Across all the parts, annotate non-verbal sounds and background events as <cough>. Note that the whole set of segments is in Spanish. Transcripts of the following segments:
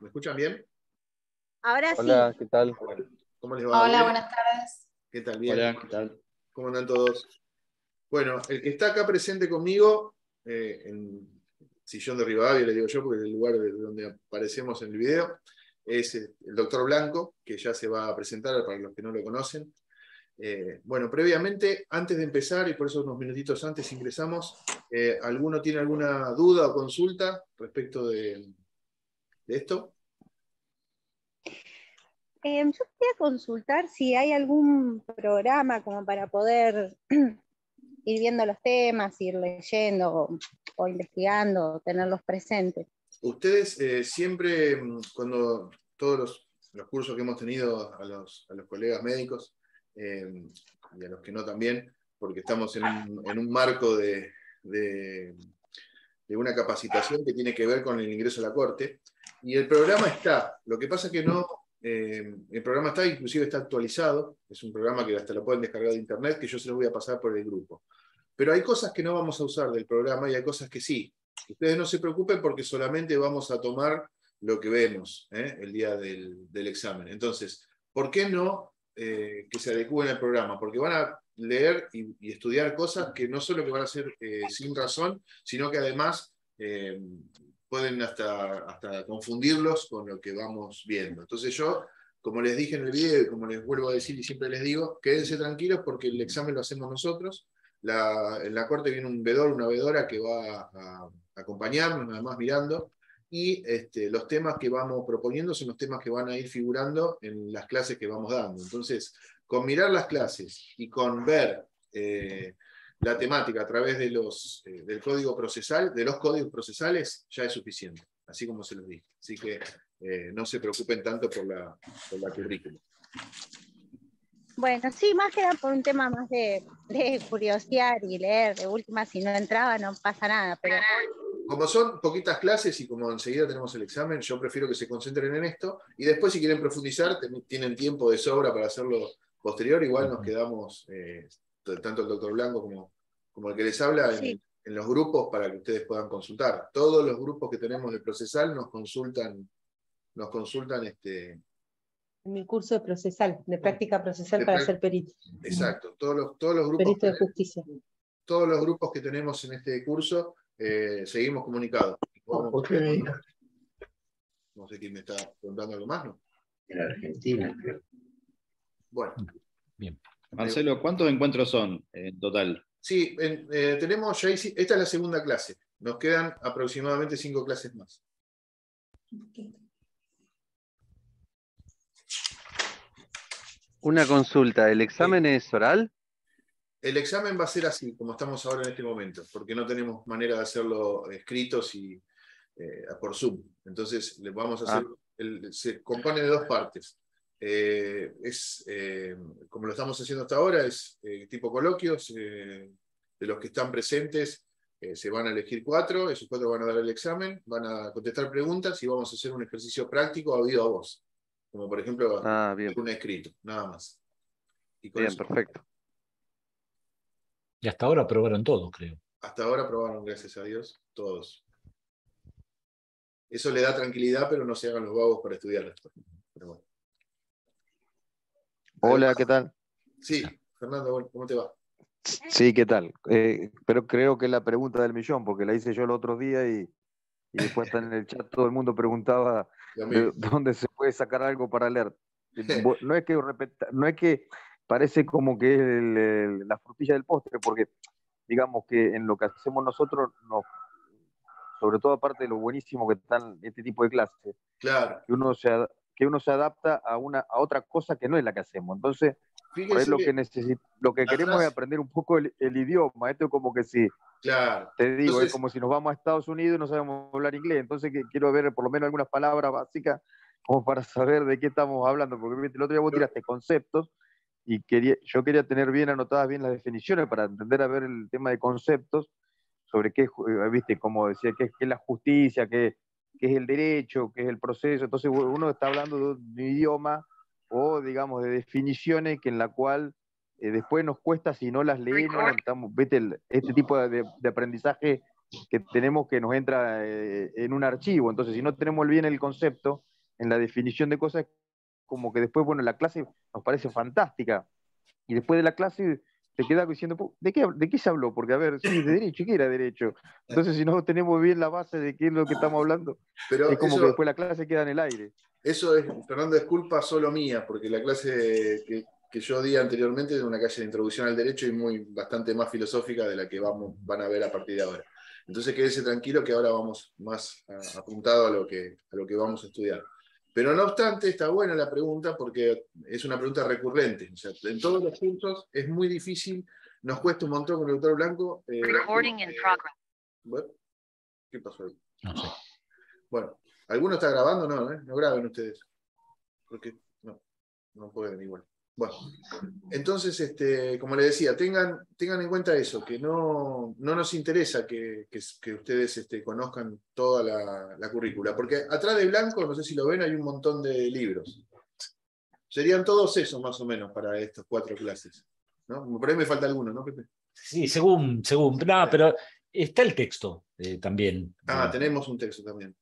¿Me escuchan bien? Ahora sí. Hola, ¿qué tal? ¿Cómo les va? Hola, buenas tardes. ¿Qué tal? Bien. ¿qué tal? ¿Cómo andan todos? Bueno, el que está acá presente conmigo, eh, en sillón de Rivadavia, le digo yo, porque es el lugar donde aparecemos en el video, es eh, el doctor Blanco, que ya se va a presentar para los que no lo conocen. Eh, bueno, previamente, antes de empezar, y por eso unos minutitos antes ingresamos, ¿alguno tiene alguna duda o consulta respecto de, de esto? Em, yo quería consultar si hay algún programa como para poder <clears throat> ir viendo los temas, ir leyendo o, investigando, tenerlos presentes. Ustedes eh, siempre, mm, cuando todos los, cursos que hemos tenido a los, colegas médicos em, y a los que no también, porque estamos en un, marco de, una capacitación que tiene que ver con el ingreso a la corte, y el programa está. Lo que pasa es que no. Eh, el programa está, inclusive está actualizado. Es un programa que hasta lo pueden descargar de internet, que yo se lo voy a pasar por el grupo. Pero hay cosas que no vamos a usar del programa y hay cosas que sí. Ustedes no se preocupen porque solamente vamos a tomar lo que vemos eh, el día del, examen. Entonces, ¿por qué no eh, que se adecúen al programa? Porque van a leer y, estudiar cosas que no solo que van a ser sin razón, sino que además pueden hasta, hasta confundirlos con lo que vamos viendo. Entonces yo, como les dije en el video y como les vuelvo a decir y siempre les digo, quédense tranquilos porque el examen lo hacemos nosotros. en la corte viene un vedor, una vedora que va a, acompañarnos, nada más mirando. Y este, los temas que vamos proponiendo son los temas que van a ir figurando en las clases que vamos dando. Entonces, con mirar las clases y con ver eh, la temática a través de los, eh, del código procesal, de los códigos procesales, ya es suficiente, así como se los dije. Así que eh, no se preocupen tanto por la, por la currícula. Bueno, sí, más que por un tema más de, de curiosear y leer. De última, si no entraba, no pasa nada. Pero... Como son poquitas clases y como enseguida tenemos el examen, yo prefiero que se concentren en esto. Y después, si quieren profundizar, tienen tiempo de sobra para hacerlo posterior. Igual nos quedamos eh, tanto el doctor Blanco como, como el que les habla, en, los grupos para que ustedes puedan consultar. Todos los grupos que tenemos de procesal nos consultan, nos consultan este. En mi curso de procesal, de práctica procesal para ser perito. Exacto, todos los, todos los grupos. de justicia. Todos los grupos que tenemos en este curso eh, seguimos comunicados. No sé quién me está contando algo más, ¿no? En Argentina, Bueno. Bien. Marcelo, ¿cuántos encuentros son eh, en total? Sí, eh, tenemos ya esta es la segunda clase. Nos quedan aproximadamente cinco clases más. Una consulta, ¿el examen es oral? El examen va a ser así, como estamos ahora en este momento, porque no tenemos manera de hacerlo escritos y eh, por Zoom. Entonces, le vamos a hacer, ah. se compone de dos partes. Eh, es, eh, como lo estamos haciendo hasta ahora, es eh, tipo coloquios, de los que están presentes se van a elegir cuatro, esos cuatro van a dar el examen, van a contestar preguntas y vamos a hacer un ejercicio práctico a voz, como por ejemplo un ah, escrito, nada más. Y bien, perfecto. Y hasta ahora aprobaron todos, creo. Hasta ahora aprobaron, gracias a Dios, todos. Eso le da tranquilidad, pero no se hagan los vagos para estudiar esto. Pero bueno. Hola, ¿qué tal? Sí, Fernando, ¿cómo te va? Sí, ¿qué tal? Eh, pero creo que es la pregunta del millón, porque la hice yo el otro día y, después en el chat todo el mundo preguntaba dónde se puede sacar algo para leer. <laughs> Eh, no es que, no es que parece como que es la frutilla del postre, porque digamos que en lo que hacemos nosotros, sobre todo aparte de lo buenísimo que están este tipo de clases, claro. que uno se, que uno se adapta a, una, a otra cosa que no es la que hacemos. Entonces, es lo que, lo que queremos es aprender un poco el, idioma. Esto es como que si, te digo, es como si nos vamos a Estados Unidos y no sabemos hablar inglés. Entonces, que, quiero ver por lo menos algunas palabras básicas como para saber de qué estamos hablando, porque el otro día vos tiraste conceptos y quería, yo quería tener bien anotadas bien las definiciones para entender a ver el tema de conceptos sobre qué, eh, viste, como decía, qué, es la justicia, qué, que es el derecho, que es el proceso. Entonces uno está hablando de un idioma o, digamos, de definiciones que en la cual eh, después nos cuesta si no las leemos, vete, este tipo de, aprendizaje que tenemos que nos entra eh, en un archivo. Entonces, si no tenemos bien el concepto en la definición de cosas, como que después, bueno, la clase nos parece fantástica. Y después de la clase te quedas diciendo, ¿de qué, ¿de qué se habló? Porque, a ver, sí, de <laughs> derecho, ¿y ¿qué era derecho? Eh. Entonces, si no tenemos bien la base de qué es lo que estamos hablando, es como que después la clase queda en el aire. Eso es, Fernando, es culpa solo mía, porque la clase que, yo di anteriormente es una clase de introducción al derecho y muy, bastante más filosófica de la que vamos, van a ver a partir de ahora. Entonces, quédese tranquilo que ahora vamos más apuntado a lo, que, a lo que vamos a estudiar. Pero no obstante, está buena la pregunta porque es una pregunta recurrente. en todos los puntos es muy difícil, nos cuesta un montón con el doctor Blanco. Bueno, eh, ¿Qué pasó ahí? Bueno, ¿alguno está grabando? No, ¿eh? No graben ustedes. Porque no, no pueden igual. Bueno, entonces, este, como le decía, tengan, tengan en cuenta eso, que no, no nos interesa que, que, ustedes este, conozcan toda la, currícula, porque atrás de blanco, no sé si lo ven, hay un montón de libros. Serían todos esos más o menos para estas cuatro clases. ¿no? Por ahí me falta alguno, ¿no, Pepe? Sí, según, según. No, pero está el texto eh, también. Ah, eh. tenemos un texto también.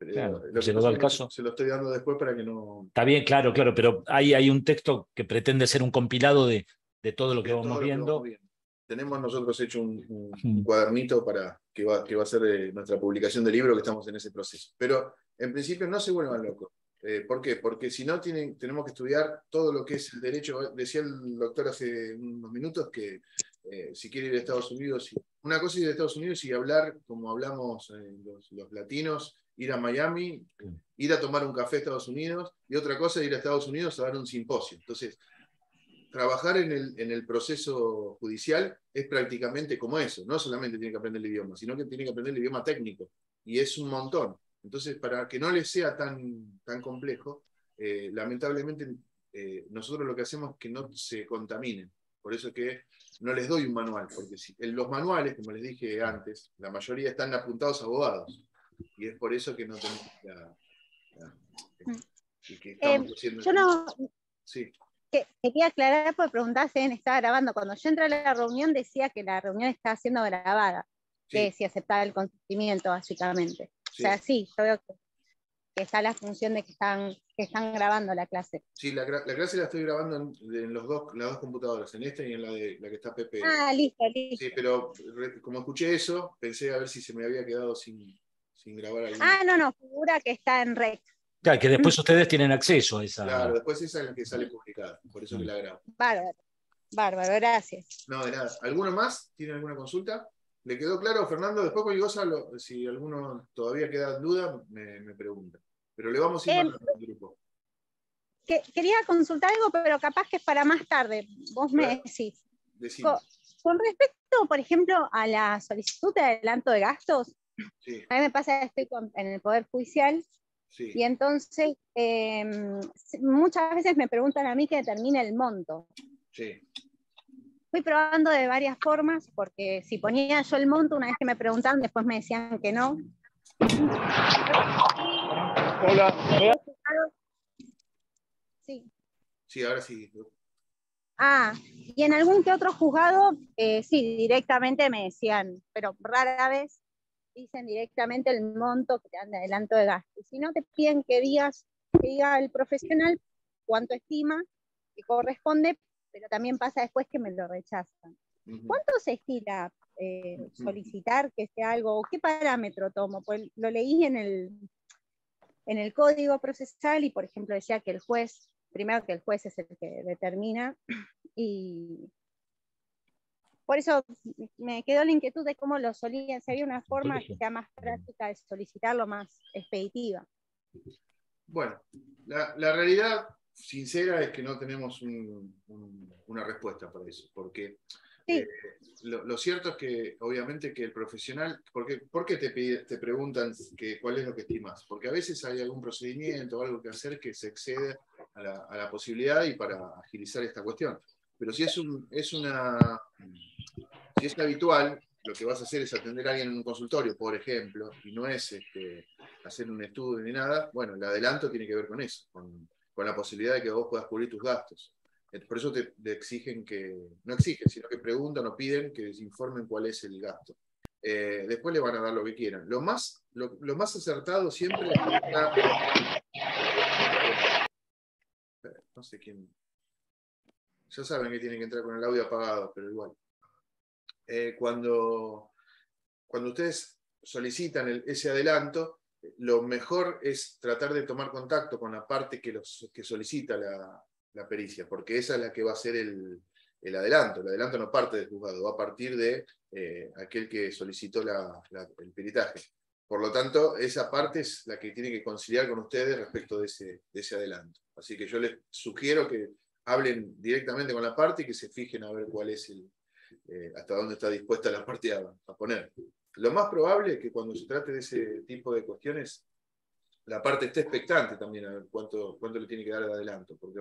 se lo da el caso. Se lo estoy dando después para que no. Está bien, claro, claro, pero hay, hay un texto que pretende ser un compilado de, todo lo que, vamos, viendo. Tenemos nosotros hecho un, cuadernito para que va, que va a ser eh, nuestra publicación del libro, que estamos en ese proceso. Pero en principio no se vuelvan locos. ¿Por qué? Porque si no, tienen, tenemos que estudiar todo lo que es el derecho. Decía el doctor hace unos minutos que si quiere ir a Estados Unidos y una cosa es ir a Estados Unidos y hablar, como hablamos eh, los, latinos, ir a Miami, ir a tomar un café a Estados Unidos, y otra cosa es ir a Estados Unidos a dar un simposio. Entonces, trabajar en el, en el proceso judicial es prácticamente como eso. No solamente tiene que aprender el idioma, sino que tiene que aprender el idioma técnico. Y es un montón. Entonces, para que no les sea tan, tan complejo, eh, lamentablemente eh, nosotros lo que hacemos es que no se contaminen. Por eso que no les doy un manual, porque si, los manuales, como les dije antes, la mayoría están apuntados a abogados. Y es por eso que no tenemos la, que eh, Yo no. Sí. quería aclarar por preguntaste en estaba grabando. Cuando yo entré a la reunión decía que la reunión estaba siendo grabada, que si aceptaba el consentimiento, básicamente. O sea, sí, yo veo que que está la función de que están, que están grabando la clase. Sí, la, clase la estoy grabando en, los dos, las dos computadoras, en esta y en la, de, la que está Pepe. Ah, listo, listo. Sí, pero como escuché eso, pensé a ver si se me había quedado sin, grabar algo. Ah, no, no, figura que está en red. Claro, que después ustedes tienen acceso a esa. Claro, después esa es la que sale publicada, por eso que la grabo. Bárbaro, bárbaro, gracias. No, de nada. ¿Alguno más? ¿Tiene alguna consulta? ¿Le quedó claro, Fernando? Después con lo, si alguno todavía queda en duda, me, pregunta. Pero le vamos a ir em, al grupo. quería consultar algo, pero capaz que es para más tarde. Vos me decís. Con, respecto, por ejemplo, a la solicitud de adelanto de gastos, a mí me pasa que estoy en el Poder Judicial y entonces em, muchas veces me preguntan a mí que determine el monto. Sí fui probando de varias formas, porque si ponía yo el monto, una vez que me preguntaban, después me decían que no. Hola, Sí. Sí, ahora sí. Ah, y en algún que otro juzgado, eh, sí, directamente me decían, pero rara vez dicen directamente el monto que te dan de adelanto de gasto. Si no te piden que digas, que diga el profesional cuánto estima que corresponde, pero también pasa después que me lo rechazan. ¿Cuánto se estila eh, solicitar que esté algo? qué parámetro tomo? Pues lo leí en el, en el código procesal y, por ejemplo, decía que el juez, primero que el juez es el que determina <clears throat> y... Por eso me quedó la inquietud de cómo lo solían, si había una forma que más práctica de solicitarlo, más expeditiva. Bueno, la realidad sincera es que no tenemos una respuesta para eso, porque eh, lo, cierto es que obviamente que el profesional, porque, ¿por qué te, te preguntan que, cuál es lo que estimas? Porque a veces hay algún procedimiento o algo que hacer que se excede a la, a posibilidad y para agilizar esta cuestión. Pero si es, un, es una, si es habitual, lo que vas a hacer es atender a alguien en un consultorio, por ejemplo, y no es este, hacer un estudio ni nada, bueno, el adelanto tiene que ver con eso, con, con la posibilidad de que vos puedas cubrir tus gastos. Eh, por eso te, exigen que, no exigen, sino que preguntan o piden que les informen cuál es el gasto. Eh, después le van a dar lo que quieran. Lo más, lo, más acertado siempre es No sé quién... Ya saben que tienen que entrar con el audio apagado, pero igual. Eh, cuando, cuando ustedes solicitan ese adelanto, lo mejor es tratar de tomar contacto con la parte que, que solicita la, pericia, porque esa es la que va a ser el, adelanto. El adelanto no parte del juzgado, va a partir de eh, aquel que solicitó la, el peritaje. Por lo tanto, esa parte es la que tiene que conciliar con ustedes respecto de ese, ese adelanto. Así que yo les sugiero que hablen directamente con la parte y que se fijen a ver cuál es el, eh, hasta dónde está dispuesta la parte a poner. Lo más probable es que cuando se trate de ese tipo de cuestiones, la parte esté expectante también a ver cuánto, cuánto le tiene que dar el adelanto, porque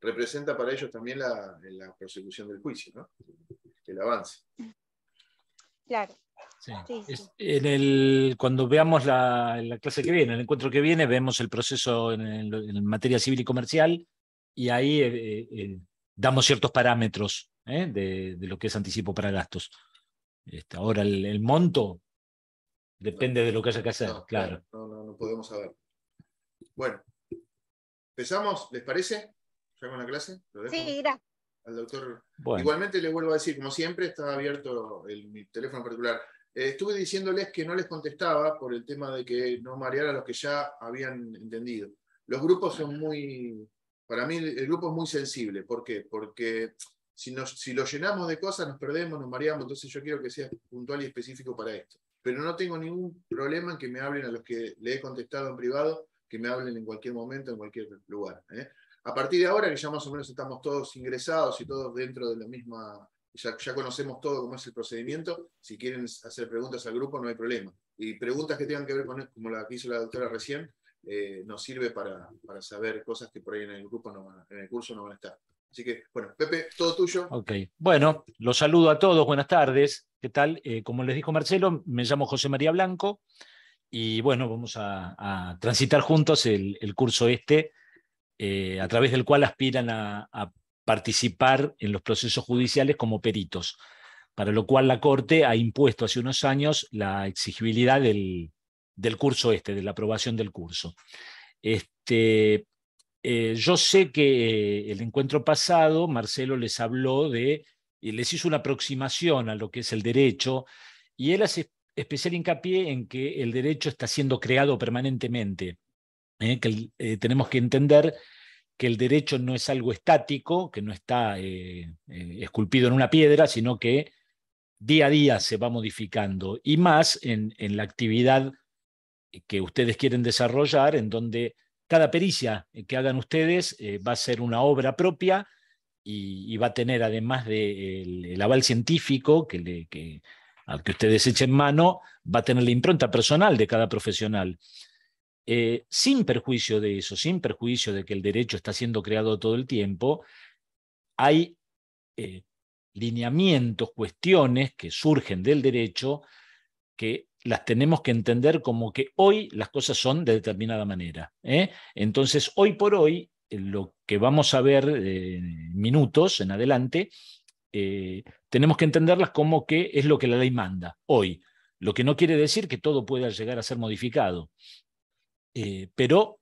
representa para ellos también la, la prosecución del juicio, ¿no? el avance. Claro. Sí. en el, cuando veamos la, la, clase que viene, el encuentro que viene, vemos el proceso en, materia civil y comercial y ahí eh, eh, eh, damos ciertos parámetros de, de, lo que es anticipo para gastos. Este, ahora, el, monto depende de lo que haya que hacer, claro. No, no, no podemos saber. Bueno, empezamos, ¿les parece? ya con la clase? Sí, irá Al doctor. Igualmente les vuelvo a decir, como siempre, está abierto mi teléfono particular. Eh, estuve diciéndoles que no les contestaba por el tema de que no mareara a los que ya habían entendido. Los grupos son muy, para mí el grupo es muy sensible. ¿Por qué? Porque si, lo llenamos de cosas, nos perdemos, nos mareamos, entonces yo quiero que sea puntual y específico para esto. Pero no tengo ningún problema en que me hablen a los que le he contestado en privado, que me hablen en cualquier momento, en cualquier lugar. ¿eh? A partir de ahora, que ya más o menos estamos todos ingresados y todos dentro de la misma, ya, conocemos todo cómo es el procedimiento, si quieren hacer preguntas al grupo no hay problema. Y preguntas que tengan que ver con, como la que hizo la doctora recién, eh, nos sirve para, saber cosas que por ahí en el grupo en el curso no van a estar. Así que, bueno, Pepe, todo tuyo. Ok, bueno, los saludo a todos, buenas tardes. ¿Qué tal? Eh, como les dijo Marcelo, me llamo José María Blanco y bueno, vamos a, transitar juntos el, curso este, eh, a través del cual aspiran a, participar en los procesos judiciales como peritos, para lo cual la Corte ha impuesto hace unos años la exigibilidad del, del curso este, de la aprobación del curso. Este, eh, yo sé que eh, el encuentro pasado Marcelo les habló de, y les hizo una aproximación a lo que es el derecho, y él hace especial hincapié en que el derecho está siendo creado permanentemente, ¿eh? tenemos que entender que el derecho no es algo estático, que no está esculpido en una piedra, sino que día a día se va modificando, y más en la actividad que ustedes quieren desarrollar, en donde cada pericia eh, que hagan ustedes eh, va a ser una obra propia y, va a tener, además del aval científico que, al que ustedes echen mano, va a tener la impronta personal de cada profesional. Eh, sin perjuicio de eso, sin perjuicio de que el derecho está siendo creado todo el tiempo, hay lineamientos, cuestiones que surgen del derecho que las tenemos que entender como que hoy las cosas son de determinada manera. ¿eh? Entonces, hoy por hoy, lo que vamos a ver en eh, minutos en adelante, eh, tenemos que entenderlas como que es lo que la ley manda hoy, lo que no quiere decir que todo pueda llegar a ser modificado, pero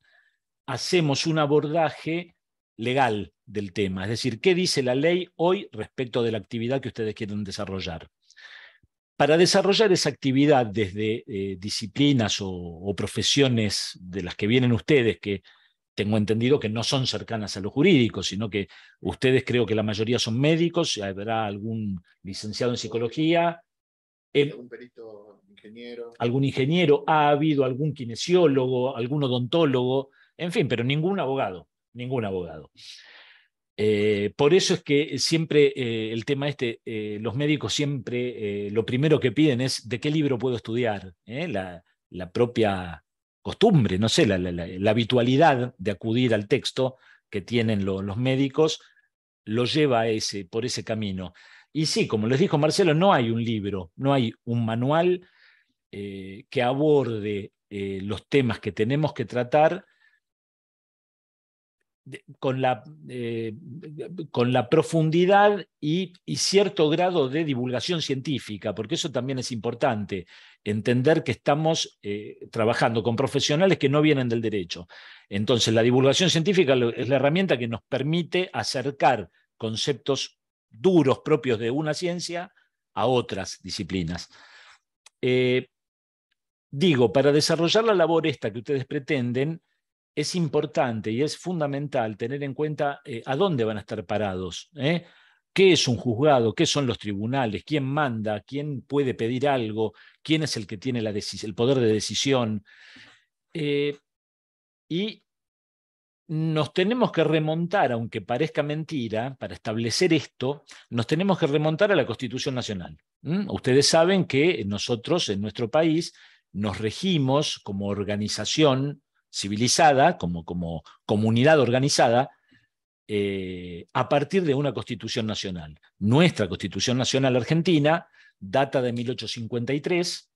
hacemos un abordaje legal del tema, es decir, qué dice la ley hoy respecto de la actividad que ustedes quieren desarrollar. Para desarrollar esa actividad desde eh, disciplinas o, profesiones de las que vienen ustedes, que tengo entendido que no son cercanas a lo jurídico, sino que ustedes creo que la mayoría son médicos, habrá algún licenciado en psicología. Eh, perito Algún ingeniero, ha habido algún kinesiólogo, algún odontólogo, en fin, pero ningún abogado, ningún abogado. Eh, por eso es que siempre eh, el tema este, eh, los médicos siempre lo primero que piden es de qué libro puedo estudiar, la, propia costumbre, no sé, la, habitualidad de acudir al texto que tienen los médicos, lo lleva ese, por ese camino. Y sí, como les dijo Marcelo, no hay un libro, no hay un manual que aborde los temas que tenemos que tratar eh, con, la, profundidad y, cierto grado de divulgación científica, porque eso también es importante, entender que estamos eh, trabajando con profesionales que no vienen del derecho. Entonces, la divulgación científica es la herramienta que nos permite acercar conceptos duros propios de una ciencia a otras disciplinas. Eh, digo, para desarrollar la labor esta que ustedes pretenden, es importante y es fundamental tener en cuenta eh, a dónde van a estar parados, ¿eh? qué es un juzgado, qué son los tribunales, quién manda, quién puede pedir algo, quién es el que tiene el poder de decisión. Eh, y nos tenemos que remontar, aunque parezca mentira, para establecer esto, nos tenemos que remontar a la Constitución Nacional. Ustedes saben que nosotros en nuestro país nos regimos como organización civilizada, como, como comunidad organizada, eh, a partir de una constitución nacional. Nuestra constitución nacional argentina data de 1853,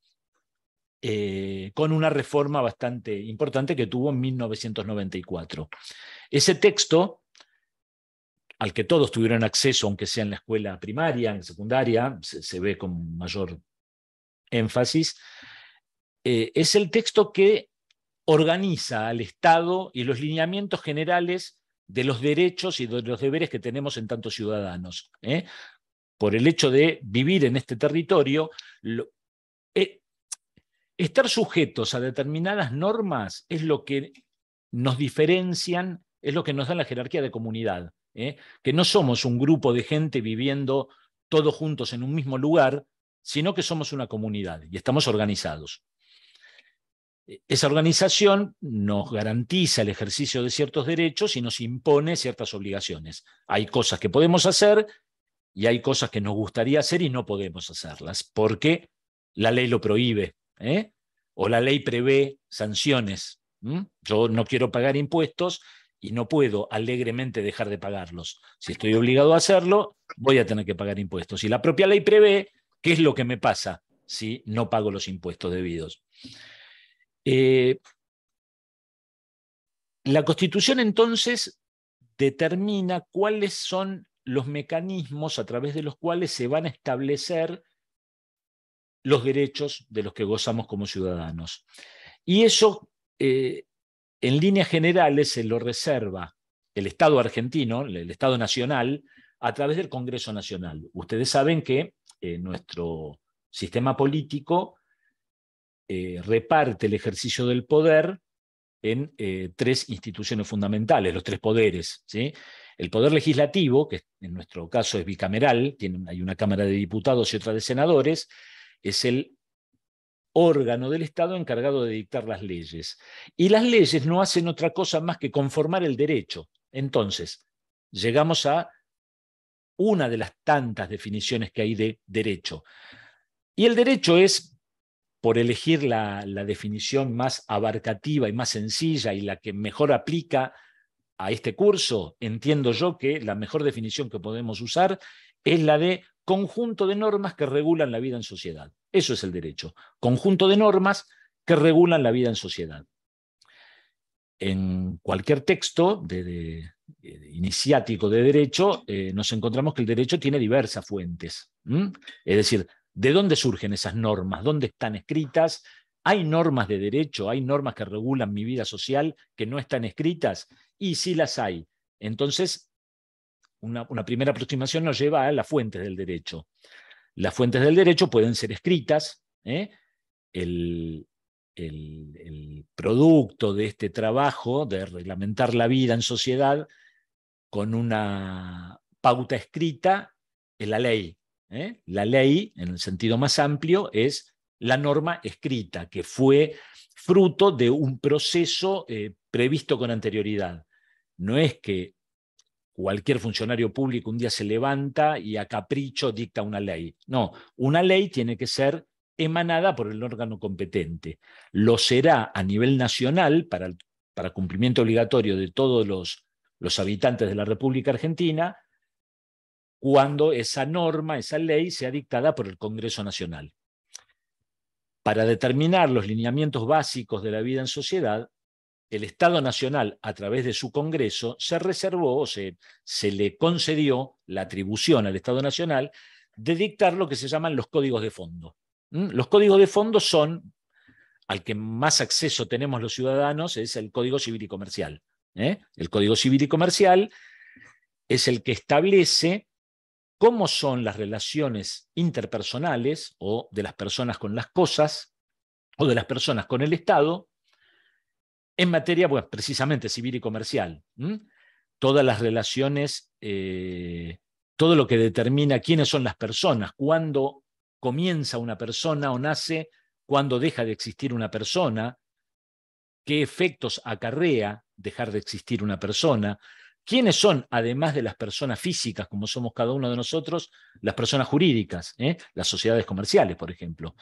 eh, con una reforma bastante importante que tuvo en 1994. Ese texto, al que todos tuvieron acceso, aunque sea en la escuela primaria, en secundaria, se, ve con mayor énfasis, eh, es el texto que organiza al Estado y los lineamientos generales de los derechos y de los deberes que tenemos en tantos ciudadanos. ¿eh? Por el hecho de vivir en este territorio, eh, estar sujetos a determinadas normas es lo que nos diferencian, es lo que nos da la jerarquía de comunidad. ¿eh? Que no somos un grupo de gente viviendo todos juntos en un mismo lugar, sino que somos una comunidad y estamos organizados esa organización nos garantiza el ejercicio de ciertos derechos y nos impone ciertas obligaciones. Hay cosas que podemos hacer y hay cosas que nos gustaría hacer y no podemos hacerlas porque la ley lo prohíbe ¿eh? o la ley prevé sanciones. Yo no quiero pagar impuestos y no puedo alegremente dejar de pagarlos. Si estoy obligado a hacerlo, voy a tener que pagar impuestos. Y la propia ley prevé qué es lo que me pasa si no pago los impuestos debidos. Eh, la Constitución entonces determina cuáles son los mecanismos a través de los cuales se van a establecer los derechos de los que gozamos como ciudadanos. Y eso, eh, en líneas generales, se lo reserva el Estado argentino, el Estado nacional, a través del Congreso Nacional. Ustedes saben que eh, nuestro sistema político eh, reparte el ejercicio del poder en eh, tres instituciones fundamentales, los tres poderes. ¿sí? El poder legislativo, que en nuestro caso es bicameral, tiene, hay una Cámara de Diputados y otra de Senadores, es el órgano del Estado encargado de dictar las leyes. Y las leyes no hacen otra cosa más que conformar el derecho. Entonces, llegamos a una de las tantas definiciones que hay de derecho. Y el derecho es por elegir la, definición más abarcativa y más sencilla y la que mejor aplica a este curso, entiendo yo que la mejor definición que podemos usar es la de conjunto de normas que regulan la vida en sociedad. Eso es el derecho, conjunto de normas que regulan la vida en sociedad. En cualquier texto de, iniciático de derecho, eh, nos encontramos que el derecho tiene diversas fuentes. Es decir, ¿De dónde surgen esas normas? ¿Dónde están escritas? ¿Hay normas de derecho? ¿Hay normas que regulan mi vida social que no están escritas? Y si las hay, entonces una, primera aproximación nos lleva a las fuentes del derecho. Las fuentes del derecho pueden ser escritas. ¿eh? El, el, producto de este trabajo de reglamentar la vida en sociedad con una pauta escrita en la ley, ¿eh? La ley, en el sentido más amplio, es la norma escrita, que fue fruto de un proceso eh, previsto con anterioridad. No es que cualquier funcionario público un día se levanta y a capricho dicta una ley. No, una ley tiene que ser emanada por el órgano competente. Lo será a nivel nacional para, para cumplimiento obligatorio de todos los, los habitantes de la República Argentina cuando esa norma, esa ley sea dictada por el Congreso Nacional. Para determinar los lineamientos básicos de la vida en sociedad, el Estado Nacional, a través de su Congreso, se reservó o se, le concedió la atribución al Estado Nacional de dictar lo que se llaman los códigos de fondo. Los códigos de fondo son, al que más acceso tenemos los ciudadanos, es el Código Civil y Comercial. ¿eh? El Código Civil y Comercial es el que establece cómo son las relaciones interpersonales o de las personas con las cosas o de las personas con el Estado en materia, precisamente civil y comercial. Todas las relaciones, eh, todo lo que determina quiénes son las personas, cuándo comienza una persona o nace, cuándo deja de existir una persona, qué efectos acarrea dejar de existir una persona, ¿Quiénes son, además de las personas físicas, como somos cada uno de nosotros, las personas jurídicas, eh? las sociedades comerciales, por ejemplo,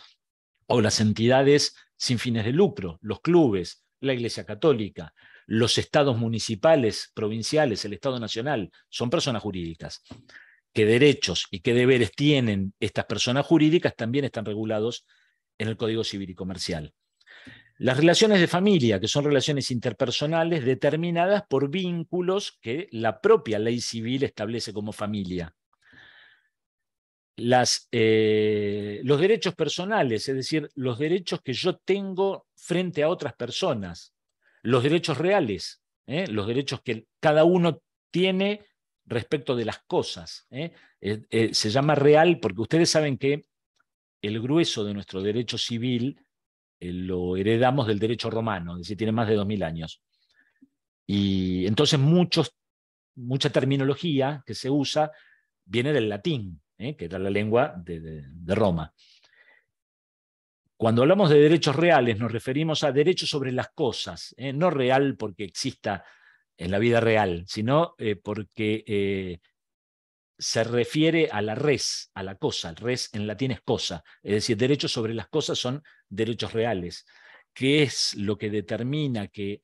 o las entidades sin fines de lucro, los clubes, la Iglesia Católica, los estados municipales, provinciales, el Estado Nacional, son personas jurídicas. ¿Qué derechos y qué deberes tienen estas personas jurídicas también están regulados en el Código Civil y Comercial? Las relaciones de familia, que son relaciones interpersonales determinadas por vínculos que la propia ley civil establece como familia. Las, eh, los derechos personales, es decir, los derechos que yo tengo frente a otras personas, los derechos reales, ¿eh? los derechos que cada uno tiene respecto de las cosas. ¿eh? se llama real porque ustedes saben que el grueso de nuestro derecho civil eh, lo heredamos del derecho romano, es decir, tiene más de 2.000 años. Y entonces mucha terminología que se usa viene del latín, ¿eh? que era la lengua de, Roma. Cuando hablamos de derechos reales nos referimos a derechos sobre las cosas, ¿eh? no real porque exista en la vida real, sino porque se refiere a la res, a la cosa. Res en latín es cosa, es decir, derechos sobre las cosas son derechos reales. ¿Qué es lo que determina que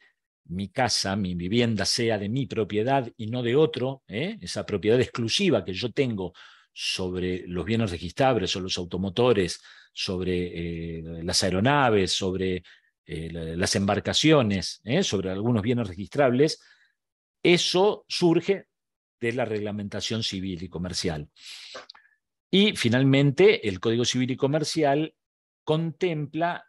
mi casa, mi vivienda sea de mi propiedad y no de otro? ¿eh? Esa propiedad exclusiva que yo tengo sobre los bienes registrables o los automotores, sobre eh, las aeronaves, sobre eh, las embarcaciones, sobre algunos bienes registrables, eso surge de la reglamentación civil y comercial. Y finalmente, el Código Civil y Comercial contempla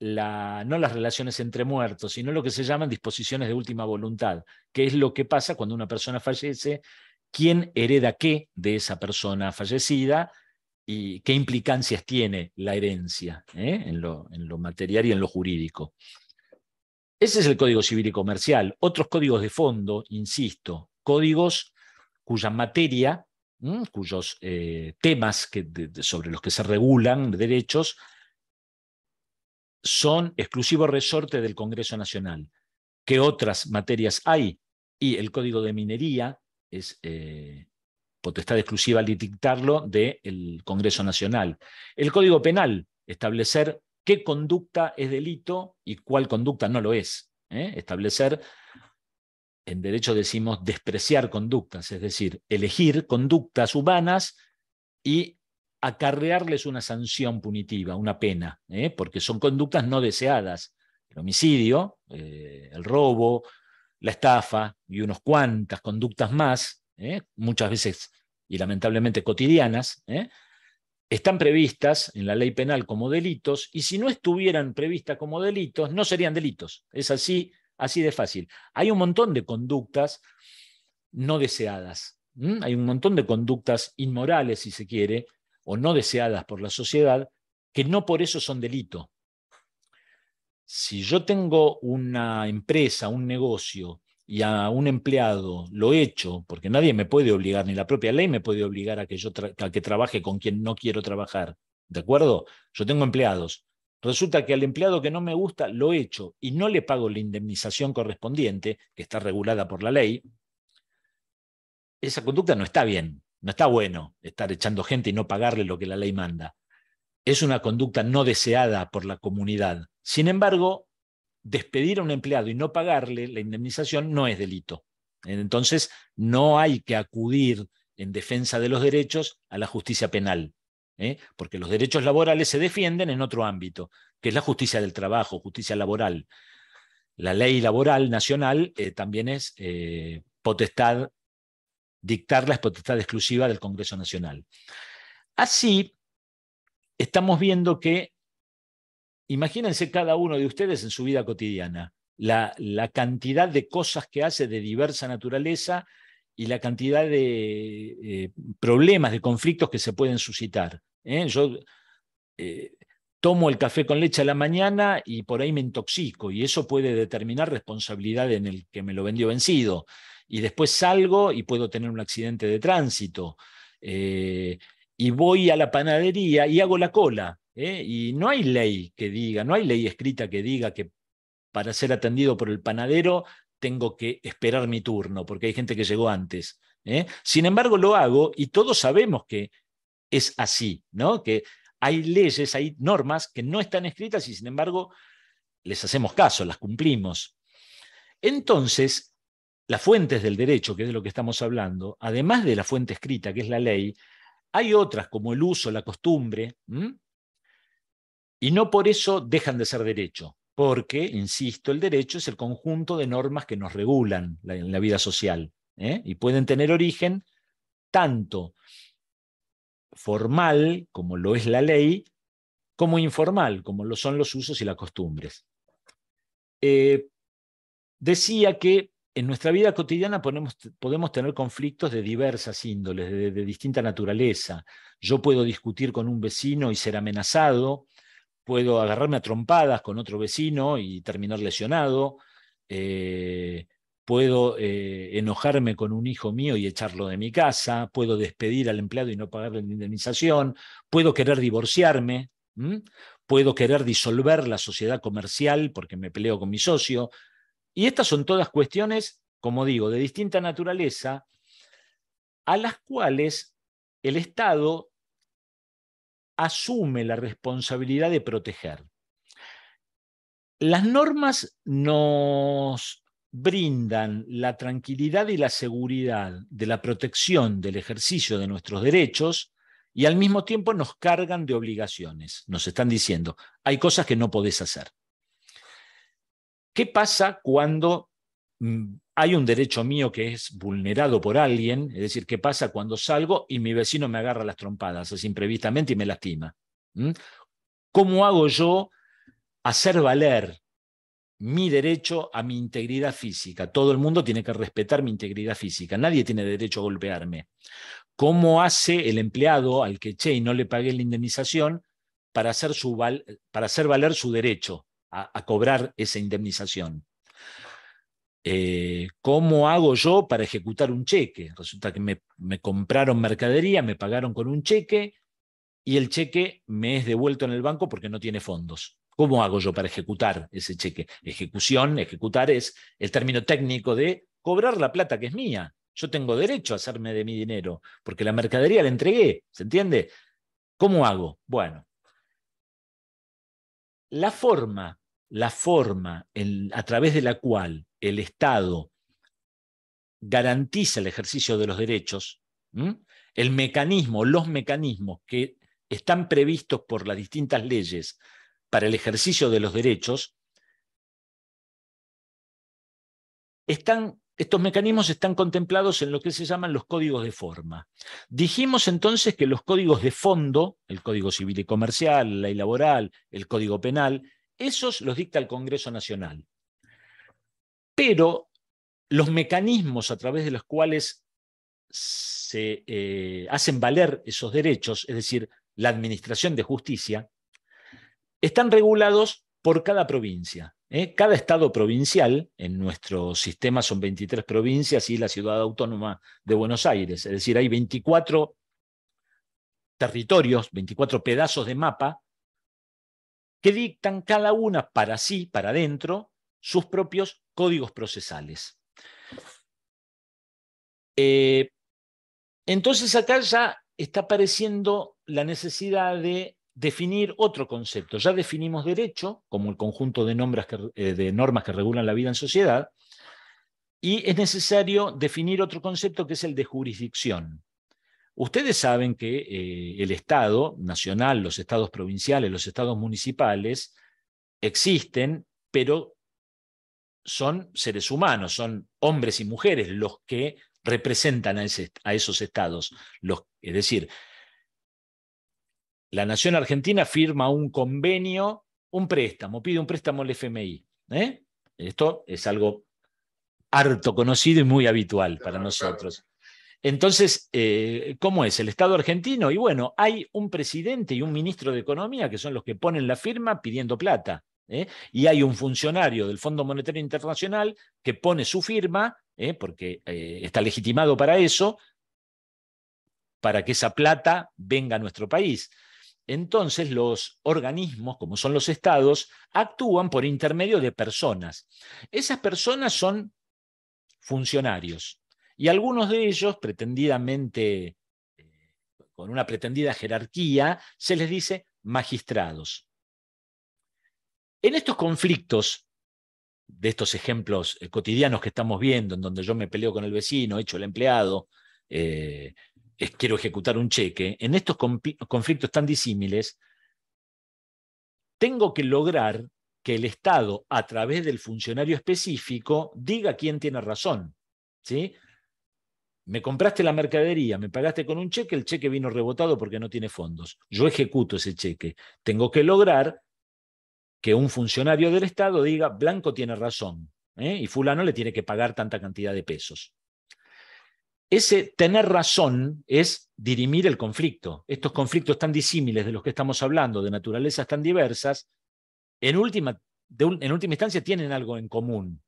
la, no las relaciones entre muertos, sino lo que se llaman disposiciones de última voluntad, que es lo que pasa cuando una persona fallece, quién hereda qué de esa persona fallecida y qué implicancias tiene la herencia ¿eh? en, lo, en lo material y en lo jurídico. Ese es el Código Civil y Comercial. Otros códigos de fondo, insisto, códigos cuya materia, cuyos eh, temas sobre los que se regulan derechos, son exclusivo resorte del Congreso Nacional. ¿Qué otras materias hay? Y el Código de Minería es eh, potestad exclusiva al dictarlo del Congreso Nacional. El Código Penal, establecer qué conducta es delito y cuál conducta no lo es. ¿eh? Establecer en derecho decimos despreciar conductas, es decir, elegir conductas humanas y acarrearles una sanción punitiva, una pena, ¿eh? porque son conductas no deseadas. El homicidio, eh, el robo, la estafa y unos cuantas conductas más, ¿eh? muchas veces y lamentablemente cotidianas, están previstas en la ley penal como delitos y si no estuvieran previstas como delitos, no serían delitos. Es así Así de fácil. Hay un montón de conductas no deseadas. Hay un montón de conductas inmorales, si se quiere, o no deseadas por la sociedad, que no por eso son delito. Si yo tengo una empresa, un negocio, y a un empleado lo he hecho, porque nadie me puede obligar, ni la propia ley me puede obligar a que yo a que trabaje con quien no quiero trabajar. ¿De acuerdo? Yo tengo empleados. Resulta que al empleado que no me gusta lo echo y no le pago la indemnización correspondiente, que está regulada por la ley. Esa conducta no está bien, no está bueno estar echando gente y no pagarle lo que la ley manda. Es una conducta no deseada por la comunidad. Sin embargo, despedir a un empleado y no pagarle la indemnización no es delito. Entonces, no hay que acudir en defensa de los derechos a la justicia penal. ¿eh? porque los derechos laborales se defienden en otro ámbito, que es la justicia del trabajo, justicia laboral. La ley laboral nacional eh, también es eh, potestad, dictarla es potestad exclusiva del Congreso Nacional. Así, estamos viendo que, imagínense cada uno de ustedes en su vida cotidiana, la cantidad de cosas que hace de diversa naturaleza, y la cantidad de eh, problemas, de conflictos que se pueden suscitar. ¿eh? Yo eh, tomo el café con leche a la mañana y por ahí me intoxico y eso puede determinar responsabilidad en el que me lo vendió vencido. Y después salgo y puedo tener un accidente de tránsito. y voy a la panadería y hago la cola. Y no hay ley que diga, no hay ley escrita que diga que para ser atendido por el panadero tengo que esperar mi turno, porque hay gente que llegó antes. ¿eh? Sin embargo, lo hago y todos sabemos que es así, ¿no? Que hay leyes, hay normas que no están escritas y sin embargo les hacemos caso, las cumplimos. Entonces, las fuentes del derecho, que es de lo que estamos hablando, además de la fuente escrita, que es la ley, hay otras como el uso, la costumbre, y no por eso dejan de ser derecho porque, insisto, el derecho es el conjunto de normas que nos regulan en la vida social ¿eh? y pueden tener origen tanto formal, como lo es la ley, como informal, como lo son los usos y las costumbres. Eh, decía que en nuestra vida cotidiana podemos tener conflictos de diversas índoles, de, distinta naturaleza. Yo puedo discutir con un vecino y ser amenazado, puedo agarrarme a trompadas con otro vecino y terminar lesionado, eh, puedo eh, enojarme con un hijo mío y echarlo de mi casa, puedo despedir al empleado y no pagarle la indemnización, puedo querer divorciarme, puedo querer disolver la sociedad comercial porque me peleo con mi socio. Y estas son todas cuestiones, como digo, de distinta naturaleza, a las cuales el Estado asume la responsabilidad de proteger. Las normas nos brindan la tranquilidad y la seguridad de la protección del ejercicio de nuestros derechos y al mismo tiempo nos cargan de obligaciones. Nos están diciendo, hay cosas que no podés hacer. ¿Qué pasa cuando mm, hay un derecho mío que es vulnerado por alguien, es decir, ¿qué pasa cuando salgo y mi vecino me agarra las trompadas Es imprevistamente y me lastima? ¿Mm? ¿Cómo hago yo hacer valer mi derecho a mi integridad física? Todo el mundo tiene que respetar mi integridad física, nadie tiene derecho a golpearme. ¿Cómo hace el empleado al que che y no le pagué la indemnización para hacer, su para hacer valer su derecho a cobrar esa indemnización? Eh, ¿cómo hago yo para ejecutar un cheque? Resulta que me, compraron mercadería, me pagaron con un cheque y el cheque me es devuelto en el banco porque no tiene fondos. ¿Cómo hago yo para ejecutar ese cheque? Ejecución, ejecutar es el término técnico de cobrar la plata que es mía. Yo tengo derecho a hacerme de mi dinero porque la mercadería la entregué, ¿se entiende? ¿Cómo hago? Bueno, la forma, la forma a través de la cual el Estado garantiza el ejercicio de los derechos, el mecanismo, los mecanismos que están previstos por las distintas leyes para el ejercicio de los derechos, están, estos mecanismos están contemplados en lo que se llaman los códigos de forma. Dijimos entonces que los códigos de fondo, el Código Civil y Comercial, la ley laboral, el Código Penal, esos los dicta el Congreso Nacional pero los mecanismos a través de los cuales se eh, hacen valer esos derechos, es decir, la administración de justicia, están regulados por cada provincia. ¿eh? Cada estado provincial, en nuestro sistema son 23 provincias y la ciudad autónoma de Buenos Aires, es decir, hay 24 territorios, 24 pedazos de mapa que dictan cada una para sí, para adentro, sus propios códigos procesales. Eh, entonces acá ya está apareciendo la necesidad de definir otro concepto. Ya definimos derecho como el conjunto eh, de, normas que regulan la vida en sociedad y es necesario definir otro concepto que es el de jurisdicción. Ustedes saben que eh, el Estado nacional, los estados provinciales, los estados municipales existen, pero son seres humanos, son hombres y mujeres los que representan a, esos estados. Los, es decir, la Nación Argentina firma un convenio, un préstamo, pide un préstamo al FMI. ¿eh? Esto es algo harto conocido y muy habitual para nosotros. Entonces, eh, ¿cómo es el Estado argentino? Y bueno, hay un presidente y un ministro de Economía que son los que ponen la firma pidiendo plata. ¿eh? Y hay un funcionario del Fondo Monetario Internacional que pone su firma, ¿eh? porque eh, está legitimado para eso, para que esa plata venga a nuestro país. Entonces los organismos, como son los estados, actúan por intermedio de personas. Esas personas son funcionarios y algunos de ellos, pretendidamente, con una pretendida jerarquía, se les dice magistrados. En estos conflictos, de estos ejemplos eh, cotidianos que estamos viendo, en donde yo me peleo con el vecino, hecho el empleado, eh, quiero ejecutar un cheque, en estos conflictos tan disímiles, tengo que lograr que el Estado, a través del funcionario específico, diga quién tiene razón. ¿sí? Me compraste la mercadería, me pagaste con un cheque, el cheque vino rebotado porque no tiene fondos. Yo ejecuto ese cheque. Tengo que lograr que un funcionario del Estado diga, Blanco tiene razón, ¿eh? y fulano le tiene que pagar tanta cantidad de pesos. Ese tener razón es dirimir el conflicto. Estos conflictos tan disímiles de los que estamos hablando, de naturalezas tan diversas, en última, en última instancia tienen algo en común.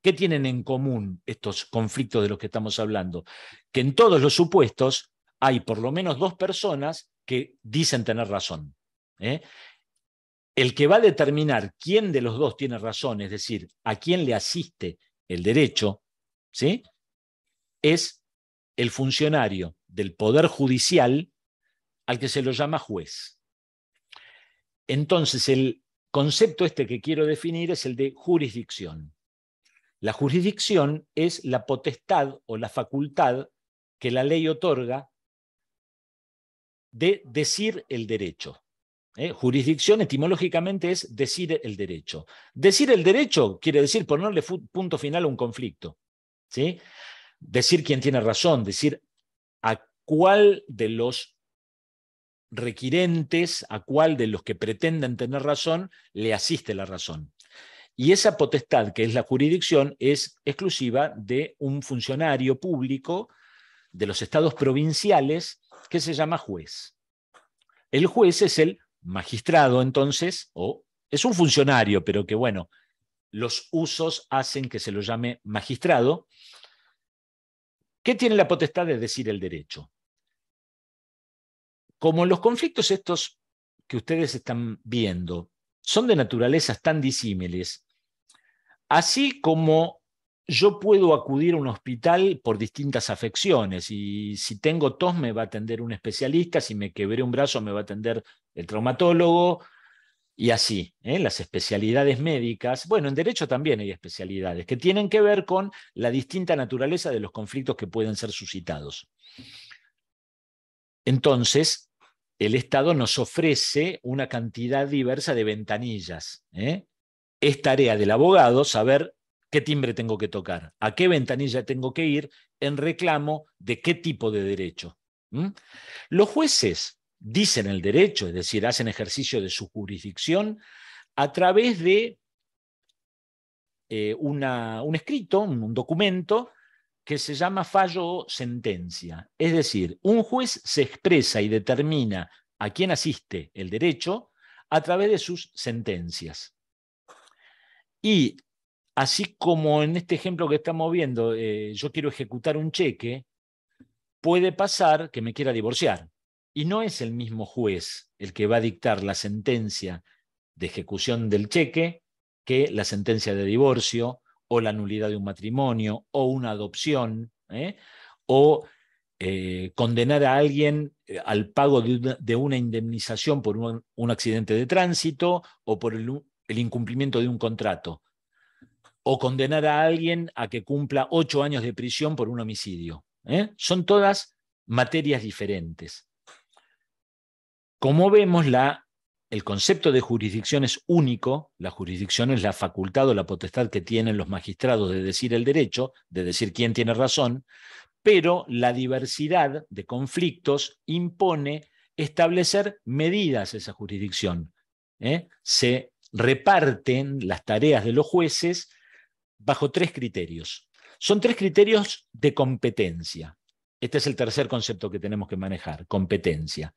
¿Qué tienen en común estos conflictos de los que estamos hablando? Que en todos los supuestos hay por lo menos dos personas que dicen tener razón. ¿eh? el que va a determinar quién de los dos tiene razón, es decir, a quién le asiste el derecho, ¿sí? es el funcionario del Poder Judicial al que se lo llama juez. Entonces, el concepto este que quiero definir es el de jurisdicción. La jurisdicción es la potestad o la facultad que la ley otorga de decir el derecho. ¿eh? jurisdicción etimológicamente es decir el derecho. Decir el derecho quiere decir ponerle punto final a un conflicto. ¿sí? Decir quién tiene razón, decir a cuál de los requirentes, a cuál de los que pretenden tener razón, le asiste la razón. Y esa potestad que es la jurisdicción es exclusiva de un funcionario público de los estados provinciales que se llama juez. El juez es el magistrado entonces, o es un funcionario, pero que bueno, los usos hacen que se lo llame magistrado, ¿qué tiene la potestad de decir el derecho. Como los conflictos estos que ustedes están viendo son de naturalezas tan disímiles, así como yo puedo acudir a un hospital por distintas afecciones y si tengo tos me va a atender un especialista, si me quebré un brazo me va a atender el traumatólogo y así, ¿eh? las especialidades médicas. Bueno, en derecho también hay especialidades que tienen que ver con la distinta naturaleza de los conflictos que pueden ser suscitados. Entonces, el Estado nos ofrece una cantidad diversa de ventanillas. ¿eh? Es tarea del abogado saber qué timbre tengo que tocar, a qué ventanilla tengo que ir en reclamo de qué tipo de derecho. Los jueces dicen el derecho, es decir, hacen ejercicio de su jurisdicción a través de eh, un escrito, un documento que se llama fallo o sentencia. Es decir, un juez se expresa y determina a quién asiste el derecho a través de sus sentencias. Y Así como en este ejemplo que estamos viendo, eh, yo quiero ejecutar un cheque, puede pasar que me quiera divorciar. Y no es el mismo juez el que va a dictar la sentencia de ejecución del cheque que la sentencia de divorcio o la nulidad de un matrimonio o una adopción ¿eh? o eh, condenar a alguien al pago de una, indemnización por un, accidente de tránsito o por el incumplimiento de un contrato o condenar a alguien a que cumpla ocho años de prisión por un homicidio. ¿eh? Son todas materias diferentes. Como vemos, la, el concepto de jurisdicción es único, la jurisdicción es la facultad o la potestad que tienen los magistrados de decir el derecho, de decir quién tiene razón, pero la diversidad de conflictos impone establecer medidas a esa jurisdicción. ¿eh? Se reparten las tareas de los jueces bajo tres criterios. Son tres criterios de competencia. Este es el tercer concepto que tenemos que manejar, competencia.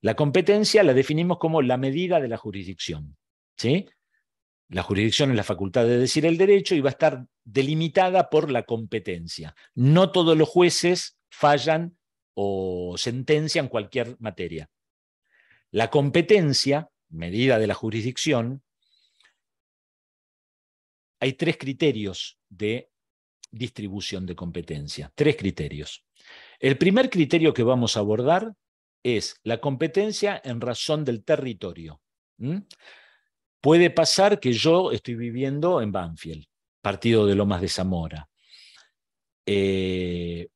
La competencia la definimos como la medida de la jurisdicción. ¿sí? La jurisdicción es la facultad de decir el derecho y va a estar delimitada por la competencia. No todos los jueces fallan o sentencian cualquier materia. La competencia, medida de la jurisdicción, hay tres criterios de distribución de competencia. Tres criterios. El primer criterio que vamos a abordar es la competencia en razón del territorio. Puede pasar que yo estoy viviendo en Banfield, partido de Lomas de Zamora. Eh,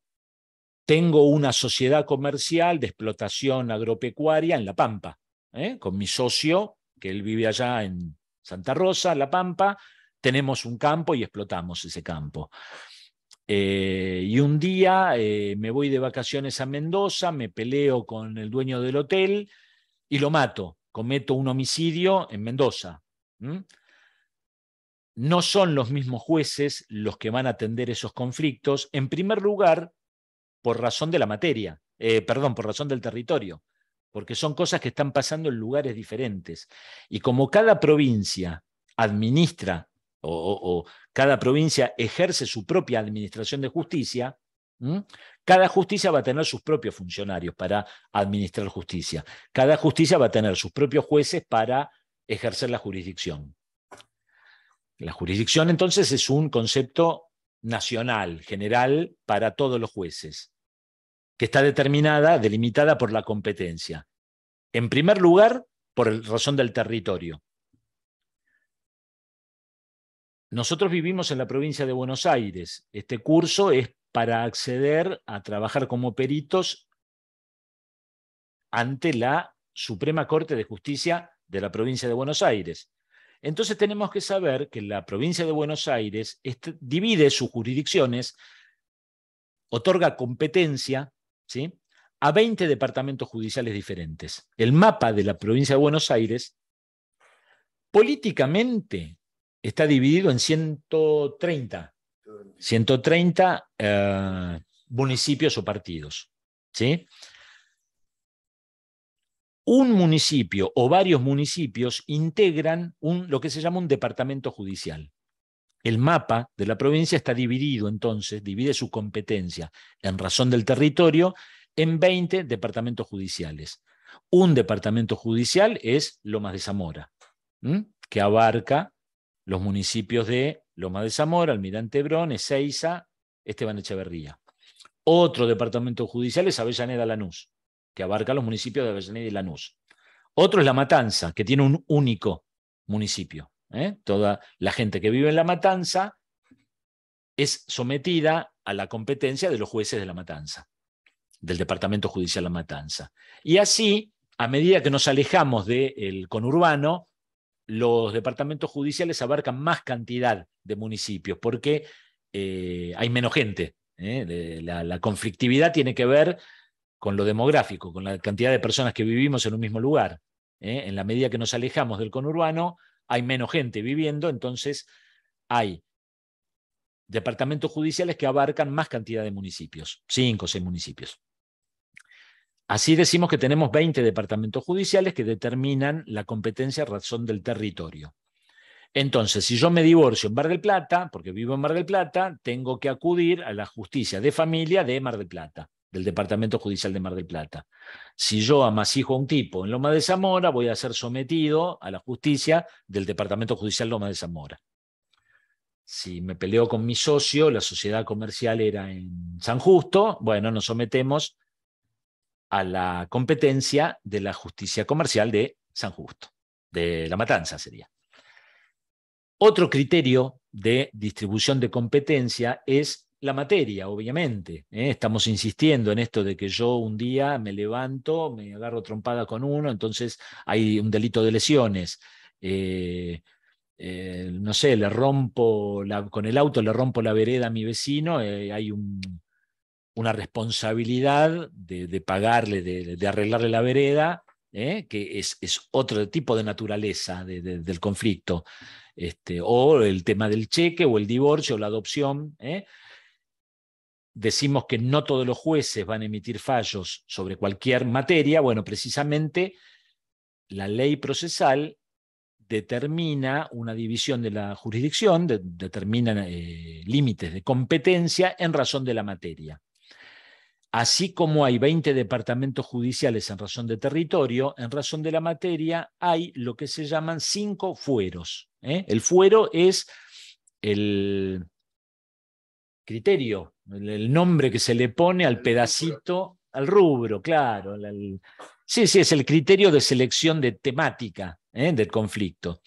tengo una sociedad comercial de explotación agropecuaria en La Pampa, ¿eh? con mi socio, que él vive allá en Santa Rosa, La Pampa, tenemos un campo y explotamos ese campo. Eh, y un día eh, me voy de vacaciones a Mendoza, me peleo con el dueño del hotel y lo mato. Cometo un homicidio en Mendoza. No son los mismos jueces los que van a atender esos conflictos, en primer lugar, por razón de la materia, eh, perdón, por razón del territorio, porque son cosas que están pasando en lugares diferentes. Y como cada provincia administra o, cada provincia ejerce su propia administración de justicia, Cada justicia va a tener sus propios funcionarios para administrar justicia. Cada justicia va a tener sus propios jueces para ejercer la jurisdicción. La jurisdicción entonces es un concepto nacional, general, para todos los jueces, que está determinada, delimitada por la competencia. En primer lugar, por razón del territorio. Nosotros vivimos en la provincia de Buenos Aires. Este curso es para acceder a trabajar como peritos ante la Suprema Corte de Justicia de la provincia de Buenos Aires. Entonces tenemos que saber que la provincia de Buenos Aires divide sus jurisdicciones, otorga competencia ¿sí? a 20 departamentos judiciales diferentes. El mapa de la provincia de Buenos Aires políticamente está dividido en 130, 130 eh, municipios o partidos. ¿sí? Un municipio o varios municipios integran un, lo que se llama un departamento judicial. El mapa de la provincia está dividido entonces, divide su competencia en razón del territorio en 20 departamentos judiciales. Un departamento judicial es Lomas de Zamora, que abarca los municipios de Loma de Zamora, Almirante Brón, Ezeiza, Esteban Echeverría. Otro departamento judicial es Avellaneda Lanús, que abarca los municipios de Avellaneda y Lanús. Otro es La Matanza, que tiene un único municipio. ¿eh? Toda la gente que vive en La Matanza es sometida a la competencia de los jueces de La Matanza, del Departamento Judicial La Matanza. Y así, a medida que nos alejamos del conurbano, los departamentos judiciales abarcan más cantidad de municipios porque eh, hay menos gente. ¿eh? la, conflictividad tiene que ver con lo demográfico, con la cantidad de personas que vivimos en un mismo lugar. ¿eh? En la medida que nos alejamos del conurbano, hay menos gente viviendo, entonces hay departamentos judiciales que abarcan más cantidad de municipios, cinco o seis municipios. Así decimos que tenemos 20 departamentos judiciales que determinan la competencia razón del territorio. Entonces, si yo me divorcio en Mar del Plata, porque vivo en Mar del Plata, tengo que acudir a la justicia de familia de Mar del Plata, del Departamento Judicial de Mar del Plata. Si yo amasijo a un tipo en Loma de Zamora, voy a ser sometido a la justicia del Departamento Judicial Loma de Zamora. Si me peleo con mi socio, la sociedad comercial era en San Justo, bueno, nos sometemos a la competencia de la justicia comercial de San Justo, de La Matanza sería. Otro criterio de distribución de competencia es la materia, obviamente. ¿eh? Estamos insistiendo en esto de que yo un día me levanto, me agarro trompada con uno, entonces hay un delito de lesiones. Eh, eh, no sé, le rompo con el auto, le rompo la vereda a mi vecino, hay un, una responsabilidad de, pagarle, de, arreglarle la vereda, ¿eh? que es, otro tipo de naturaleza del conflicto, este, o el tema del cheque, o el divorcio, o la adopción. ¿eh? Decimos que no todos los jueces van a emitir fallos sobre cualquier materia, bueno, precisamente la ley procesal determina una división de la jurisdicción, determina eh, límites de competencia en razón de la materia. Así como hay 20 departamentos judiciales en razón de territorio, en razón de la materia hay lo que se llaman cinco fueros. ¿eh? El fuero es el criterio, el, nombre que se le pone al pedacito, al rubro, claro. sí, sí, es el criterio de selección de temática ¿eh? del conflicto.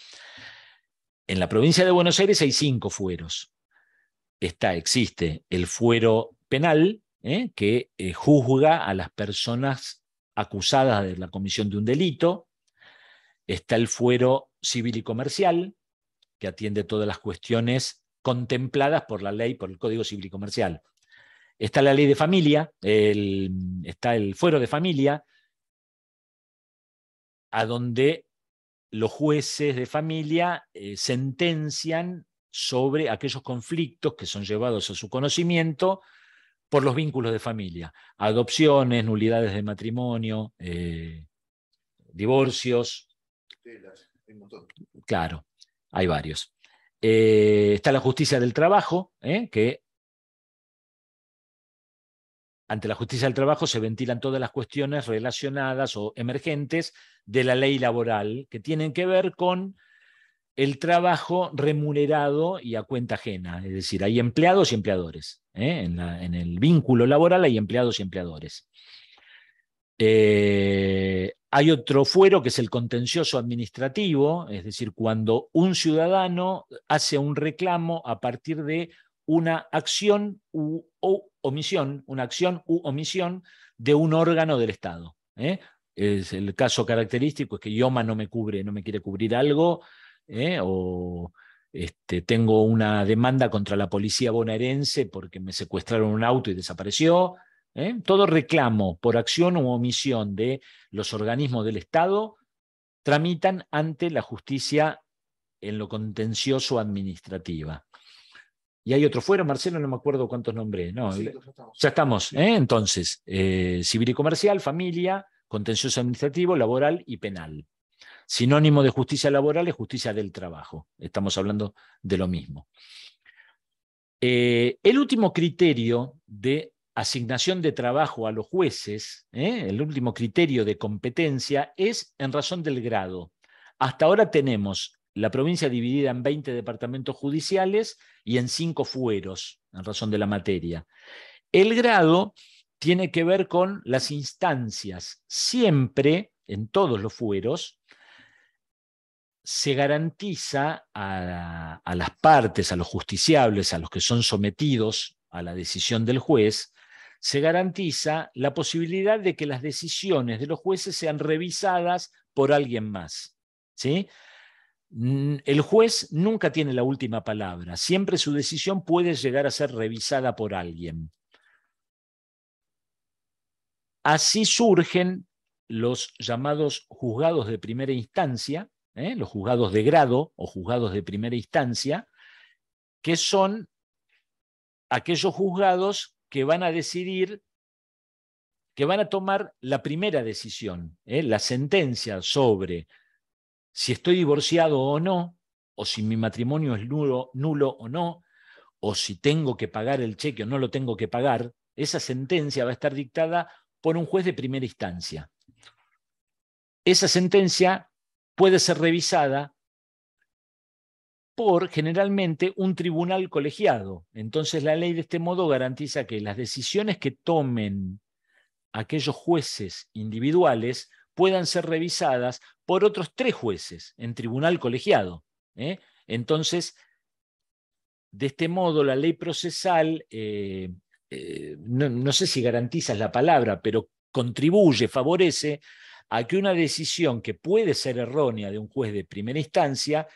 En la provincia de Buenos Aires hay cinco fueros. Está, existe el fuero penal, ¿eh? que eh, juzga a las personas acusadas de la comisión de un delito. Está el fuero civil y comercial, que atiende todas las cuestiones contempladas por la ley, por el Código Civil y Comercial. Está la ley de familia, está el fuero de familia, a donde los jueces de familia eh, sentencian sobre aquellos conflictos que son llevados a su conocimiento por los vínculos de familia, adopciones, nulidades de matrimonio, eh, divorcios. claro, hay varios. Eh, está la justicia del trabajo, eh, que ante la justicia del trabajo se ventilan todas las cuestiones relacionadas o emergentes de la ley laboral que tienen que ver con el trabajo remunerado y a cuenta ajena. Es decir, hay empleados y empleadores. ¿eh? En, el vínculo laboral hay empleados y empleadores. Eh, hay otro fuero que es el contencioso administrativo, es decir, cuando un ciudadano hace un reclamo a partir de una acción u, o omisión, una acción u omisión de un órgano del Estado. ¿eh? Es el caso característico es que IOMA no me cubre, no me quiere cubrir algo, ¿eh? o este, tengo una demanda contra la policía bonaerense porque me secuestraron un auto y desapareció. ¿eh? Todo reclamo por acción u omisión de los organismos del Estado tramitan ante la justicia en lo contencioso administrativa. Y hay otro fuero, Marcelo, no me acuerdo cuántos nombres No, ya estamos. ¿eh? Entonces, civil y comercial, familia, contencioso administrativo, laboral y penal. Sinónimo de justicia laboral es justicia del trabajo. Estamos hablando de lo mismo. Eh, el último criterio de asignación de trabajo a los jueces, ¿eh? el último criterio de competencia, es en razón del grado. Hasta ahora tenemos la provincia dividida en 20 departamentos judiciales y en 5 fueros, en razón de la materia. El grado tiene que ver con las instancias, siempre en todos los fueros, se garantiza a, las partes, a los justiciables, a los que son sometidos a la decisión del juez, se garantiza la posibilidad de que las decisiones de los jueces sean revisadas por alguien más. ¿sí? Mm, el juez nunca tiene la última palabra, siempre su decisión puede llegar a ser revisada por alguien. Así surgen los llamados juzgados de primera instancia, ¿eh? los juzgados de grado o juzgados de primera instancia, que son aquellos juzgados que van a decidir, que van a tomar la primera decisión, ¿eh? la sentencia sobre si estoy divorciado o no, o si mi matrimonio es nulo o no, o si tengo que pagar el cheque o no lo tengo que pagar, esa sentencia va a estar dictada por un juez de primera instancia. Esa sentencia puede ser revisada por generalmente un tribunal colegiado. Entonces la ley de este modo garantiza que las decisiones que tomen aquellos jueces individuales puedan ser revisadas por otros tres jueces en tribunal colegiado. ¿eh? Entonces, de este modo, la ley procesal, eh, eh, no, no, sé si garantiza la palabra, pero contribuye, favorece a que una decisión que puede ser errónea de un juez de primera instancia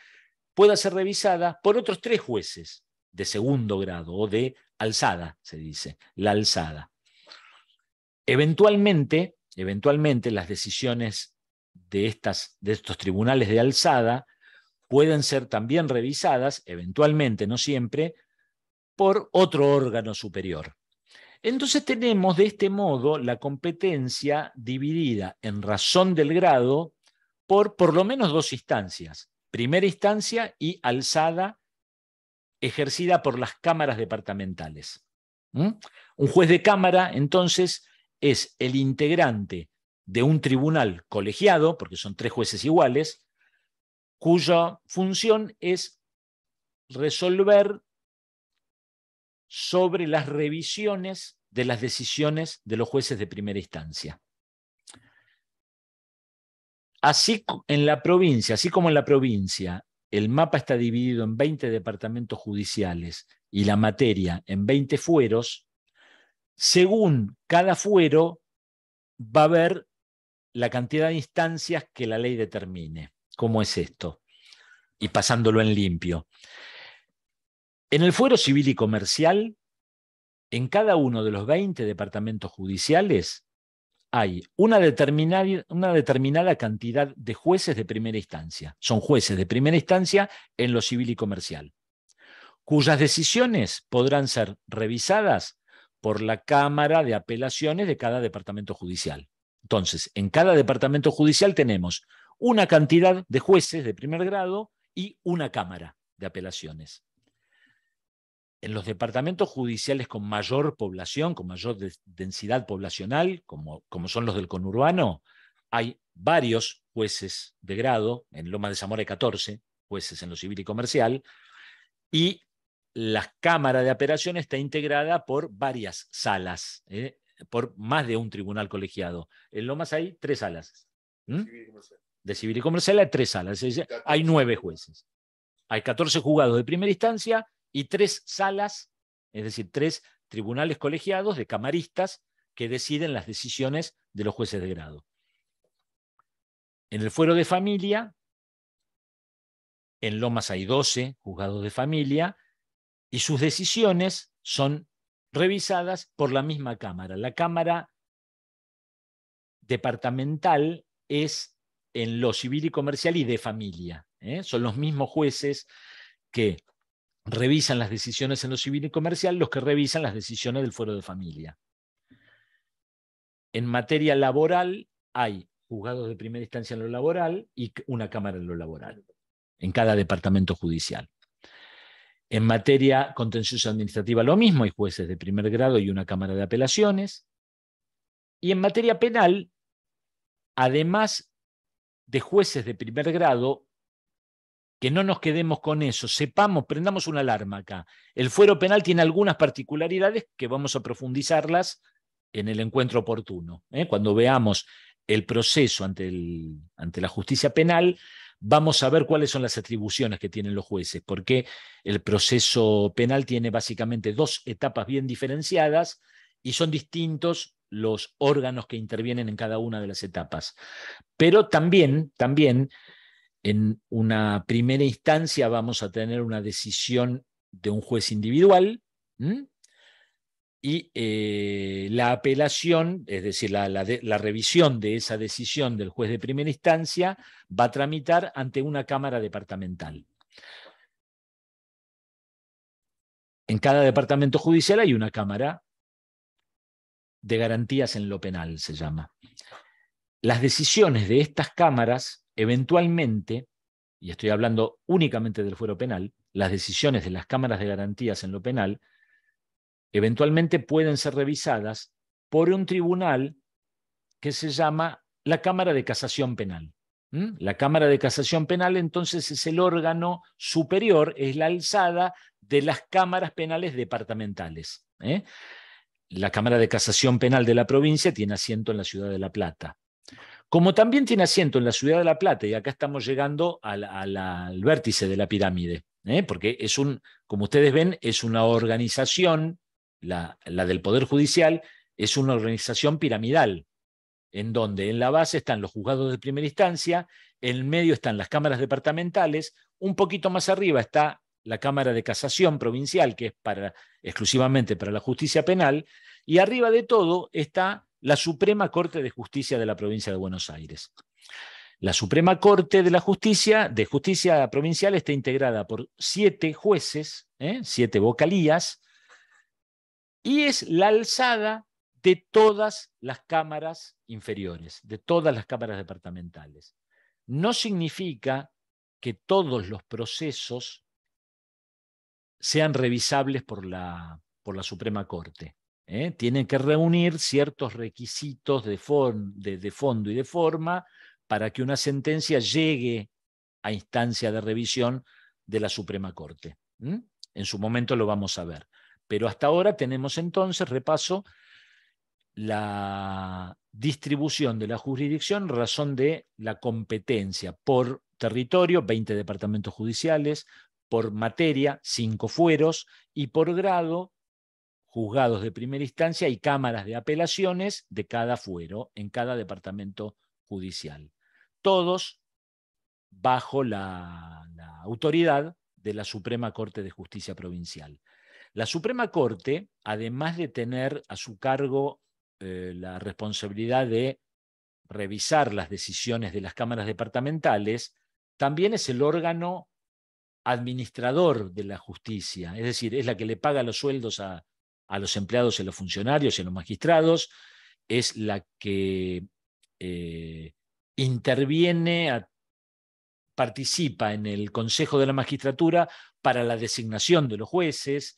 pueda ser revisada por otros tres jueces de segundo grado o de alzada, se dice, la alzada. Eventualmente, eventualmente las decisiones de, de estos tribunales de alzada pueden ser también revisadas, eventualmente, no siempre, por otro órgano superior. Entonces tenemos de este modo la competencia dividida en razón del grado por por lo menos dos instancias. Primera instancia y alzada ejercida por las cámaras departamentales. ¿Mm? Un juez de cámara, entonces, es el integrante de un tribunal colegiado, porque son tres jueces iguales, cuya función es resolver sobre las revisiones de las decisiones de los jueces de primera instancia. Así en la provincia, así como en la provincia, el mapa está dividido en 20 departamentos judiciales y la materia en 20 fueros, según cada fuero va a haber la cantidad de instancias que la ley determine. ¿Cómo es esto? Y pasándolo en limpio. En el fuero civil y comercial, en cada uno de los 20 departamentos judiciales hay una determinada, una determinada, cantidad de jueces de primera instancia. Son jueces de primera instancia en lo civil y comercial, cuyas decisiones podrán ser revisadas por la Cámara de Apelaciones de cada departamento judicial. Entonces, en cada departamento judicial tenemos una cantidad de jueces de primer grado y una Cámara de Apelaciones en los departamentos judiciales con mayor población, con mayor densidad poblacional, como, como son los del conurbano, hay varios jueces de grado, en Loma de Zamora hay 14 jueces en lo civil y comercial, y la Cámara de Operación está integrada por varias salas, ¿eh? por más de un tribunal colegiado. En Lomas hay tres salas. de civil y comercial hay tres salas, hay nueve jueces. Hay 14 juzgados de primera instancia y tres salas, es decir, tres tribunales colegiados de camaristas que deciden las decisiones de los jueces de grado. En el fuero de familia, en Lomas hay 12 juzgados de familia y sus decisiones son revisadas por la misma Cámara. La Cámara departamental es en lo civil y comercial y de familia. ¿eh? Son los mismos jueces que revisan las decisiones en lo civil y comercial los que revisan las decisiones del fuero de familia. En materia laboral hay juzgados de primera instancia en lo laboral y una cámara en lo laboral, en cada departamento judicial. En materia contenciosa administrativa lo mismo, hay jueces de primer grado y una cámara de apelaciones. Y en materia penal, además de jueces de primer grado, que no nos quedemos con eso, sepamos, prendamos una alarma acá. El fuero penal tiene algunas particularidades que vamos a profundizarlas en el encuentro oportuno. ¿eh? Cuando veamos el proceso ante, el, ante la justicia penal, vamos a ver cuáles son las atribuciones que tienen los jueces, porque el proceso penal tiene básicamente dos etapas bien diferenciadas y son distintos los órganos que intervienen en cada una de las etapas. Pero también, también en una primera instancia vamos a tener una decisión de un juez individual y eh, la apelación, es decir, la, revisión de esa decisión del juez de primera instancia va a tramitar ante una Cámara Departamental. En cada departamento judicial hay una Cámara de Garantías en lo Penal, se llama. Las decisiones de estas cámaras eventualmente, y estoy hablando únicamente del fuero penal, las decisiones de las cámaras de garantías en lo penal, eventualmente pueden ser revisadas por un tribunal que se llama la Cámara de Casación Penal. La Cámara de Casación Penal entonces es el órgano superior, es la alzada de las cámaras penales departamentales. ¿eh? La Cámara de Casación Penal de la provincia tiene asiento en la ciudad de La Plata. Como también tiene asiento en la ciudad de La Plata, y acá estamos llegando al, vértice de la pirámide, ¿eh? porque es un, como ustedes ven, es una organización, la, del Poder Judicial, es una organización piramidal, en donde en la base están los juzgados de primera instancia, en medio están las cámaras departamentales, un poquito más arriba está la Cámara de Casación Provincial, que es para, exclusivamente para la justicia penal, y arriba de todo está la Suprema Corte de Justicia de la provincia de Buenos Aires. La Suprema Corte de la Justicia, de Justicia Provincial, está integrada por siete jueces, ¿eh? siete vocalías, y es la alzada de todas las cámaras inferiores, de todas las cámaras departamentales. No significa que todos los procesos sean revisables por la, por la Suprema Corte. ¿eh? tienen que reunir ciertos requisitos de, fondo y de forma para que una sentencia llegue a instancia de revisión de la Suprema Corte. En su momento lo vamos a ver. Pero hasta ahora tenemos entonces, repaso, la distribución de la jurisdicción razón de la competencia por territorio, 20 departamentos judiciales, por materia, 5 fueros, y por grado, juzgados de primera instancia y cámaras de apelaciones de cada fuero, en cada departamento judicial. Todos bajo la, autoridad de la Suprema Corte de Justicia Provincial. La Suprema Corte, además de tener a su cargo eh, la responsabilidad de revisar las decisiones de las cámaras departamentales, también es el órgano administrador de la justicia, es decir, es la que le paga los sueldos a, a los empleados y a los funcionarios y a los magistrados, es la que eh, interviene, participa en el Consejo de la Magistratura para la designación de los jueces,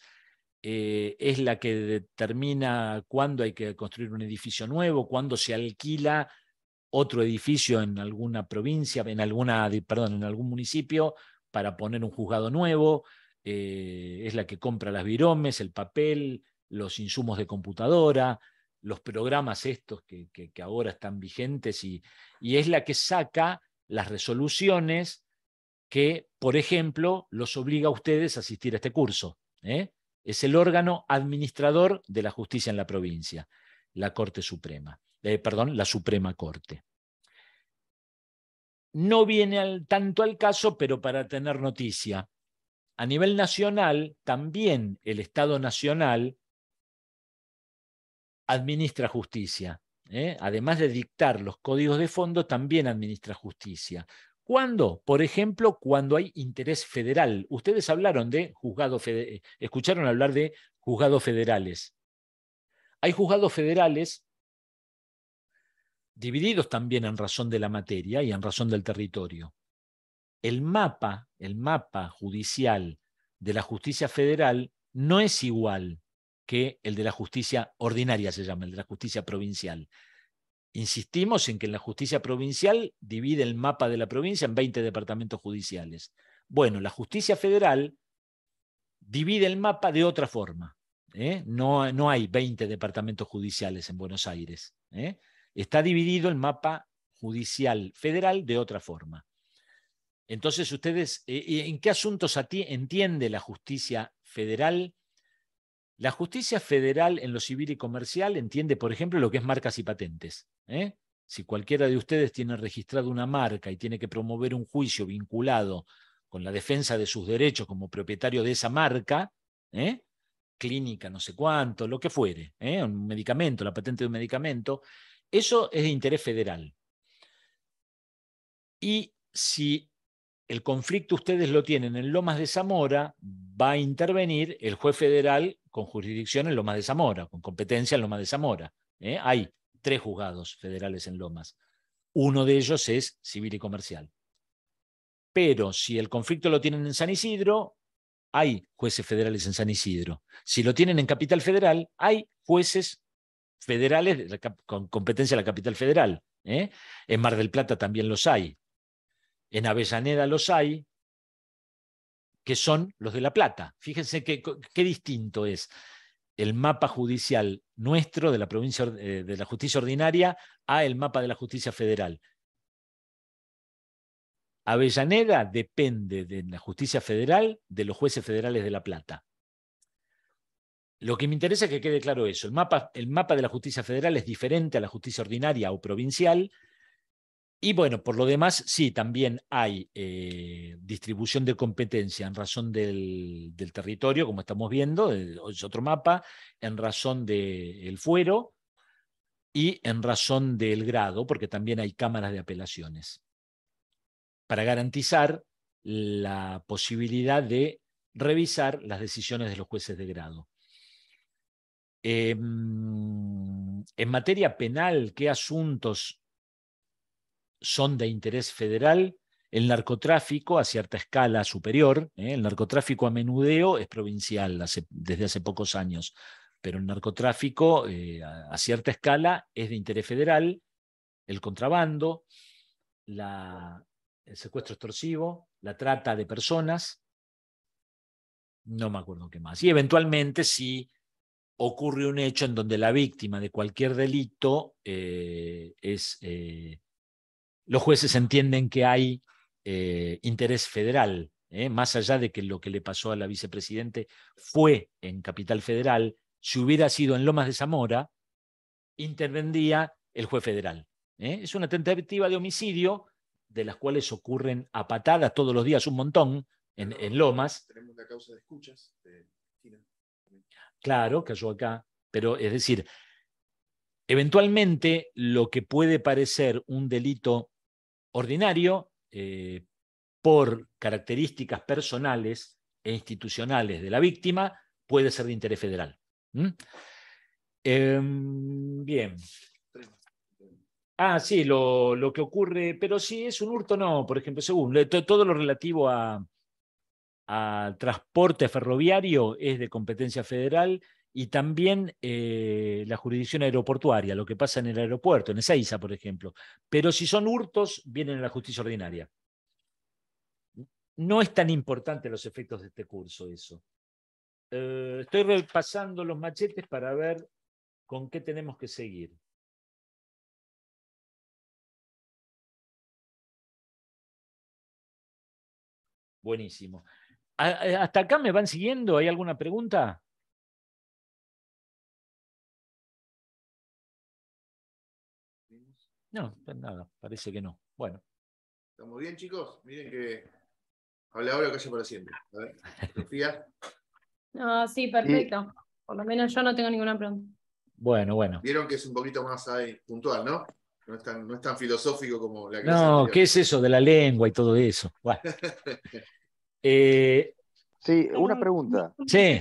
eh, es la que determina cuándo hay que construir un edificio nuevo, cuándo se alquila otro edificio en alguna provincia, en alguna, perdón, en algún municipio para poner un juzgado nuevo, eh, es la que compra las viromes, el papel, los insumos de computadora, los programas estos que, ahora están vigentes y, es la que saca las resoluciones que, por ejemplo, los obliga a ustedes a asistir a este curso. ¿eh? Es el órgano administrador de la justicia en la provincia, la Corte Suprema, eh, perdón, la Suprema Corte. No viene al, tanto al caso, pero para tener noticia. A nivel nacional, también el Estado Nacional administra justicia. ¿eh? Además de dictar los códigos de fondo, también administra justicia. ¿Cuándo? Por ejemplo, cuando hay interés federal. Ustedes hablaron de juzgados, escucharon hablar de juzgados federales. Hay juzgados federales divididos también en razón de la materia y en razón del territorio. El mapa, el mapa judicial de la justicia federal no es igual que el de la justicia ordinaria, se llama, el de la justicia provincial. Insistimos en que la justicia provincial divide el mapa de la provincia en 20 departamentos judiciales. Bueno, la justicia federal divide el mapa de otra forma. ¿eh? No, hay 20 departamentos judiciales en Buenos Aires. ¿eh? Está dividido el mapa judicial federal de otra forma. Entonces, ustedes, eh, ¿en qué asuntos entiende la justicia federal la justicia federal en lo civil y comercial entiende, por ejemplo, lo que es marcas y patentes. ¿eh? Si cualquiera de ustedes tiene registrado una marca y tiene que promover un juicio vinculado con la defensa de sus derechos como propietario de esa marca, ¿eh? clínica, no sé cuánto, lo que fuere, ¿eh? un medicamento, la patente de un medicamento, eso es de interés federal. Y si el conflicto ustedes lo tienen en Lomas de Zamora, va a intervenir el juez federal con jurisdicción en Lomas de Zamora, con competencia en Lomas de Zamora. ¿eh? Hay tres juzgados federales en Lomas. Uno de ellos es civil y comercial. Pero si el conflicto lo tienen en San Isidro, hay jueces federales en San Isidro. Si lo tienen en Capital Federal, hay jueces federales con competencia en la Capital Federal. ¿eh? En Mar del Plata también los hay. En Avellaneda los hay, que son los de La Plata. Fíjense qué, distinto es el mapa judicial nuestro de la eh, de la justicia ordinaria a el mapa de la justicia federal. Avellaneda depende de la justicia federal de los jueces federales de La Plata. Lo que me interesa es que quede claro eso. el mapa de la justicia federal es diferente a la justicia ordinaria o provincial y bueno, por lo demás, sí, también hay eh, distribución de competencia en razón del, territorio, como estamos viendo, eh, es otro mapa, en razón del fuero y en razón del grado, porque también hay cámaras de apelaciones, para garantizar la posibilidad de revisar las decisiones de los jueces de grado. Em, en materia penal, ¿qué asuntos son de interés federal, el narcotráfico a cierta escala superior, ¿eh? el narcotráfico a menudeo es provincial desde hace pocos años, pero el narcotráfico eh, a, cierta escala es de interés federal, el contrabando, la, el secuestro extorsivo, la trata de personas, no me acuerdo qué más. Y eventualmente si ocurre un hecho en donde la víctima de cualquier delito eh, es los jueces entienden que hay eh, interés federal, ¿eh? más allá de que lo que le pasó a la vicepresidente fue en Capital Federal, si hubiera sido en Lomas de Zamora, intervendría el juez federal. ¿eh? Es una tentativa de homicidio de las cuales ocurren a patadas todos los días un montón en, Lomas. Tenemos la causa de escuchas de Claro, cayó acá, pero es decir, eventualmente lo que puede parecer un delito ordinario, eh, por características personales e institucionales de la víctima, puede ser de interés federal. ¿Mm? Em, bien. Ah, sí, lo, que ocurre, pero si es un hurto, no, por ejemplo, según todo lo relativo a, a transporte ferroviario es de competencia federal y también eh, la jurisdicción aeroportuaria, lo que pasa en el aeropuerto, en Ezeiza, por ejemplo. Pero si son hurtos, vienen a la justicia ordinaria. No es tan importante los efectos de este curso eso. Eh, estoy repasando los machetes para ver con qué tenemos que seguir. Buenísimo. Eh, ¿Hasta acá me van siguiendo? ¿Hay alguna pregunta? No, pues nada, parece que no. Bueno. ¿Estamos bien, chicos? Miren que habla ahora calla para siempre. A ver, <laughs> Sofía. No, sí, perfecto. Por lo menos yo no tengo ninguna pregunta. Bueno, bueno. Vieron que es un poquito más ahí, puntual, ¿no? No es, tan, no es tan filosófico como la que... No, ¿qué es eso de la lengua y todo eso? <laughs> Eh, sí, una pregunta. Sí.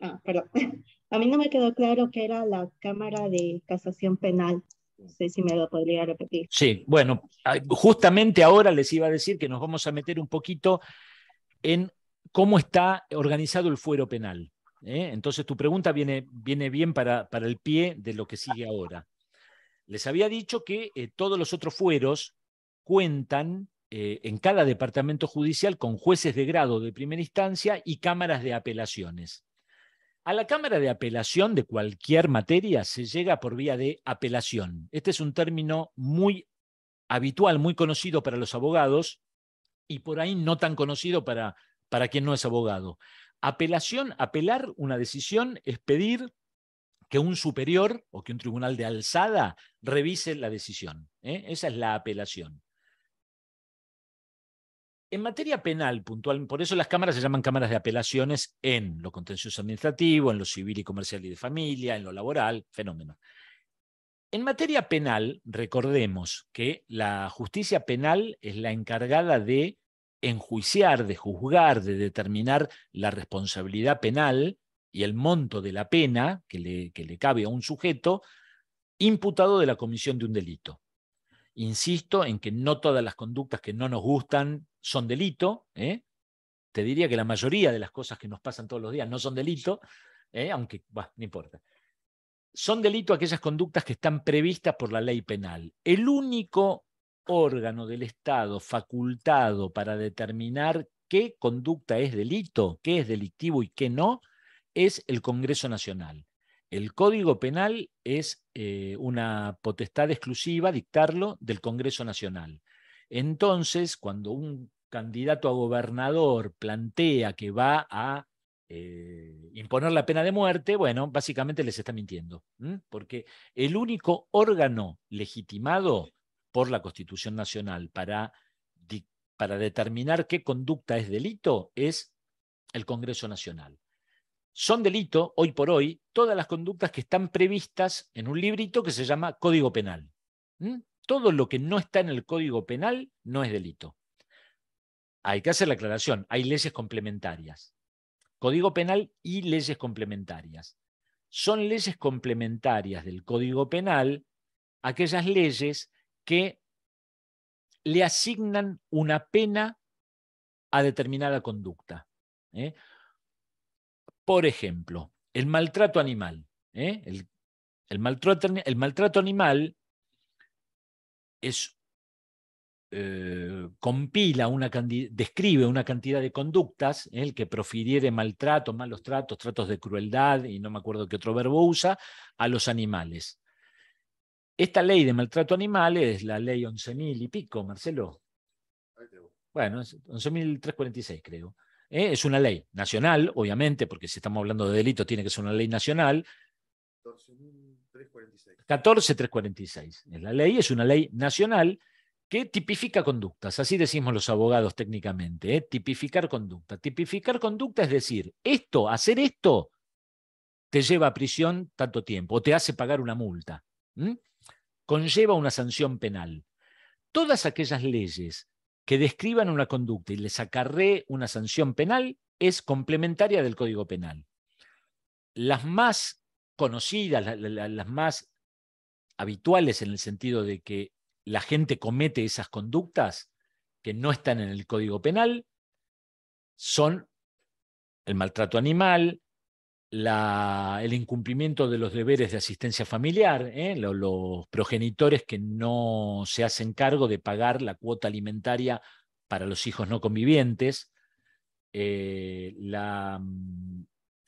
ah, perdón. <laughs> A mí no me quedó claro qué era la Cámara de Casación Penal. No sé si me lo podría repetir. Sí, bueno, ah, justamente ahora les iba a decir que nos vamos a meter un poquito en cómo está organizado el fuero penal. ¿eh? Entonces tu pregunta viene, viene bien para, para, el pie de lo que sigue ahora. Les había dicho que eh, todos los otros fueros cuentan eh, en cada departamento judicial con jueces de grado de primera instancia y cámaras de apelaciones. A la Cámara de Apelación de cualquier materia se llega por vía de apelación. Este es un término muy habitual, muy conocido para los abogados y por ahí no tan conocido para, quien no es abogado. Apelación, apelar una decisión es pedir que un superior o que un tribunal de alzada revise la decisión. ¿eh? Esa es la apelación. En materia penal, puntual, por eso las cámaras se llaman cámaras de apelaciones en lo contencioso administrativo, en lo civil y comercial y de familia, en lo laboral, fenómeno. En materia penal, recordemos que la justicia penal es la encargada de enjuiciar, de juzgar, de determinar la responsabilidad penal y el monto de la pena que le cabe a un sujeto imputado de la comisión de un delito. Insisto en que no todas las conductas que no nos gustan son delito. ¿eh? Te diría que la mayoría de las cosas que nos pasan todos los días no son delito, ¿eh? aunque, no importa. Son delito aquellas conductas que están previstas por la ley penal. El único órgano del Estado facultado para determinar qué conducta es delito, qué es delictivo y qué no, es el Congreso Nacional. El Código Penal es eh, una potestad exclusiva, dictarlo, del Congreso Nacional. Entonces, cuando un candidato a gobernador plantea que va a eh, imponer la pena de muerte, bueno, básicamente les está mintiendo, porque el único órgano legitimado por la Constitución Nacional para determinar qué conducta es delito es el Congreso Nacional son delito, hoy por hoy, todas las conductas que están previstas en un librito que se llama Código Penal. ¿Mm? Todo lo que no está en el Código Penal no es delito. Hay que hacer la aclaración, hay leyes complementarias. Código Penal y leyes complementarias. Son leyes complementarias del Código Penal aquellas leyes que le asignan una pena a determinada conducta. ¿eh? Por ejemplo, el maltrato animal. ¿eh? El, maltrato, animal eh, compila, una describe una cantidad de conductas, ¿eh? el que profiriere maltrato, malos tratos, tratos de crueldad, y no me acuerdo qué otro verbo usa, a los animales. Esta ley de maltrato animal es la ley 11.000 y pico, Marcelo. Bueno, 11.346 creo ¿eh? es una ley nacional, obviamente, porque si estamos hablando de delito tiene que ser una ley nacional. 14346. 14346 es la ley, es una ley nacional que tipifica conductas, así decimos los abogados técnicamente, ¿eh? tipificar conducta. Tipificar conducta es decir, esto, hacer esto, te lleva a prisión tanto tiempo o te hace pagar una multa. Conlleva una sanción penal. Todas aquellas leyes que describan una conducta y les acarree una sanción penal es complementaria del Código Penal. Las más conocidas, las, las más habituales en el sentido de que la gente comete esas conductas que no están en el Código Penal, son el maltrato animal, el incumplimiento de los deberes de asistencia familiar, ¿eh? los, progenitores que no se hacen cargo de pagar la cuota alimentaria para los hijos no convivientes, eh, mm,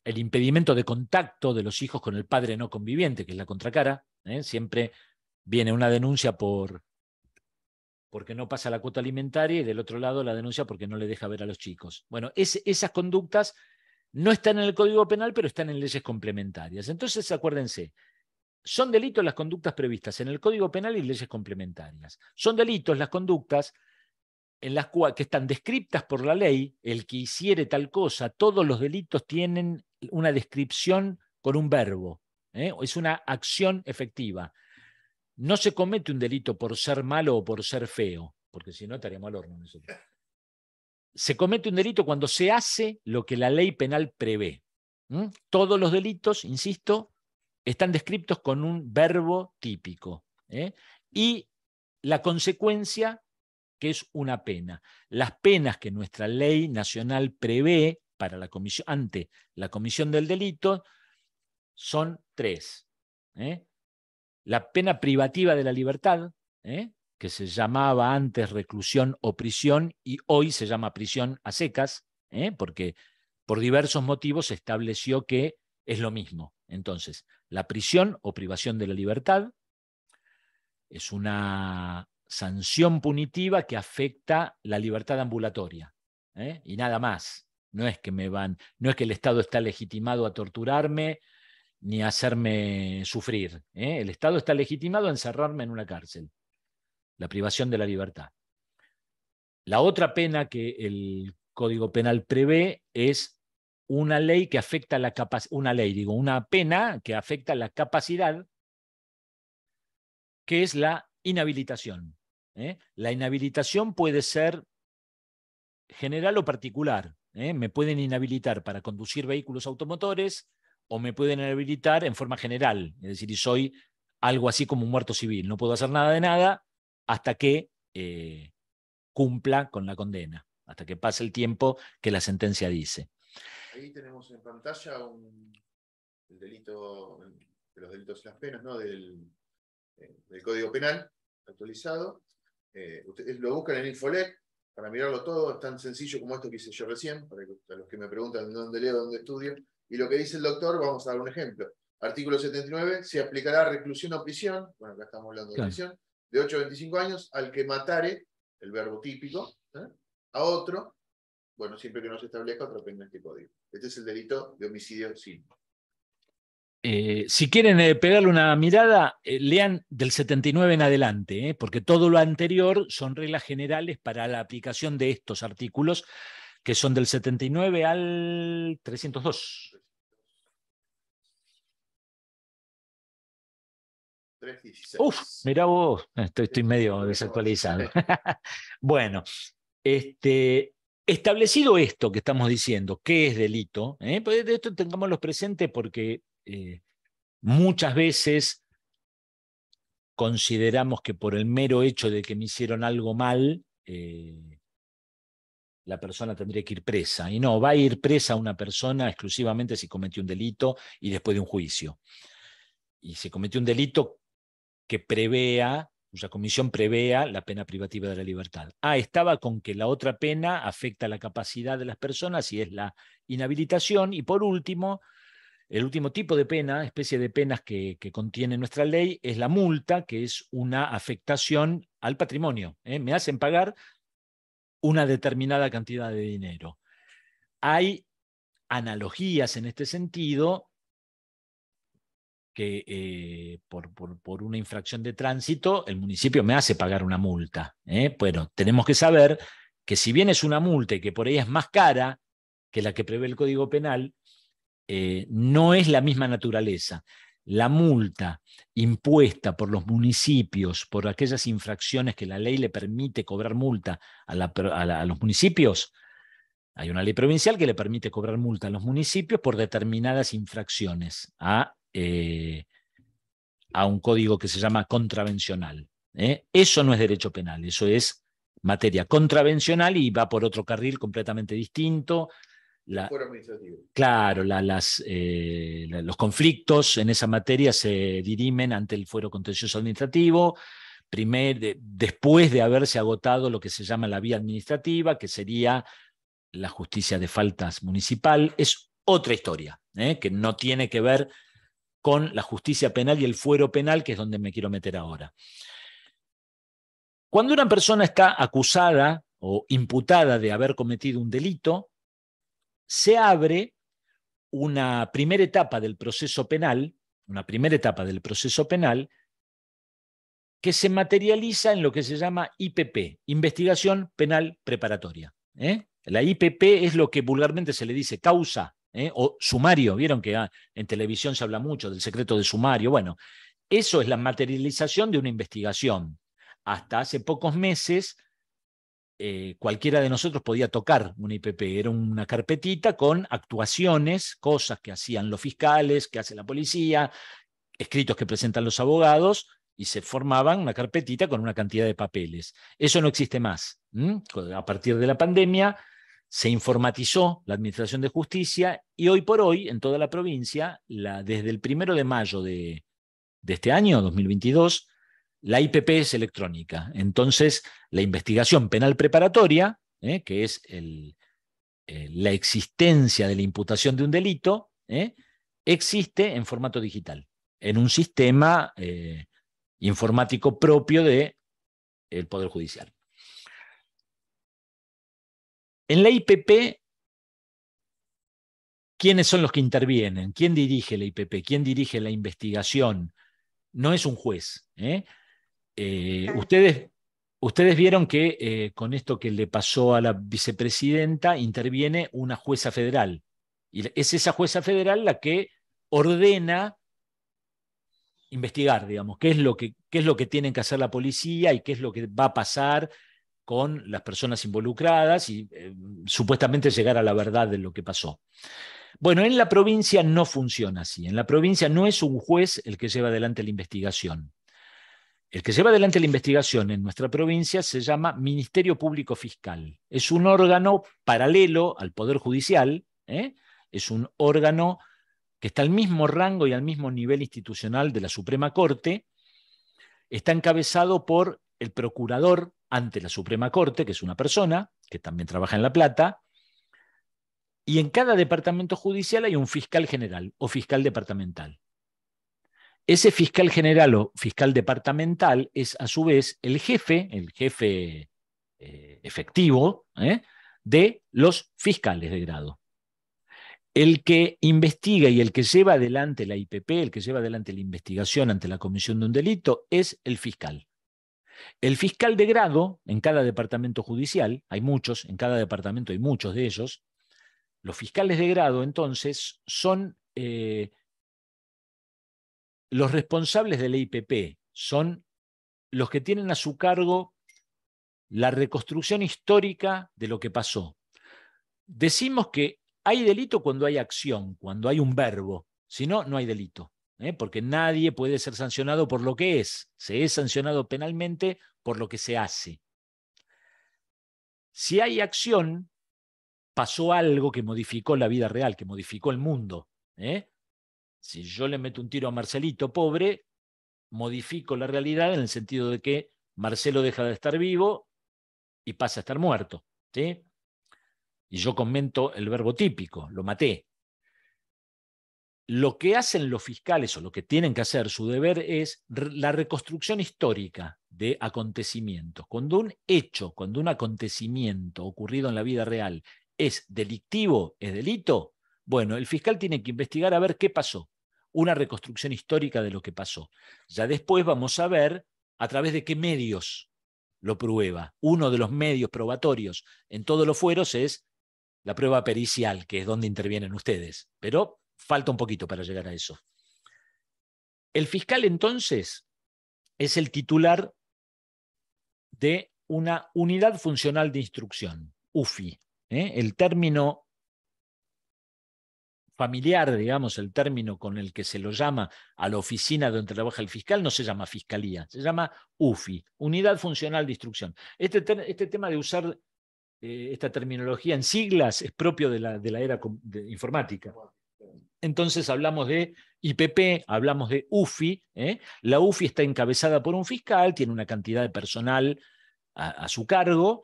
el impedimento de contacto de los hijos con el padre no conviviente, que es la contracara, ¿eh? siempre viene una denuncia por porque no pasa la cuota alimentaria y del otro lado la denuncia porque no le deja ver a los chicos. Bueno, esas conductas no están en el Código Penal, pero están en leyes complementarias. Entonces, acuérdense, son delitos las conductas previstas en el Código Penal y leyes complementarias. Son delitos las conductas en las que están descriptas por la ley, el que hiciere tal cosa, todos los delitos tienen una descripción con un verbo, ¿eh? es una acción efectiva. No se comete un delito por ser malo o por ser feo, porque si no estaríamos al horno nosotros se comete un delito cuando se hace lo que la ley penal prevé. Todos los delitos, insisto, están descritos con un verbo típico. ¿eh? Y la consecuencia, que es una pena. Las penas que nuestra ley nacional prevé para la comisión, ante la comisión del delito son tres. ¿eh? La pena privativa de la libertad, ¿eh? que se llamaba antes reclusión o prisión y hoy se llama prisión a secas, ¿eh? porque por diversos motivos se estableció que es lo mismo. Entonces, la prisión o privación de la libertad es una sanción punitiva que afecta la libertad ambulatoria ¿eh? y nada más. No es que me van, no es que el Estado está legitimado a torturarme ni a hacerme sufrir. ¿eh? El Estado está legitimado a encerrarme en una cárcel la privación de la libertad. La otra pena que el Código Penal prevé es una ley que afecta la una ley, digo, una pena que afecta la capacidad, que es la inhabilitación. ¿eh? La inhabilitación puede ser general o particular. ¿eh? Me pueden inhabilitar para conducir vehículos automotores o me pueden inhabilitar en forma general, es decir, soy algo así como un muerto civil, no puedo hacer nada de nada, hasta que eh, cumpla con la condena, hasta que pase el tiempo que la sentencia dice. Ahí tenemos en pantalla el delito, de los delitos y las penas, ¿no? Del, eh, Código Penal actualizado. Eh, ustedes lo buscan en Infolec para mirarlo todo, es tan sencillo como esto que hice yo recién, para, los que me preguntan dónde leo, dónde estudio. Y lo que dice el doctor, vamos a dar un ejemplo. Artículo 79, se aplicará reclusión o prisión, bueno, acá estamos hablando de prisión, de 8 a 25 años al que matare, el verbo típico, ¿eh? a otro, bueno, siempre que no se establezca otro pena este código. Este es el delito de homicidio simple. Eh, si quieren eh, pegarle una mirada, lean del 79 en adelante, porque todo lo anterior son reglas generales para la aplicación de estos artículos, que son del 79 al 302. Uf, mirá vos, estoy, medio desactualizado. <laughs> bueno, este, establecido esto que estamos diciendo, qué es delito, eh, pues, esto tengámoslo presente porque eh, muchas veces consideramos que por el mero hecho de que me hicieron algo mal, eh, la persona tendría que ir presa. Y no, va a ir presa una persona exclusivamente si cometió un delito y después de un juicio. Y si cometió un delito que prevea, cuya comisión prevea la pena privativa de la libertad. Ah, estaba con que la otra pena afecta la capacidad de las personas y es la inhabilitación. Y por último, el último tipo de pena, especie de penas que, contiene nuestra ley, es la multa, que es una afectación al patrimonio. ¿eh? Me hacen pagar una determinada cantidad de dinero. Hay analogías en este sentido que eh, por, por, una infracción de tránsito el municipio me hace pagar una multa. ¿eh? Bueno, tenemos que saber que si bien es una multa y que por ella es más cara que la que prevé el Código Penal, eh, no es la misma naturaleza. La multa impuesta por los municipios por aquellas infracciones que la ley le permite cobrar multa a, a los municipios, hay una ley provincial que le permite cobrar multa a los municipios por determinadas infracciones a ¿ah? Eh, a un código que se llama contravencional. ¿eh? Eso no es derecho penal, eso es materia contravencional y va por otro carril completamente distinto. La, claro, la, las, eh, los conflictos en esa materia se dirimen ante el fuero contencioso administrativo, después de haberse agotado lo que se llama la vía administrativa, que sería la justicia de faltas municipal. Es otra historia, que no tiene que ver con la justicia penal y el fuero penal, que es donde me quiero meter ahora. Cuando una persona está acusada o imputada de haber cometido un delito, se abre una primera etapa del proceso penal, una primera etapa del proceso penal que se materializa en lo que se llama IPP, investigación penal preparatoria. ¿eh? La IPP es lo que vulgarmente se le dice causa ¿eh? o sumario, vieron que ah, en televisión se habla mucho del secreto de sumario. Bueno, eso es la materialización de una investigación. Hasta hace pocos meses, eh, cualquiera de nosotros podía tocar una IPP, era una carpetita con actuaciones, cosas que hacían los fiscales, que hace la policía, escritos que presentan los abogados, y se formaban una carpetita con una cantidad de papeles. Eso no existe más. A partir de la pandemia, se informatizó la Administración de Justicia y hoy por hoy, en toda la provincia, desde el primero de mayo de, este año, 2022, la IPP es electrónica. Entonces, la investigación penal preparatoria, eh, que es eh, la existencia de la imputación de un delito, eh, existe en formato digital, en un sistema informático propio del Poder Judicial. En la IPP, ¿quiénes son los que intervienen? ¿Quién dirige la IPP? ¿Quién dirige la investigación? No es un juez. ¿eh? Eh, ustedes, ustedes, vieron que eh, con esto que le pasó a la vicepresidenta interviene una jueza federal. Y es esa jueza federal la que ordena investigar, digamos, qué es lo que, qué es lo que tienen que hacer la policía y qué es lo que va a pasar con las personas involucradas y eh, supuestamente llegar a la verdad de lo que pasó. Bueno, en la provincia no funciona así. En la provincia no es un juez el que lleva adelante la investigación. El que lleva adelante la investigación en nuestra provincia se llama Ministerio Público Fiscal. Es un órgano paralelo al Poder Judicial, ¿eh? es un órgano que está al mismo rango y al mismo nivel institucional de la Suprema Corte, está encabezado por el procurador ante la Suprema Corte, que es una persona que también trabaja en La Plata, y en cada departamento judicial hay un fiscal general o fiscal departamental. Ese fiscal general o fiscal departamental es a su vez el jefe, el jefe eh, efectivo ¿eh? de los fiscales de grado. El que investiga y el que lleva adelante la IPP, el que lleva adelante la investigación ante la comisión de un delito, es el fiscal. El fiscal de grado en cada departamento judicial, hay muchos, en cada departamento hay muchos de ellos, los fiscales de grado entonces son eh, los responsables de la IPP, son los que tienen a su cargo la reconstrucción histórica de lo que pasó. Decimos que hay delito cuando hay acción, cuando hay un verbo, si no, no hay delito. ¿eh? porque nadie puede ser sancionado por lo que es, se es sancionado penalmente por lo que se hace. Si hay acción, pasó algo que modificó la vida real, que modificó el mundo. ¿eh? Si yo le meto un tiro a Marcelito, pobre, modifico la realidad en el sentido de que Marcelo deja de estar vivo y pasa a estar muerto. Y yo comento el verbo típico, lo maté lo que hacen los fiscales o lo que tienen que hacer, su deber es la reconstrucción histórica de acontecimientos. Cuando un hecho, cuando un acontecimiento ocurrido en la vida real es delictivo, es delito, bueno, el fiscal tiene que investigar a ver qué pasó, una reconstrucción histórica de lo que pasó. Ya después vamos a ver a través de qué medios lo prueba. Uno de los medios probatorios en todos los fueros es la prueba pericial, que es donde intervienen ustedes. Pero falta un poquito para llegar a eso. El fiscal entonces es el titular de una unidad funcional de instrucción, UFI. ¿eh? El término familiar, digamos, el término con el que se lo llama a la oficina donde trabaja el fiscal, no se llama fiscalía, se llama UFI, Unidad Funcional de Instrucción. Este, este tema de usar eh, esta terminología en siglas es propio de la, de la era informática. Entonces hablamos de IPP, hablamos de UFI. ¿eh? La UFI está encabezada por un fiscal, tiene una cantidad de personal a, su cargo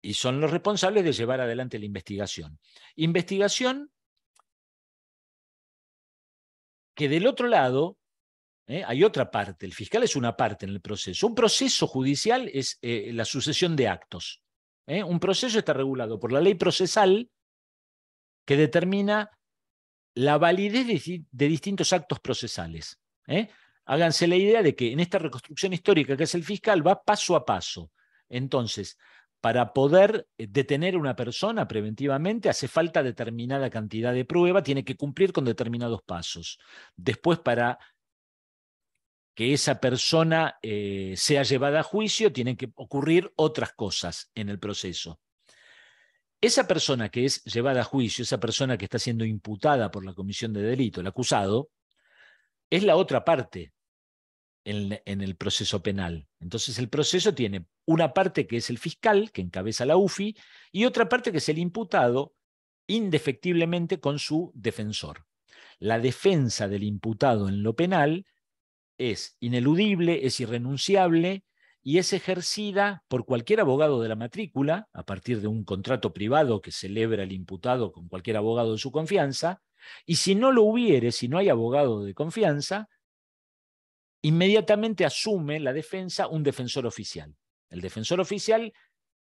y son los responsables de llevar adelante la investigación. Investigación que del otro lado ¿eh? Hay otra parte, el fiscal es una parte en el proceso. Un proceso judicial es eh, la sucesión de actos. Un proceso está regulado por la ley procesal que determina la validez de, distintos actos procesales. ¿eh? Háganse la idea de que en esta reconstrucción histórica que es el fiscal va paso a paso. Entonces, para poder eh, detener a una persona preventivamente hace falta determinada cantidad de prueba, tiene que cumplir con determinados pasos. Después, para que esa persona eh, sea llevada a juicio, tienen que ocurrir otras cosas en el proceso esa persona que es llevada a juicio, esa persona que está siendo imputada por la comisión de delito, el acusado, es la otra parte en, el proceso penal. Entonces el proceso tiene una parte que es el fiscal, que encabeza la UFI, y otra parte que es el imputado, indefectiblemente con su defensor. La defensa del imputado en lo penal es ineludible, es irrenunciable, y es ejercida por cualquier abogado de la matrícula, a partir de un contrato privado que celebra el imputado con cualquier abogado de su confianza, y si no lo hubiere, si no hay abogado de confianza, inmediatamente asume la defensa un defensor oficial. El defensor oficial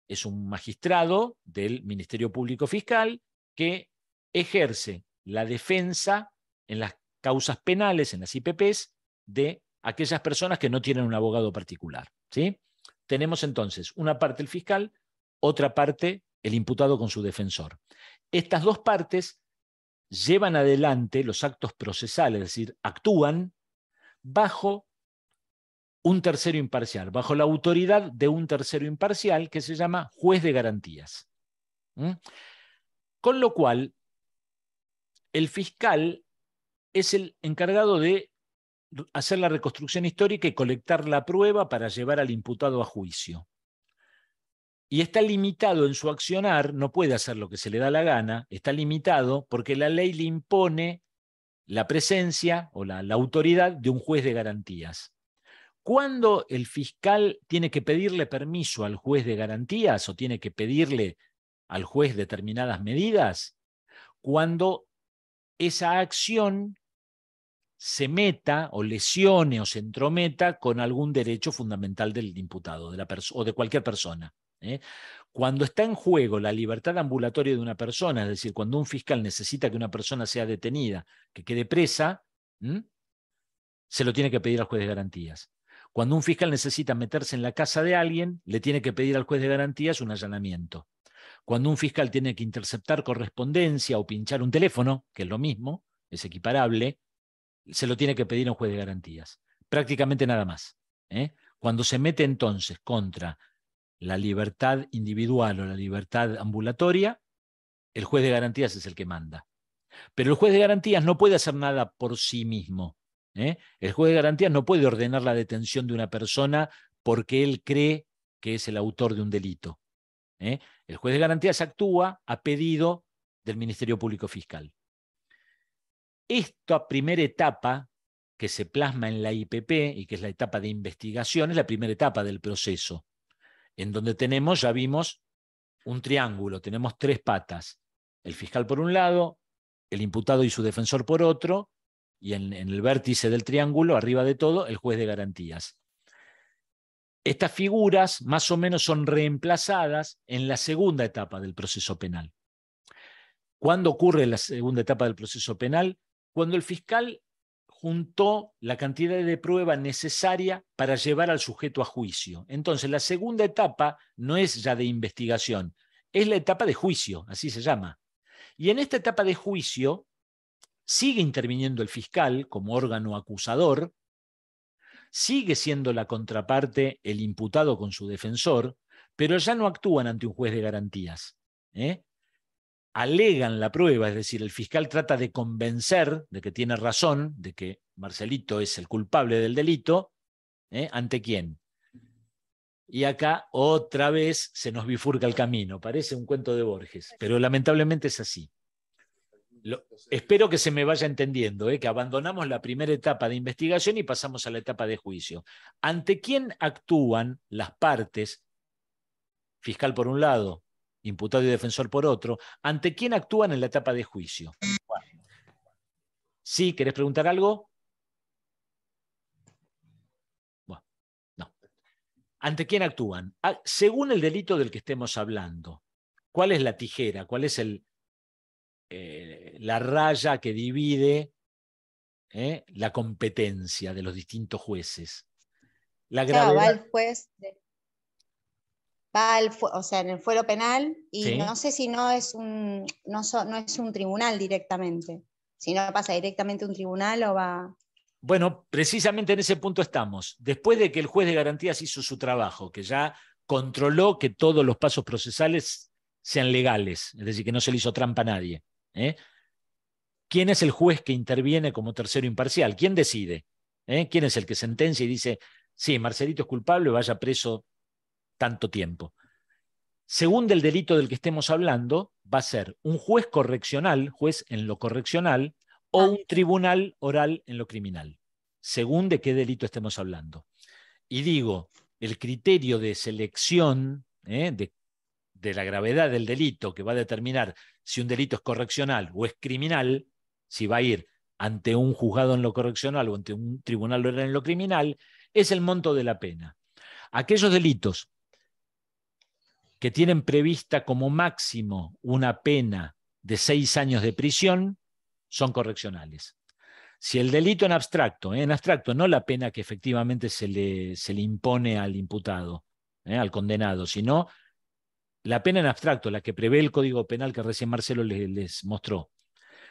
es un magistrado del Ministerio Público Fiscal que ejerce la defensa en las causas penales, en las IPPs, de aquellas personas que no tienen un abogado particular. ¿sí? Tenemos entonces una parte el fiscal, otra parte el imputado con su defensor. Estas dos partes llevan adelante los actos procesales, es decir, actúan bajo un tercero imparcial, bajo la autoridad de un tercero imparcial que se llama juez de garantías. Con lo cual, el fiscal es el encargado de hacer la reconstrucción histórica y colectar la prueba para llevar al imputado a juicio. Y está limitado en su accionar, no puede hacer lo que se le da la gana, está limitado porque la ley le impone la presencia o la, autoridad de un juez de garantías. Cuando el fiscal tiene que pedirle permiso al juez de garantías o tiene que pedirle al juez determinadas medidas? Cuando esa acción se meta o lesione o se entrometa con algún derecho fundamental del imputado de la o de cualquier persona. ¿eh? Cuando está en juego la libertad ambulatoria de una persona, es decir, cuando un fiscal necesita que una persona sea detenida, que quede presa, se lo tiene que pedir al juez de garantías. Cuando un fiscal necesita meterse en la casa de alguien, le tiene que pedir al juez de garantías un allanamiento. Cuando un fiscal tiene que interceptar correspondencia o pinchar un teléfono, que es lo mismo, es equiparable, se lo tiene que pedir a un juez de garantías. Prácticamente nada más. ¿eh? Cuando se mete entonces contra la libertad individual o la libertad ambulatoria, el juez de garantías es el que manda. Pero el juez de garantías no puede hacer nada por sí mismo. ¿eh? El juez de garantías no puede ordenar la detención de una persona porque él cree que es el autor de un delito. ¿eh? El juez de garantías actúa a pedido del Ministerio Público Fiscal. Esta primera etapa que se plasma en la IPP y que es la etapa de investigación, es la primera etapa del proceso, en donde tenemos, ya vimos, un triángulo, tenemos tres patas, el fiscal por un lado, el imputado y su defensor por otro, y en, el vértice del triángulo, arriba de todo, el juez de garantías. Estas figuras más o menos son reemplazadas en la segunda etapa del proceso penal. ¿Cuándo ocurre la segunda etapa del proceso penal? cuando el fiscal juntó la cantidad de prueba necesaria para llevar al sujeto a juicio. Entonces, la segunda etapa no es ya de investigación, es la etapa de juicio, así se llama. Y en esta etapa de juicio sigue interviniendo el fiscal como órgano acusador, sigue siendo la contraparte el imputado con su defensor, pero ya no actúan ante un juez de garantías. ¿eh? alegan la prueba, es decir, el fiscal trata de convencer de que tiene razón, de que Marcelito es el culpable del delito, ¿eh? ¿ante quién? Y acá otra vez se nos bifurca el camino, parece un cuento de Borges, pero lamentablemente es así. espero que se me vaya entendiendo, ¿eh? que abandonamos la primera etapa de investigación y pasamos a la etapa de juicio. ¿Ante quién actúan las partes, fiscal por un lado, imputado y defensor por otro, ¿ante quién actúan en la etapa de juicio? ¿Sí? ¿Querés preguntar algo? Bueno, no. ¿Ante quién actúan? Ah, según el delito del que estemos hablando, ¿cuál es la tijera? ¿Cuál es el, eh, la raya que divide eh, la competencia de los distintos jueces? La gravedad, juez de va al o sea, en el fuero penal y no sé si no es, un, no, es un tribunal directamente, si no pasa directamente un tribunal o va... Bueno, precisamente en ese punto estamos. Después de que el juez de garantías hizo su trabajo, que ya controló que todos los pasos procesales sean legales, es decir, que no se le hizo trampa a nadie. ¿eh? ¿Quién es el juez que interviene como tercero imparcial? ¿Quién decide? ¿Eh? ¿Quién es el que sentencia y dice, sí, Marcelito es culpable, vaya preso tanto tiempo. Según del delito del que estemos hablando, va a ser un juez correccional, juez en lo correccional, o ah. un tribunal oral en lo criminal, según de qué delito estemos hablando. Y digo, el criterio de selección ¿eh? de la gravedad del delito que va a determinar si un delito es correccional o es criminal, si va a ir ante un juzgado en lo correccional o ante un tribunal oral en lo criminal, es el monto de la pena. Aquellos delitos que tienen prevista como máximo una pena de seis años de prisión son correccionales. Si el delito en abstracto, eh, en abstracto, no la pena que efectivamente se le, se le impone al imputado, eh, al condenado, sino la pena en abstracto, la que prevé el Código Penal que recién Marcelo les, les mostró.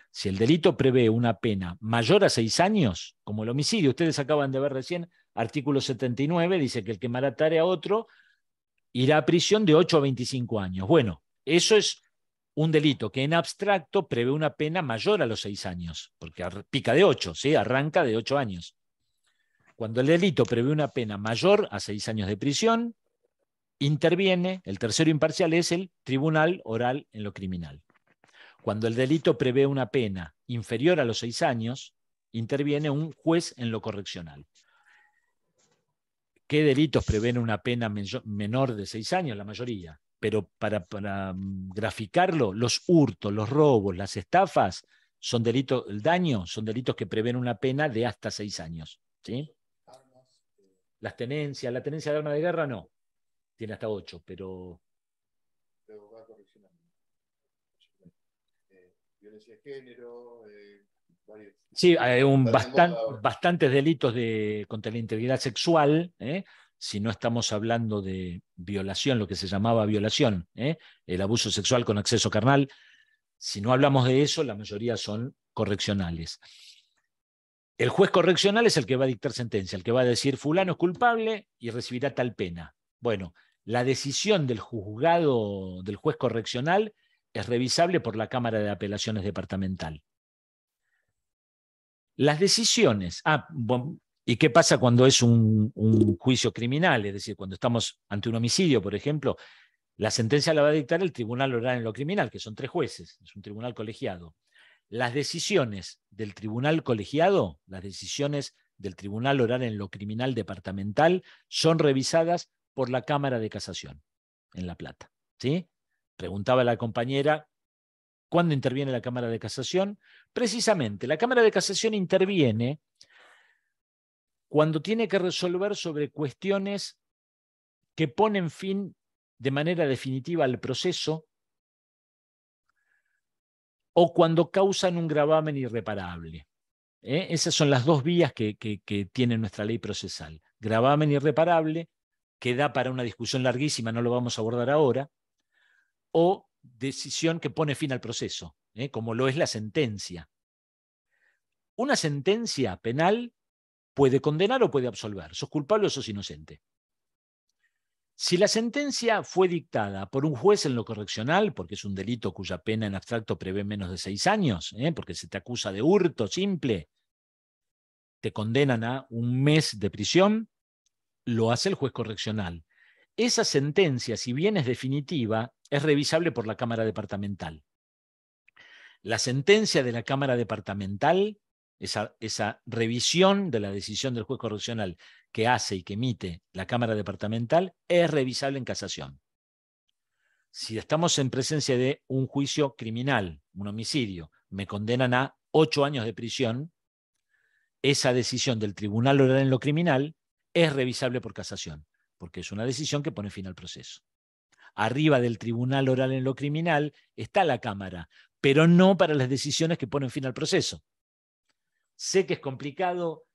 Si el delito prevé una pena mayor a seis años, como el homicidio, ustedes acaban de ver recién, artículo 79 dice que el que maratare a otro irá a prisión de 8 a 25 años. Bueno, eso es un delito que en abstracto prevé una pena mayor a los 6 años, porque pica de 8, ¿sí? arranca de 8 años. Cuando el delito prevé una pena mayor a 6 años de prisión, interviene, el tercero imparcial es el tribunal oral en lo criminal. Cuando el delito prevé una pena inferior a los 6 años, interviene un juez en lo correccional. ¿Qué delitos prevén una pena menor de seis años? La mayoría. Pero para, mm, graficarlo, los hurtos, los robos, las estafas, son delitos, el daño son delitos que prevén una pena de hasta seis años. ¿sí? Las tenencias, la tenencia de arma de guerra no, tiene hasta ocho, pero. Eh, violencia de género, eh, Sí, hay un bastantes delitos de, contra la integridad sexual, ¿eh? si no estamos hablando de violación, lo que se llamaba violación, ¿eh? el abuso sexual con acceso carnal, si no hablamos de eso, la mayoría son correccionales. El juez correccional es el que va a dictar sentencia, el que va a decir fulano es culpable y recibirá tal pena. Bueno, la decisión del juzgado, del juez correccional, es revisable por la Cámara de Apelaciones Departamental. Las decisiones, ah, ¿Y qué pasa cuando es un, juicio criminal? Es decir, cuando estamos ante un homicidio, por ejemplo, la sentencia la va a dictar el Tribunal Oral en lo Criminal, que son tres jueces, es un tribunal colegiado. Las decisiones del Tribunal Colegiado, las decisiones del Tribunal Oral en lo Criminal Departamental, son revisadas por la Cámara de Casación en La Plata. ¿sí? Preguntaba la compañera ¿Cuándo interviene la Cámara de Casación? Precisamente, la Cámara de Casación interviene cuando tiene que resolver sobre cuestiones que ponen fin de manera definitiva al proceso o cuando causan un gravamen irreparable. ¿eh? Esas son las dos vías que, que tiene nuestra ley procesal. Gravamen irreparable, que da para una discusión larguísima, no lo vamos a abordar ahora, o decisión que pone fin al proceso, ¿eh? como lo es la sentencia. Una sentencia penal puede condenar o puede absolver. ¿Sos culpable o sos inocente? Si la sentencia fue dictada por un juez en lo correccional, porque es un delito cuya pena en abstracto prevé menos de seis años, ¿eh? porque se te acusa de hurto simple, te condenan a un mes de prisión, lo hace el juez correccional. Esa sentencia, si bien es definitiva, es revisable por la Cámara Departamental. La sentencia de la Cámara Departamental, esa, revisión de la decisión del juez corrupcional que hace y que emite la Cámara Departamental, es revisable en casación. Si estamos en presencia de un juicio criminal, un homicidio, me condenan a ocho años de prisión, esa decisión del tribunal oral en lo criminal es revisable por casación, porque es una decisión que pone fin al proceso arriba del tribunal oral en lo criminal está la Cámara, pero no para las decisiones que ponen fin al proceso. Sé que es complicado,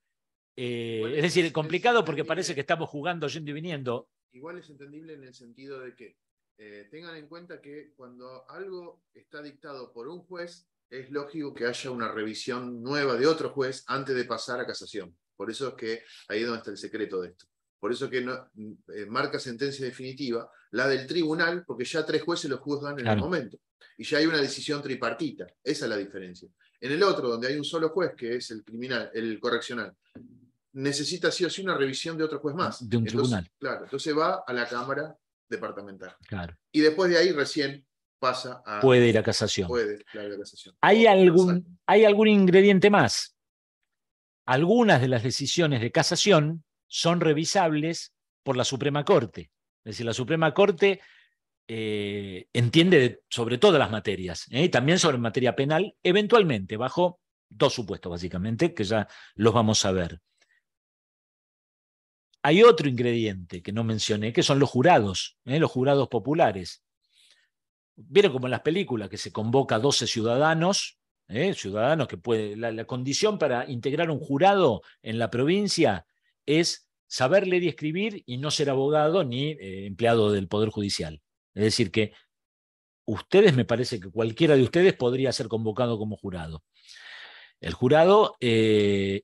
eh, es, decir, complicado porque parece que estamos jugando yendo y viniendo. Igual es entendible en el sentido de que eh, tengan en cuenta que cuando algo está dictado por un juez, es lógico que haya una revisión nueva de otro juez antes de pasar a casación. Por eso es que ahí es donde está el secreto de esto por eso que no, eh, marca sentencia definitiva, la del tribunal, porque ya tres jueces lo juzgan en el momento, y ya hay una decisión tripartita, esa es la diferencia. En el otro, donde hay un solo juez, que es el criminal, el correccional, necesita sí o sí una revisión de otro juez más. De un tribunal. Claro, entonces va a la Cámara Departamental. Claro. Y después de ahí recién pasa a... Puede ir a casación. Puede, ir a casación. ¿Hay algún, ¿Hay algún ingrediente más? Algunas de las decisiones de casación son revisables por la Suprema Corte. Es decir, la Suprema Corte eh, entiende sobre todas las materias, ¿eh? también sobre materia penal, eventualmente, bajo dos supuestos básicamente, que ya los vamos a ver. Hay otro ingrediente que no mencioné, que son los jurados, ¿eh? los jurados populares. Vieron como en las películas que se convoca a 12 ciudadanos, ciudadanos que puede, la condición para integrar un jurado en la provincia es saber leer y escribir y no ser abogado ni eh, empleado del Poder Judicial. Es decir, que ustedes, me parece que cualquiera de ustedes podría ser convocado como jurado. El jurado eh,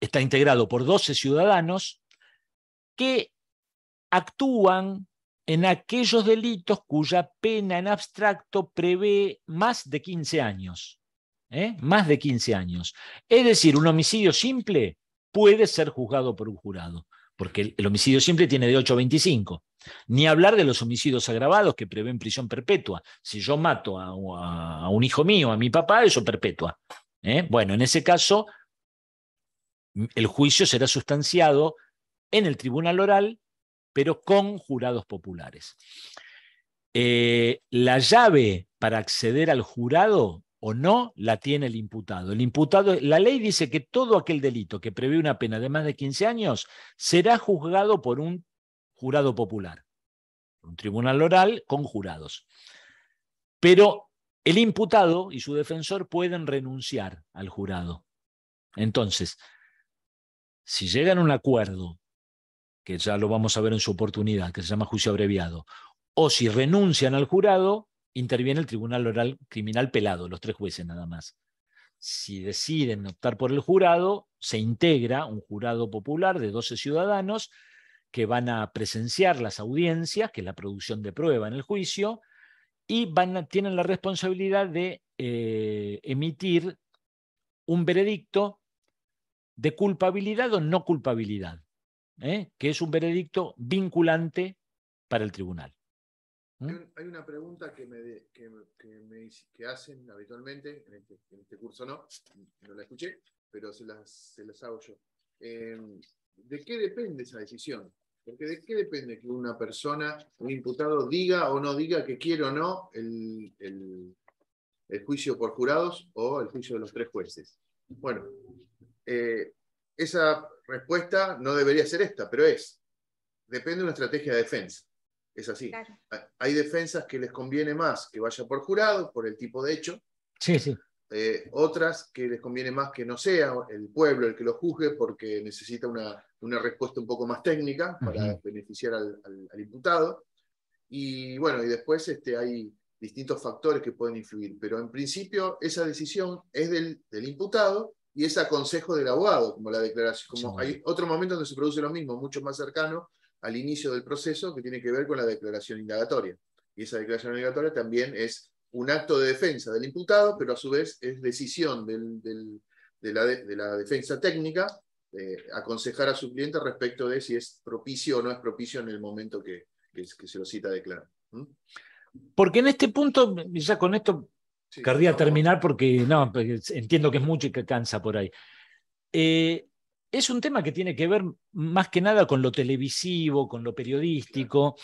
está integrado por 12 ciudadanos que actúan en aquellos delitos cuya pena en abstracto prevé más de 15 años. ¿eh? Más de 15 años. Es decir, un homicidio simple puede ser juzgado por un jurado, porque el, homicidio siempre tiene de 8 a 25. Ni hablar de los homicidios agravados que prevén prisión perpetua. Si yo mato a, un hijo mío, a mi papá, eso perpetua. ¿eh? Bueno, en ese caso, el juicio será sustanciado en el tribunal oral, pero con jurados populares. Eh, la llave para acceder al jurado o no la tiene el imputado. la ley dice que todo aquel delito que prevé una pena de más de 15 años será juzgado por un jurado popular, un tribunal oral con jurados. Pero el imputado y su defensor pueden renunciar al jurado. Entonces, si llegan a un acuerdo, que ya lo vamos a ver en su oportunidad, que se llama juicio abreviado, o si renuncian al jurado, interviene el Tribunal Oral Criminal Pelado, los tres jueces nada más. Si deciden optar por el jurado, se integra un jurado popular de 12 ciudadanos que van a presenciar las audiencias, que es la producción de prueba en el juicio, y van tienen la responsabilidad de eh, emitir un veredicto de culpabilidad o no culpabilidad, ¿eh? que es un veredicto vinculante para el tribunal. ¿Mm? Hay una pregunta que me, que, hacen habitualmente, este, en este, curso no, no la escuché, pero se las, se las hago yo. Em, ¿De qué depende esa decisión? Porque ¿de qué depende que una persona, un imputado, diga o no diga que quiere o no el, juicio por jurados o el juicio de los tres jueces? Bueno, eh, esa respuesta no debería ser esta, pero es. Depende de una estrategia de defensa. Es así. Hay defensas que les conviene más que vaya por jurado, por el tipo de hecho. Sí, sí. Eh, otras que les conviene más que no sea el pueblo el que lo juzgue porque necesita una, respuesta un poco más técnica para beneficiar al, al, imputado. Y bueno, y después este, hay distintos factores que pueden influir, pero en principio esa decisión es del, imputado y es a consejo del abogado, como la declaración. Como hay otro momento donde se produce lo mismo, mucho más cercano, al inicio del proceso que tiene que ver con la declaración indagatoria. Y esa declaración indagatoria también es un acto de defensa del imputado, pero a su vez es decisión de, la defensa técnica eh, aconsejar a su cliente respecto de si es propicio o no es propicio en el momento que, se lo cita a declarar. Porque en este punto, ya con esto querría terminar porque no, pues, entiendo que es mucho y que cansa por ahí. Eh, es un tema que tiene que ver más que nada con lo televisivo, con lo periodístico.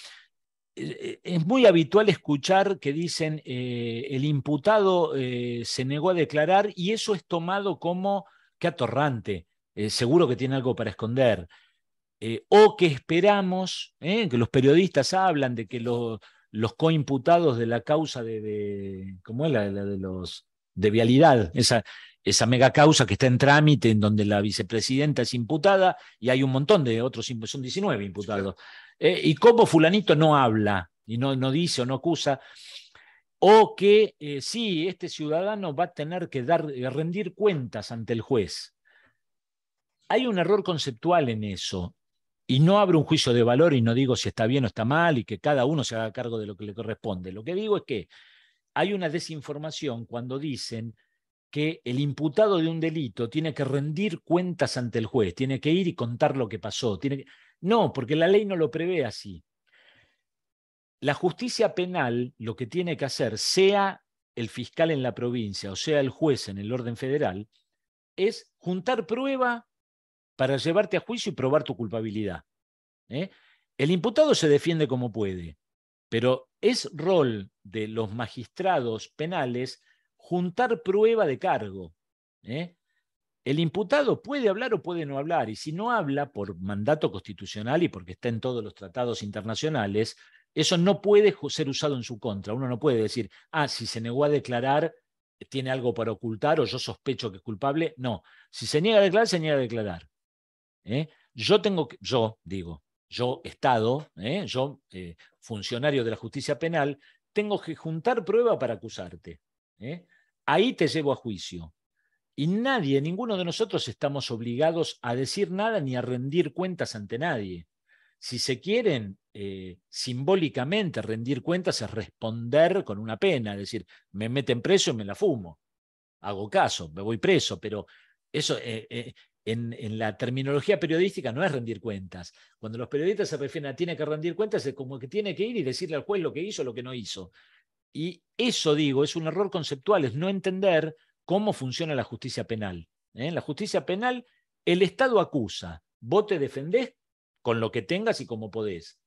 Eh, es muy habitual escuchar que dicen eh, el imputado eh, se negó a declarar y eso es tomado como que atorrante, seguro que tiene algo para esconder. o que esperamos, que los periodistas hablan de que los coimputados de la causa de, ¿cómo es la, de los de vialidad, esa, esa mega causa que está en trámite, en donde la vicepresidenta es imputada y hay un montón de otros, son 19 imputados. Eh, ¿Y como fulanito no habla y no, dice o no acusa? O que eh, sí, este ciudadano va a tener que dar, eh, rendir cuentas ante el juez. Hay un error conceptual en eso. Y no abro un juicio de valor y no digo si está bien o está mal y que cada uno se haga cargo de lo que le corresponde. Lo que digo es que hay una desinformación cuando dicen que el imputado de un delito tiene que rendir cuentas ante el juez, tiene que ir y contar lo que pasó. No, porque la ley no lo prevé así. La justicia penal lo que tiene que hacer, sea el fiscal en la provincia o sea el juez en el orden federal, es juntar prueba para llevarte a juicio y probar tu culpabilidad. ¿eh? El imputado se defiende como puede, pero es rol de los magistrados penales juntar prueba de cargo. ¿eh? El imputado puede hablar o puede no hablar, y si no habla por mandato constitucional y porque está en todos los tratados internacionales, eso no puede ser usado en su contra. Uno no puede decir, ah, si se negó a declarar, tiene algo para ocultar o yo sospecho que es culpable. No, si se niega a declarar, se niega a declarar. ¿Eh? Yo tengo yo digo, yo Estado, ¿eh? yo eh, funcionario de la justicia penal, tengo que juntar prueba para acusarte. ¿Eh? ahí te llevo a juicio. Y nadie, ninguno de nosotros estamos obligados a decir nada ni a rendir cuentas ante nadie. Si se quieren eh, simbólicamente rendir cuentas es responder con una pena, es decir, me meten preso y me la fumo, hago caso, me voy preso, pero eso eh, eh, en, la terminología periodística no es rendir cuentas. Cuando los periodistas se refieren a tiene que rendir cuentas, es como que tiene que ir y decirle al juez lo que hizo, lo que no hizo. Y eso, digo, es un error conceptual, es no entender cómo funciona la justicia penal. En ¿eh? la justicia penal, el Estado acusa, vos te defendés con lo que tengas y como podés.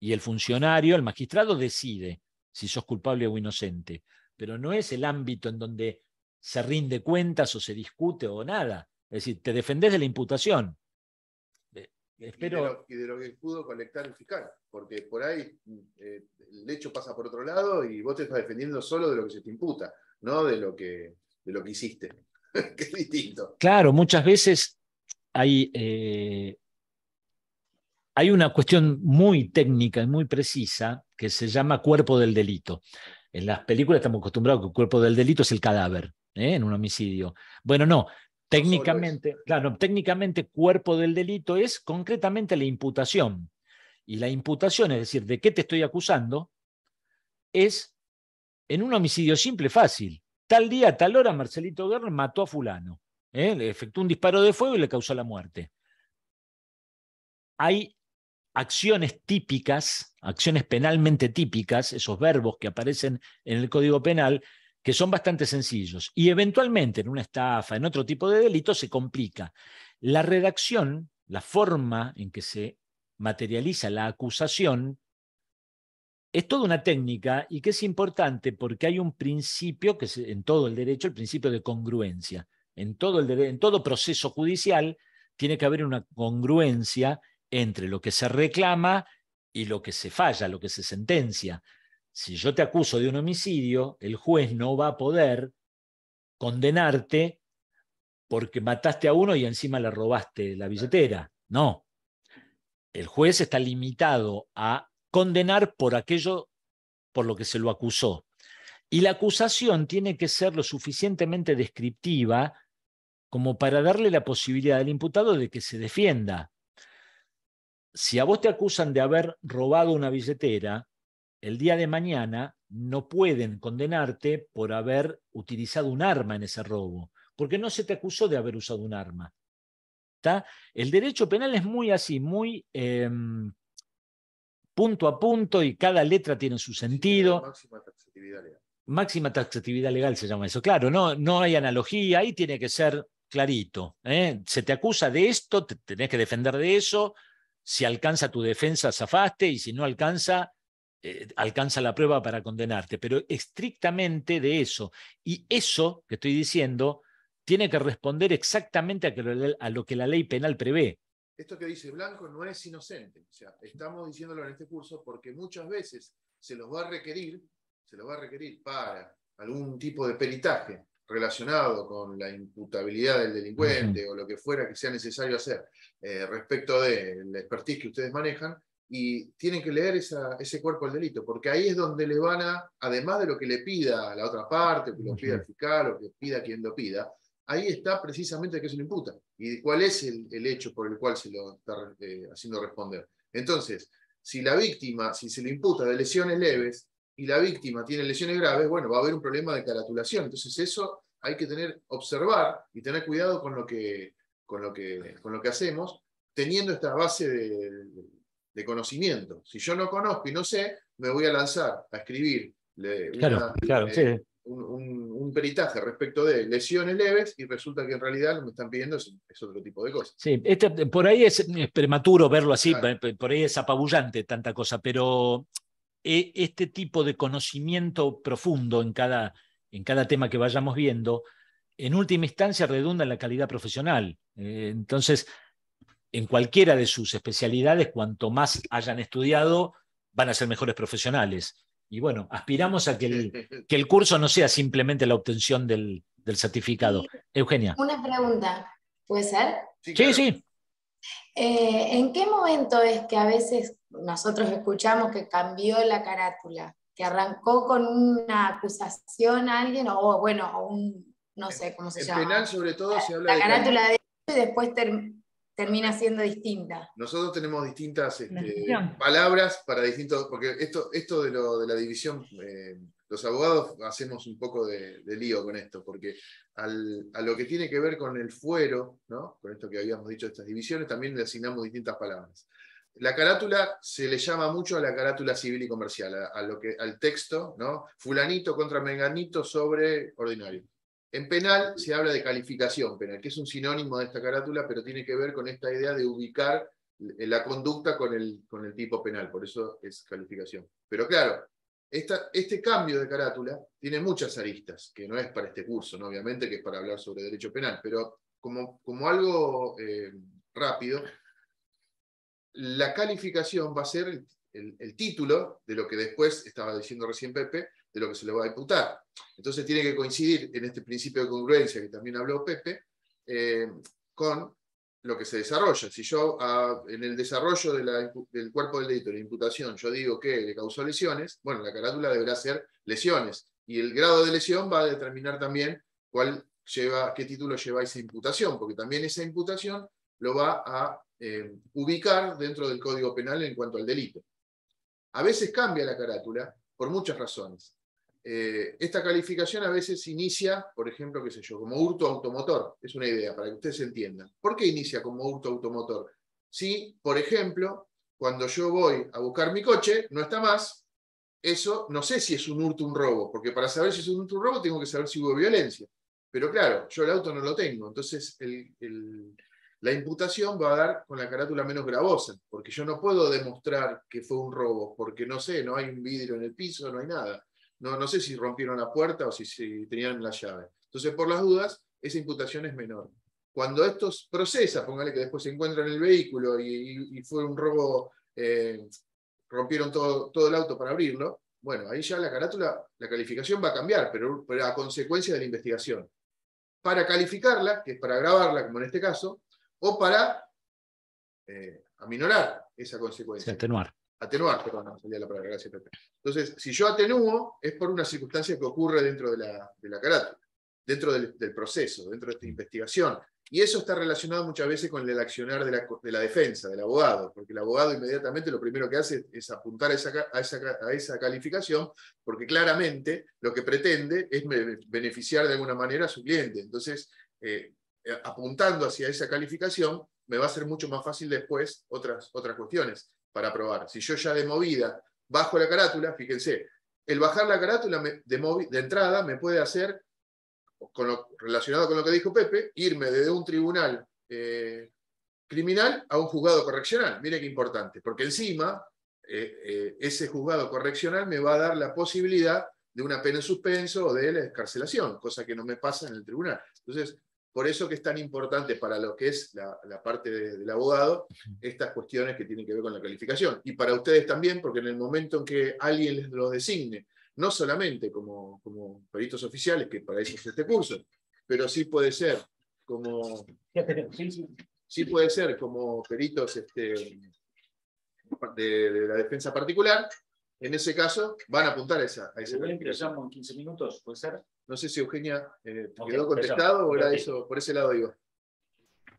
Y el funcionario, el magistrado, decide si sos culpable o inocente. Pero no es el ámbito en donde se rinde cuentas o se discute o nada. Es decir, te defendés de la imputación. Y, de lo, que pudo colectar el fiscal, porque por ahí eh, el hecho pasa por otro lado y vos te estás defendiendo solo de lo que se te imputa, no de lo que, de lo que hiciste, <laughs> que es distinto. Claro, muchas veces hay, eh, hay una cuestión muy técnica y muy precisa que se llama cuerpo del delito. En las películas estamos acostumbrados que el cuerpo del delito es el cadáver, ¿eh? en un homicidio. Bueno, no, Técnicamente, claro, técnicamente cuerpo del delito es concretamente la imputación. Y la imputación, es decir, de qué te estoy acusando, es en un homicidio simple, fácil. Tal día, tal hora, Marcelito Guerra mató a fulano. ¿eh? Le efectuó un disparo de fuego y le causó la muerte. Hay acciones típicas, acciones penalmente típicas, esos verbos que aparecen en el Código Penal, que son bastante sencillos. Y eventualmente en una estafa, en otro tipo de delito, se complica. La redacción, la forma en que se materializa la acusación, es toda una técnica y que es importante porque hay un principio que es en todo el derecho, el principio de congruencia. En todo, el en todo proceso judicial tiene que haber una congruencia entre lo que se reclama y lo que se falla, lo que se sentencia si yo te acuso de un homicidio, el juez no va a poder condenarte porque mataste a uno y encima le robaste la billetera. No. El juez está limitado a condenar por aquello por lo que se lo acusó. Y la acusación tiene que ser lo suficientemente descriptiva como para darle la posibilidad al imputado de que se defienda. Si a vos te acusan de haber robado una billetera, el día de mañana no pueden condenarte por haber utilizado un arma en ese robo, porque no se te acusó de haber usado un arma. El derecho penal es muy así, muy em, punto a punto y cada letra tiene su sentido. máxima taxatividad legal. Máxima taxatividad legal se llama eso. Claro, no, no hay analogía, ahí tiene que ser clarito. ¿eh? Se te acusa de esto, te tenés que defender de eso. Si alcanza tu defensa, zafaste, y si no alcanza, eh, alcanza la prueba para condenarte, pero estrictamente de eso. Y eso que estoy diciendo tiene que responder exactamente a, lo, que la ley penal prevé. Esto que dice Blanco no es inocente. O sea, estamos diciéndolo en este curso porque muchas veces se los va a requerir, se va a requerir para algún tipo de peritaje relacionado con la imputabilidad del delincuente o lo que fuera que sea necesario hacer eh, respecto de la expertise que ustedes manejan, y tienen que leer ese cuerpo del delito, porque ahí es donde le van a, además de lo que le pida la otra parte, que lo pida el fiscal o que pida quien lo pida, ahí está precisamente que se lo imputa y cuál es el, hecho por el cual se lo está eh, haciendo responder. Entonces, si la víctima, si se le imputa de lesiones leves y la víctima tiene lesiones graves, bueno, va a haber un problema de caratulación. Entonces, eso hay que tener, observar y tener cuidado con lo que, con lo que, con lo que hacemos, teniendo esta base de de conocimiento. Si yo no conozco y no sé, me voy a lanzar a escribir eh, un, peritaje respecto de lesiones leves y resulta que en realidad lo que me están pidiendo es, otro tipo de cosas. Sí, este, por ahí es, prematuro verlo así, por ahí es apabullante tanta cosa, pero eh, este tipo de conocimiento profundo en cada, en cada tema que vayamos viendo, en última instancia redunda en la calidad profesional. Eh, entonces, en cualquiera de sus especialidades, cuanto más hayan estudiado, van a ser mejores profesionales. Y bueno, aspiramos a que el, <laughs> curso no sea simplemente la obtención del, certificado. Eugenia. Una pregunta, ¿puede ser? Sí, sí. Eh, ¿En qué momento es que a veces nosotros escuchamos que cambió la carátula? Que arrancó con una acusación a alguien o bueno, un, no sé cómo se llama. En penal sobre todo la, se habla de... La carátula de... y después ter termina siendo distinta. Nosotros tenemos distintas este, palabras para distintos, porque esto, esto de, lo, de la división, eh, los abogados hacemos un poco de, lío con esto, porque a lo que tiene que ver con el fuero, ¿no? con esto que habíamos dicho, de estas divisiones, también le asignamos distintas palabras. La carátula se le llama mucho a la carátula civil y comercial, lo que, al texto, ¿no? Fulanito contra Menganito sobre ordinario. En penal se habla de calificación penal, que es un sinónimo de esta carátula, pero tiene que ver con esta idea de ubicar eh, la conducta con el, tipo penal, por eso es calificación. Pero claro, este cambio de carátula tiene muchas aristas, que no es para este curso, ¿no? obviamente, que es para hablar sobre derecho penal, pero como, algo eh, rápido, la calificación va a ser el título de lo que después estaba diciendo recién Pepe, de lo que se le va a imputar. Entonces tiene que coincidir en este principio de congruencia que también habló Pepe eh, con lo que se desarrolla. Si yo en el desarrollo del cuerpo del delito, la imputación, yo digo que le causó lesiones, bueno, la carátula deberá ser lesiones y el grado de lesión va a determinar también cuál lleva, qué título lleva esa imputación, porque también esa imputación lo va a eh, ubicar dentro del Código Penal en cuanto al delito. A veces cambia la carátula por muchas razones. Eh, esta calificación a veces inicia, por ejemplo, qué sé yo, como hurto automotor. Es una idea para que ustedes entiendan. ¿Por qué inicia como hurto automotor? Si, por ejemplo, cuando yo voy a buscar mi coche, no está más, eso no sé si es un hurto o un robo, porque para saber si es un hurto o un robo tengo que saber si hubo violencia. Pero claro, yo el auto no lo tengo, entonces la imputación va a dar con la carátula menos gravosa, porque yo no puedo demostrar que fue un robo, porque no sé, no hay un vidrio en el piso, no hay nada. No, sé si rompieron la puerta o si, tenían la llave. Entonces, por las dudas, esa imputación es menor. Cuando estos procesa, póngale que después se encuentran en el vehículo y, fue un robo, eh, rompieron todo, el auto para abrirlo, bueno, ahí ya la carátula, la calificación va a cambiar, pero, a consecuencia de la investigación. Para calificarla, que es para grabarla como en este caso, o para eh, aminorar esa consecuencia. Atenuar. Atenuar, perdón, salía la palabra, gracias Entonces, si yo atenúo, es por una circunstancia que ocurre dentro de la, de carátula, dentro del, proceso, dentro de esta mm. investigación. Y eso está relacionado muchas veces con el accionar de la, defensa, del abogado, porque el abogado inmediatamente lo primero que hace es apuntar a esa, calificación, porque claramente lo que pretende es beneficiar de alguna manera a su cliente. Entonces, eh, eh, apuntando hacia esa calificación, me va a ser mucho más fácil después otras, otras cuestiones para probar. Si yo ya de movida bajo la carátula, fíjense, el bajar la carátula de, de entrada me puede hacer, con lo, relacionado con lo que dijo Pepe, irme desde un tribunal eh, criminal a un juzgado correccional. Mire qué importante, porque encima eh, eh, ese juzgado correccional me va a dar la posibilidad de una pena en suspenso o de la descarcelación, cosa que no me pasa en el tribunal. Entonces, por eso que es tan importante para lo que es la, parte del abogado estas cuestiones que tienen que ver con la calificación. Y para ustedes también, porque en el momento en que alguien los designe, no solamente como, como peritos oficiales, que para eso es este curso, pero sí puede ser como, sí puede ser como peritos este, de la defensa particular, en ese caso van a apuntar a esa. A esa llamo en 15 minutos, ¿puede ser? No sé si Eugenia eh, quedó contestado o era eso, por ese lado digo.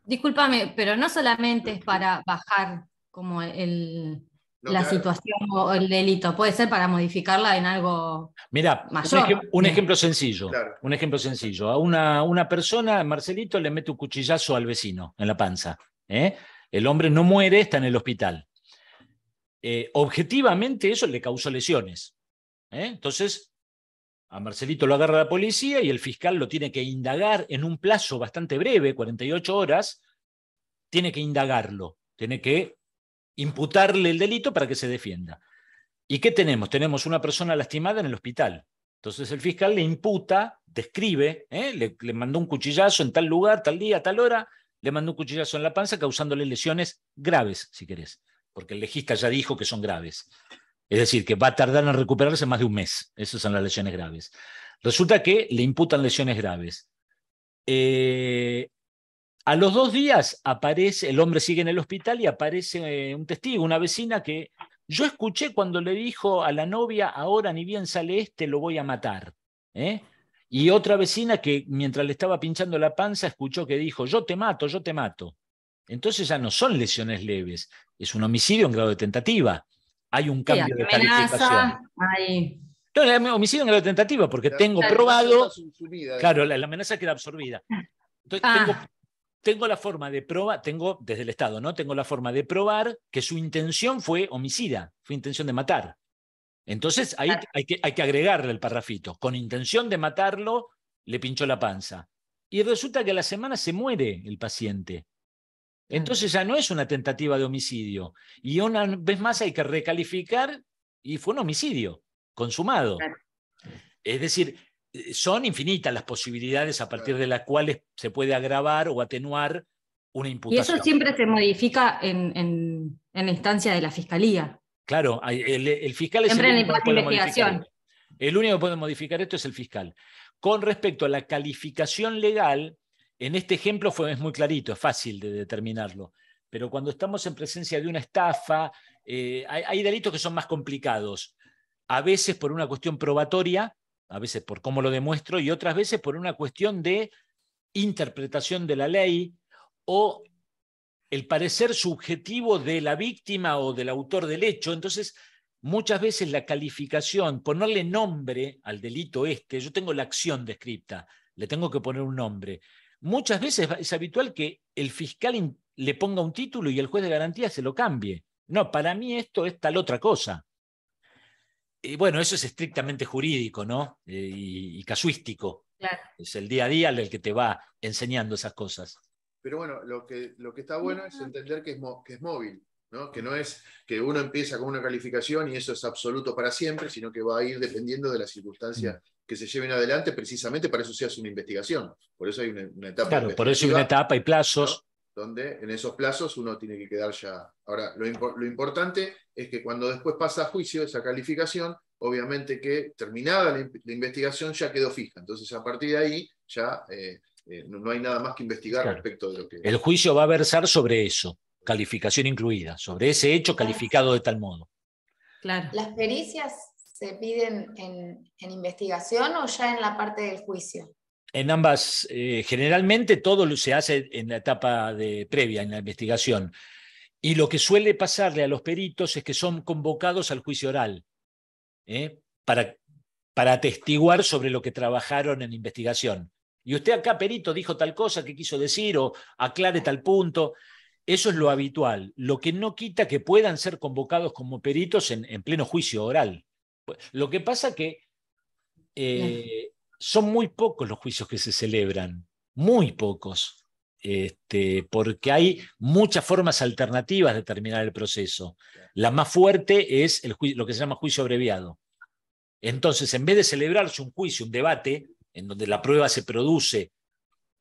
Discúlpame, pero no solamente es para bajar como el, la situación o el delito, puede ser para modificarla en algo Mira, mayor. Un, ejemplo, sencillo. Un ejemplo sencillo. A una, una, persona, Marcelito, le mete un cuchillazo al vecino en la panza. ¿eh? El hombre no muere, está en el hospital. Eh, objetivamente eso le causó lesiones. ¿eh? Entonces, a Marcelito lo agarra la policía y el fiscal lo tiene que indagar en un plazo bastante breve, 48 horas, tiene que indagarlo, tiene que imputarle el delito para que se defienda. ¿Y qué tenemos? Tenemos una persona lastimada en el hospital. Entonces el fiscal le imputa, describe, ¿eh? le, le mandó un cuchillazo en tal lugar, tal día, tal hora, le mandó un cuchillazo en la panza, causándole lesiones graves, si querés porque el legista ya dijo que son graves. Es decir, que va a tardar en recuperarse más de un mes. Esas son las lesiones graves. Resulta que le imputan lesiones graves. Eh, a los dos días aparece, el hombre sigue en el hospital y aparece eh, un testigo, una vecina que yo escuché cuando le dijo a la novia, ahora ni bien sale este, lo voy a matar. ¿eh? Y otra vecina que mientras le estaba pinchando la panza escuchó que dijo, yo te mato, yo te mato. Entonces ya no son lesiones leves, es un homicidio en grado de tentativa. Hay un cambio de calificación. Hay... homicidio en grado de tentativa, porque tengo probado. claro, la, amenaza queda absorbida. Ah. tengo, la forma de probar, tengo desde el Estado, ¿no? Tengo la forma de probar que su intención fue homicida, fue intención de matar. Entonces, ahí hay, que, hay que agregarle el parrafito. Con intención de matarlo, le pinchó la panza. Y resulta que a la semana se muere el paciente. Entonces ya no es una tentativa de homicidio. Y una vez más hay que recalificar y fue un homicidio consumado. Es decir, eh, son infinitas las posibilidades a partir de las cuales se puede agravar o atenuar una imputación. Y eso siempre se modifica en, en, instancia de la fiscalía. Claro, el, fiscal es el único que puede modificar. El único que puede modificar esto es el fiscal. Con respecto a la calificación legal, en este ejemplo fue, es muy clarito, es fácil de determinarlo, pero cuando estamos en presencia de una estafa, eh, hay, hay delitos que son más complicados, a veces por una cuestión probatoria, a veces por cómo lo demuestro y otras veces por una cuestión de interpretación de la ley o el parecer subjetivo de la víctima o del autor del hecho. Entonces, muchas veces la calificación, ponerle nombre al delito este, yo tengo la acción descripta, le tengo que poner un nombre. Muchas veces es habitual que el fiscal le ponga un título y el juez de garantía se lo cambie. No, para mí esto es tal otra cosa. Y bueno, eso es estrictamente jurídico, ¿no? Eh, y, casuístico. Es el día a día el que te va enseñando esas cosas. Pero bueno, lo que, lo que está bueno es entender que es, que es móvil, ¿no? que no es que uno empieza con una calificación y eso es absoluto para siempre, sino que va a ir dependiendo de las circunstancias mm que se lleven adelante precisamente para eso se hace una investigación. Por eso hay una, etapa. Claro, por eso hay una etapa y plazos. Donde en esos plazos uno tiene que quedar ya. Ahora, lo, importante es que cuando después pasa a juicio esa calificación, obviamente que terminada la, investigación ya quedó fija. Entonces, a partir de ahí ya eh, eh, no hay nada más que investigar respecto de lo que. El juicio va a versar sobre eso, calificación incluida, sobre ese hecho calificado de tal modo. Claro. Las pericias se piden en, investigación o ya en la parte del juicio? En ambas, eh, generalmente todo se hace en la etapa de, previa, en la investigación. Y lo que suele pasarle a los peritos es que son convocados al juicio oral ¿eh? para, para atestiguar sobre lo que trabajaron en investigación. Y usted acá, perito, dijo tal cosa que quiso decir o aclare tal punto. Eso es lo habitual, lo que no quita que puedan ser convocados como peritos en pleno juicio oral. Pues, lo que pasa que eh, son muy pocos los juicios que se celebran, muy pocos. Este, porque hay muchas formas alternativas de terminar el proceso. La más fuerte es el lo que se llama juicio abreviado. Entonces, en vez de celebrarse un juicio, un debate, en donde la prueba se produce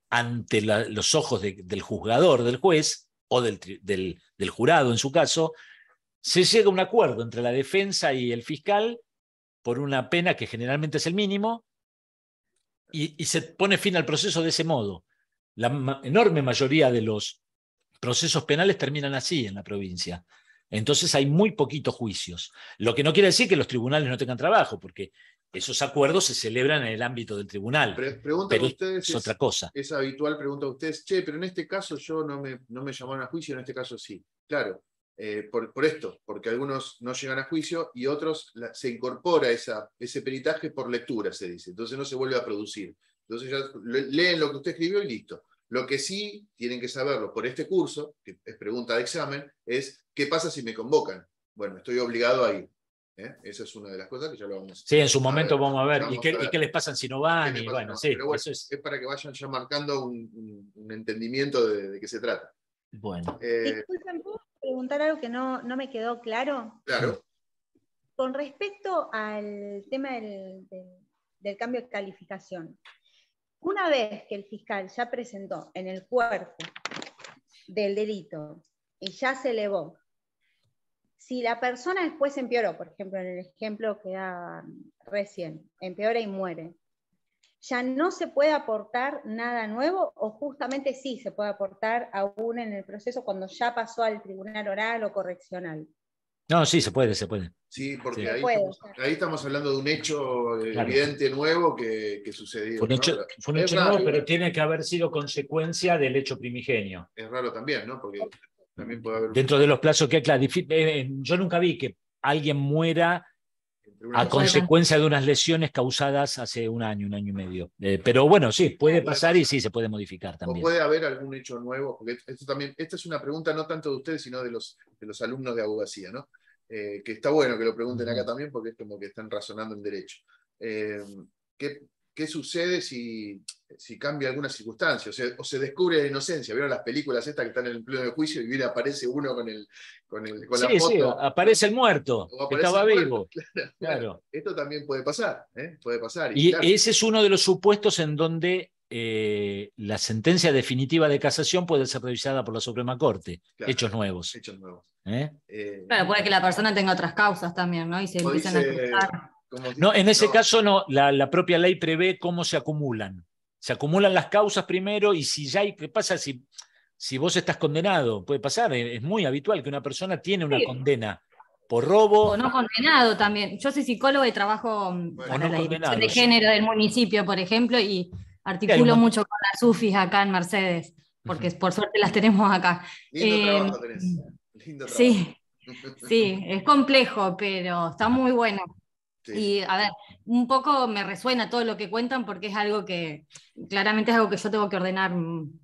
ante los ojos del juzgador, del juez, o del jurado en su caso, se llega a un acuerdo entre la defensa y el fiscal por una pena que generalmente es el mínimo, y, se pone fin al proceso de ese modo. La enorme mayoría de los procesos penales terminan así en la provincia. Entonces hay muy poquitos juicios. Lo que no quiere decir que los tribunales no tengan trabajo, porque esos acuerdos se celebran en el ámbito del tribunal. pero es, otra cosa. Es habitual, pregunta a ustedes, che, pero en este caso yo no me, no me llamaron a juicio, en este caso sí. Claro, eh, por, esto, porque algunos no llegan a juicio y otros se incorpora esa, ese peritaje por lectura, se dice. Entonces no se vuelve a producir. Entonces ya leen lo que usted escribió y listo. Lo que sí tienen que saberlo por este curso, que es pregunta de examen, es qué pasa si me convocan. Bueno, estoy obligado a ir. ¿eh? Esa es una de las cosas que ya lo vamos a Sí, en su momento vamos a ver. ¿Y, qué, les pasa si no van? Y bueno, sí, es... para que vayan ya marcando un, entendimiento de, qué se trata. Bueno. Eh, preguntar algo que no, me quedó claro. Claro. Con respecto al tema del, del cambio de calificación, una vez que el fiscal ya presentó en el cuerpo del delito y ya se elevó, si la persona después empeoró, por ejemplo, en el ejemplo que da recién, empeora y muere, ya no se puede aportar nada nuevo o justamente sí se puede aportar aún en el proceso cuando ya pasó al tribunal oral o correccional. No, sí, se puede, se puede. Sí, porque Ahí, estamos, hablando de un hecho evidente nuevo que, que sucedió. Fue un hecho, nuevo, pero tiene que haber sido consecuencia del hecho primigenio. Es raro también, ¿no? Porque también puede haber... Dentro de los plazos que hay, claro, eh, eh, yo nunca vi que alguien muera a consecuencia de unas lesiones causadas hace un año, un año y medio. Eh, pero bueno, sí, puede pasar y sí, se puede modificar también. puede haber algún hecho nuevo? Porque esto también, esta es una pregunta no tanto de ustedes, sino de los, de los alumnos de abogacía, ¿no? Eh, que está bueno que lo pregunten acá también porque es como que están razonando en derecho. Eh, ¿qué, qué sucede si, cambia alguna circunstancia, o, se descubre la inocencia. ¿Vieron las películas estas que están en el pleno de juicio y viene aparece uno con, el, con, sí, la foto? Sí, aparece el muerto, estaba vivo. <laughs> Claro, Esto también puede pasar, ¿eh? puede pasar. Y, ese es uno de los supuestos en donde eh, la sentencia definitiva de casación puede ser revisada por la Suprema Corte. hechos nuevos. Hechos nuevos. ¿Eh? claro, puede que la persona tenga otras causas también, ¿no? Y se empiezan a cruzar no, en ese caso no, la, propia ley prevé cómo se acumulan. Se acumulan las causas primero y si ya hay, ¿qué pasa si, si vos estás condenado? Puede pasar, es muy habitual que una persona tiene una condena por robo. O no condenado también. Yo soy psicólogo y trabajo la dirección de género del municipio, por ejemplo, y articulo mucho con las UFIs acá en Mercedes, porque por suerte las tenemos acá. Lindo eh, trabajo Sí, sí, es complejo, pero está muy bueno. Y a ver, un poco me resuena todo lo que cuentan porque es algo que claramente es algo que yo tengo que ordenar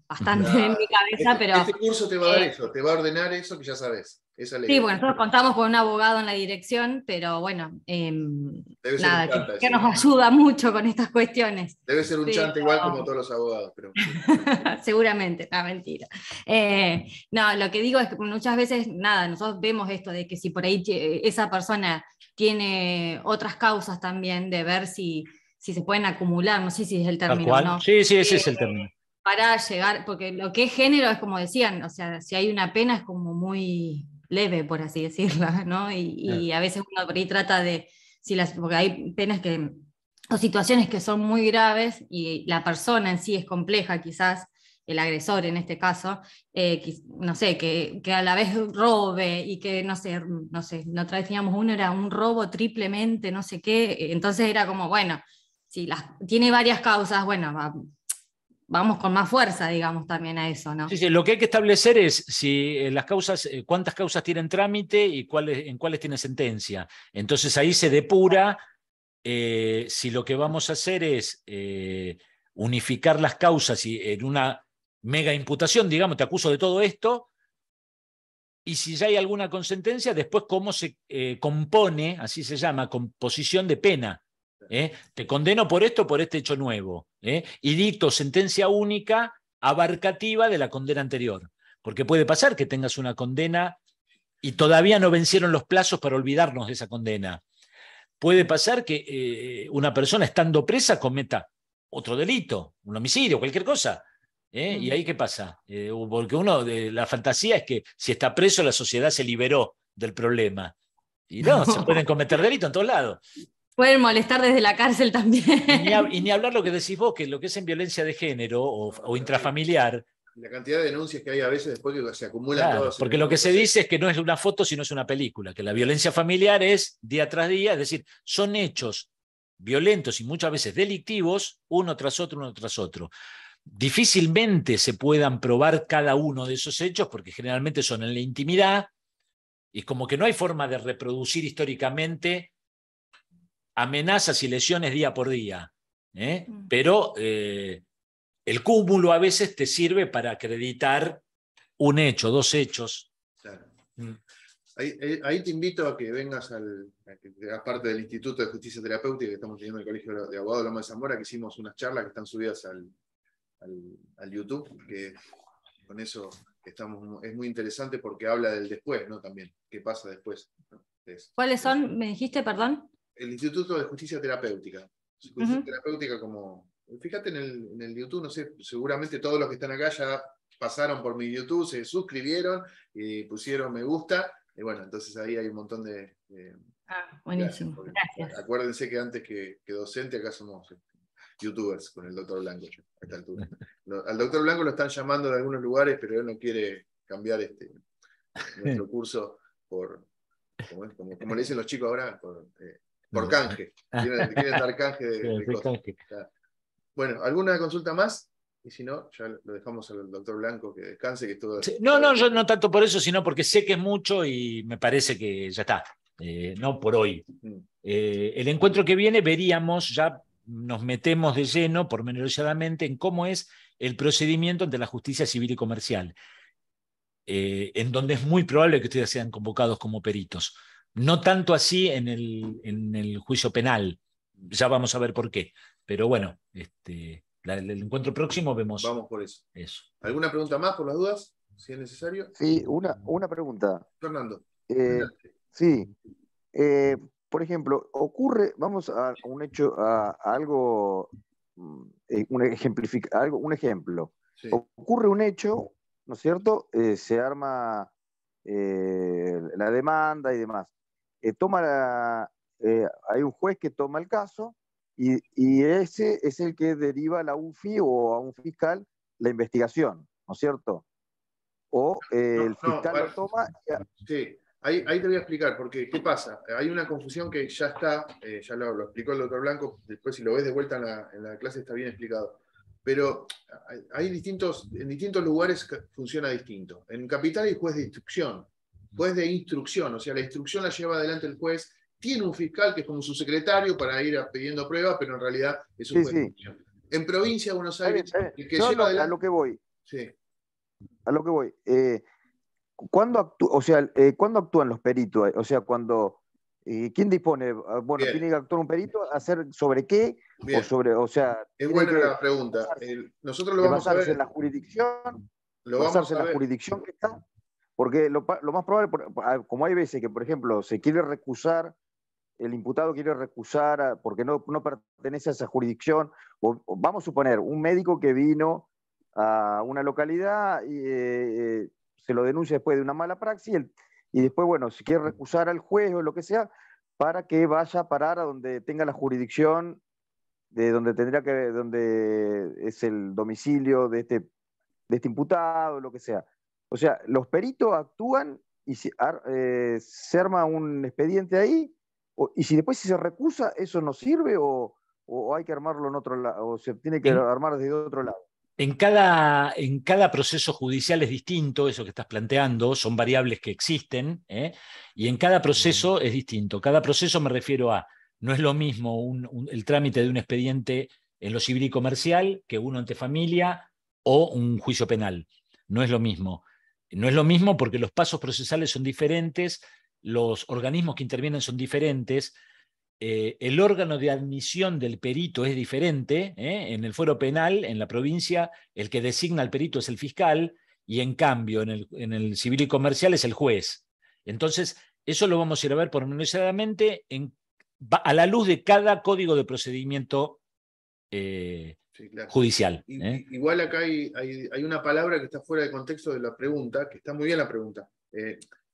bastante en mi cabeza, este, pero... Este curso te va a dar eh, eso, te va a ordenar eso que ya sabes. sí, bueno, nosotros contamos con un abogado en la dirección, pero bueno, em, nada, que, nos ayuda mucho con estas cuestiones. Debe ser un chante igual como todos los abogados, pero... <laughs> Seguramente, la mentira. Eh, no, lo que digo es que muchas veces, nada, nosotros vemos esto de que si por ahí eh, esa persona tiene otras causas también de ver si, si se pueden acumular, no sé si es el término. Sí, sí, ese eh, es el término. Para llegar, porque lo que es género es como decían, o sea, si hay una pena es como muy leve, por así decirlo, ¿no? Y, a veces uno por ahí trata de, si las, porque hay penas que, o situaciones que son muy graves y la persona en sí es compleja quizás, el agresor en este caso, eh, no sé, que, que, a la vez robe y que, no sé, no sé, no otra vez teníamos uno, era un robo triplemente, no sé qué, entonces era como, bueno, si tiene varias causas, bueno, vamos con más fuerza, digamos, también a eso, ¿no? Sí, lo que hay que establecer es si eh, las causas, eh, cuántas causas tienen trámite y cuáles, en cuáles tiene sentencia. Entonces ahí se depura si lo que vamos a hacer es unificar las causas y en una mega imputación, digamos, te acuso de todo esto, y si ya hay alguna consentencia, después cómo se eh, compone, así se llama, composición de pena. ¿eh? Te condeno por esto, por este hecho nuevo, ¿eh? y dito sentencia única abarcativa de la condena anterior, porque puede pasar que tengas una condena y todavía no vencieron los plazos para olvidarnos de esa condena. Puede pasar que una persona estando presa cometa otro delito, un homicidio, cualquier cosa. ¿eh? ¿Y ahí qué pasa? Eh, porque uno, de, la fantasía es que si está preso, la sociedad se liberó del problema. Y no, se pueden cometer delitos en todos lados. Pueden molestar desde la cárcel también. Y ni, hablar lo que decís vos, que lo que es en violencia de género o, intrafamiliar. La cantidad de denuncias que hay a veces después se acumulan Porque lo que se dice es que no es una foto, sino es una película, que la violencia familiar es día tras día, es decir, son hechos violentos y muchas veces delictivos, uno tras otro, uno tras otro difícilmente se puedan probar cada uno de esos hechos porque generalmente son en la intimidad y como que no hay forma de reproducir históricamente amenazas y lesiones día por día. ¿eh? Mm. Pero eh, el cúmulo a veces te sirve para acreditar un hecho, dos hechos. Mm. Ahí, te invito a que vengas al, a parte del Instituto de Justicia Terapéutica que estamos teniendo en el Colegio de Abogados de Loma de Zamora, que hicimos unas charlas que están subidas al, al, YouTube, que con eso estamos, es muy interesante porque habla del después, ¿no? También, qué pasa después. ¿Cuáles son, me dijiste, perdón? El Instituto de Justicia Terapéutica. Justicia Terapéutica como... Fíjate en el, YouTube, no sé, seguramente todos los que están acá ya pasaron por mi YouTube, se suscribieron y pusieron me gusta. Y bueno, entonces ahí hay un montón de... ah, buenísimo. Gracias. Acuérdense que antes que docente acá somos eh, youtubers con el doctor Blanco al doctor Blanco lo están llamando en algunos lugares, pero él no quiere cambiar este, nuestro <laughs> curso por, como, le dicen los chicos ahora, por, canje. Bueno, ¿alguna consulta más? Y si no, ya lo dejamos al doctor Blanco que descanse, que todo... no, no, yo no tanto por eso, sino porque sé que es mucho y me parece que ya está. Eh, no por hoy. Mm. Eh, el encuentro que viene veríamos ya nos metemos de lleno, pormenorizadamente, en cómo es el procedimiento ante la justicia civil y comercial, eh, en donde es muy probable que ustedes sean convocados como peritos. No tanto así en el, en el juicio penal, ya vamos a ver por qué, pero bueno, este, el encuentro próximo vemos. Vamos por eso. eso. ¿Alguna pregunta más por las dudas, si es necesario? Sí, una, una pregunta. Fernando. Eh, sí. Eh, por ejemplo, ocurre, vamos a un hecho, a, algo, mm, eh, un, ejemplifica algo, un ejemplo. Ocurre un hecho, ¿no es cierto? Eh, se arma eh, la demanda y demás. toma hay un juez que toma el caso y, ese es el que deriva a la UFI o a un fiscal la investigación, ¿no es cierto? O el fiscal lo toma. Y Ahí, te voy a explicar, porque ¿qué pasa? Hay una confusión que ya está, eh, ya lo, explicó el doctor Blanco, después si lo ves de vuelta en la, clase está bien explicado. Pero hay, distintos, en distintos lugares funciona distinto. En Capital hay juez de instrucción, juez de instrucción, o sea, la instrucción la lleva adelante el juez, tiene un fiscal que es como su secretario para ir pidiendo pruebas, pero en realidad es un juez de instrucción. En provincia de Buenos Aires, A lo que voy. Sí. A lo que voy. Eh, ¿Cuándo, o sea, eh, actúan los peritos? O sea, cuando. Eh, ¿Quién dispone? Ah, bueno, tiene que actuar un perito, hacer sobre qué o sobre, o sea. Es buena la pregunta. nosotros lo vamos a ver. en la jurisdicción. Lo vamos a en la jurisdicción que está. Porque lo, más probable, ah, como hay veces que, por ejemplo, se quiere recusar, el imputado quiere recusar porque no, no, pertenece a esa jurisdicción, vamos a suponer, un médico que vino a una localidad y, eh, se lo denuncia después de una mala praxis y, después, bueno, si quiere recusar al juez o lo que sea, para que vaya a parar a donde tenga la jurisdicción de donde tendría que, donde es el domicilio de este, de este imputado, lo que sea. O sea, los peritos actúan y eh, se, arma un expediente ahí, y si después si se recusa, ¿eso no sirve o, hay que armarlo en otro lado, o se tiene que armar desde otro lado? En cada, en cada, proceso judicial es distinto, eso que estás planteando, son variables que existen, ¿eh? y en cada proceso es distinto. Cada proceso me refiero a, no es lo mismo el trámite de un expediente en lo civil y comercial que uno ante familia o un juicio penal. No es lo mismo. No es lo mismo porque los pasos procesales son diferentes, los organismos que intervienen son diferentes, eh, el órgano de admisión del perito es diferente. ¿eh? En el fuero penal, en la provincia, el que designa al perito es el fiscal y en cambio en el, civil y comercial es el juez. Entonces, eso lo vamos a ir a ver pormenorizadamente en, a la luz de cada código de procedimiento eh, judicial. Igual acá hay, hay, hay, una palabra que está fuera de contexto de la pregunta, que está muy bien la pregunta.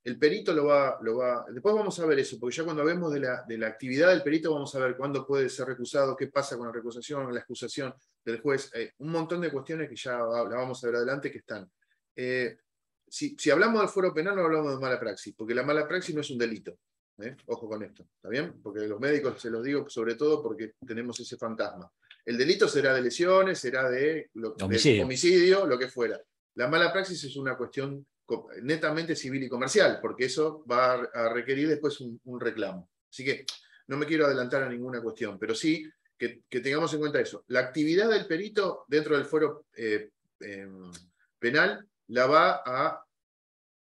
El perito lo va, lo va, Después vamos a ver eso, porque ya cuando vemos de la, de la actividad del perito, vamos a ver cuándo puede ser recusado, qué pasa con la recusación, la excusación del juez. Eh, un montón de cuestiones que ya hablábamos vamos a ver adelante que están. Eh, si, hablamos del fuero penal, no hablamos de mala praxis, porque la mala praxis no es un delito. ¿eh? Ojo con esto, ¿está bien? Porque los médicos se los digo sobre todo porque tenemos ese fantasma. El delito será de lesiones, será de homicidio, lo que fuera. La mala praxis es una cuestión netamente civil y comercial, porque eso va a requerir después un, reclamo. Así que no me quiero adelantar a ninguna cuestión, pero sí que, tengamos en cuenta eso. La actividad del perito dentro del foro eh, em, penal la va a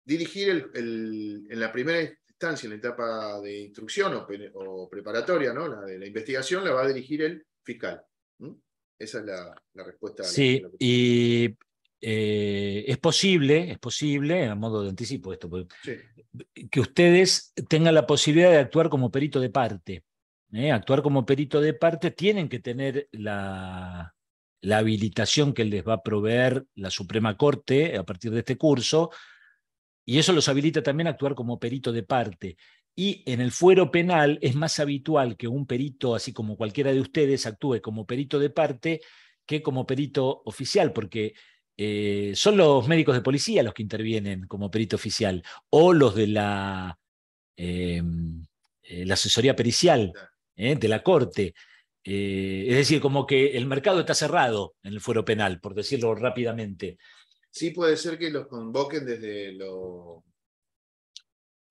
dirigir el, en la primera instancia, en la etapa de instrucción o, preparatoria, ¿no? la de la investigación, la va a dirigir el fiscal. Esa es la, respuesta. Sí, y eh, es posible, es posible, a modo de anticipo esto, que ustedes tengan la posibilidad de actuar como perito de parte. ¿eh? Actuar como perito de parte tienen que tener la habilitación que les va a proveer la Suprema Corte a partir de este curso, y eso los habilita también a actuar como perito de parte. Y en el fuero penal es más habitual que un perito, así como cualquiera de ustedes, actúe como perito de parte que como perito oficial, porque eh, son los médicos de policía los que intervienen como perito oficial o los de la, em, eh, asesoría pericial eh, de la corte. es decir, como que el mercado está cerrado en el fuero penal, por decirlo rápidamente. Sí, puede ser que los convoquen desde lo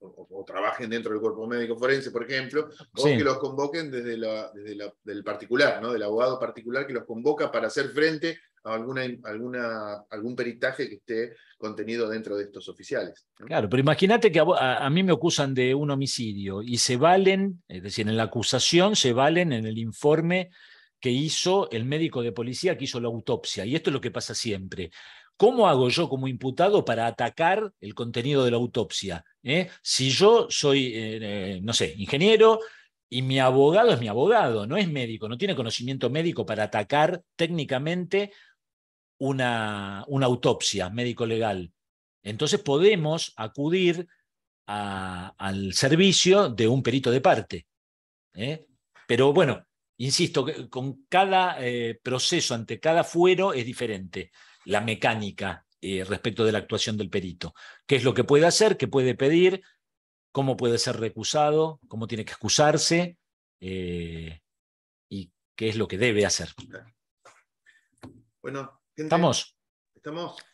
o, trabajen dentro del cuerpo médico forense, por ejemplo, o que los convoquen desde, la, desde del particular, ¿no? del abogado particular que los convoca para hacer frente a alguna, alguna, algún peritaje que esté contenido dentro de estos oficiales. Claro, pero imagínate que a, mí me acusan de un homicidio y se valen, es decir, en la acusación se valen en el informe que hizo el médico de policía que hizo la autopsia, y esto es lo que pasa siempre. ¿Cómo hago yo como imputado para atacar el contenido de la autopsia? Eh? Si yo soy, eh, eh, no sé, ingeniero y mi abogado es mi abogado, no es médico, no tiene conocimiento médico para atacar técnicamente una, una autopsia médico-legal. Entonces podemos acudir al servicio de un perito de parte. Pero bueno, insisto, con cada proceso, ante cada fuero es diferente la mecánica eh, respecto de la actuación del perito. ¿Qué es lo que puede hacer? ¿Qué puede pedir? ¿Cómo puede ser recusado? ¿Cómo tiene que excusarse? Eh, ¿Y qué es lo que debe hacer? Bueno, ¿Estamos?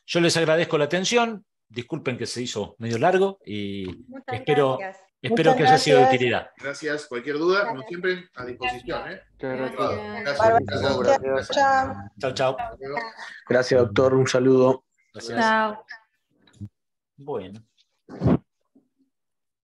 Yo les agradezco la atención. Disculpen que se hizo medio largo y espero... Espero que haya sido de utilidad. Gracias. Cualquier duda, como siempre, a disposición. ¿eh? Gracias. Chao, chao. Gracias, doctor. Un saludo. Gracias. Chao. Bueno.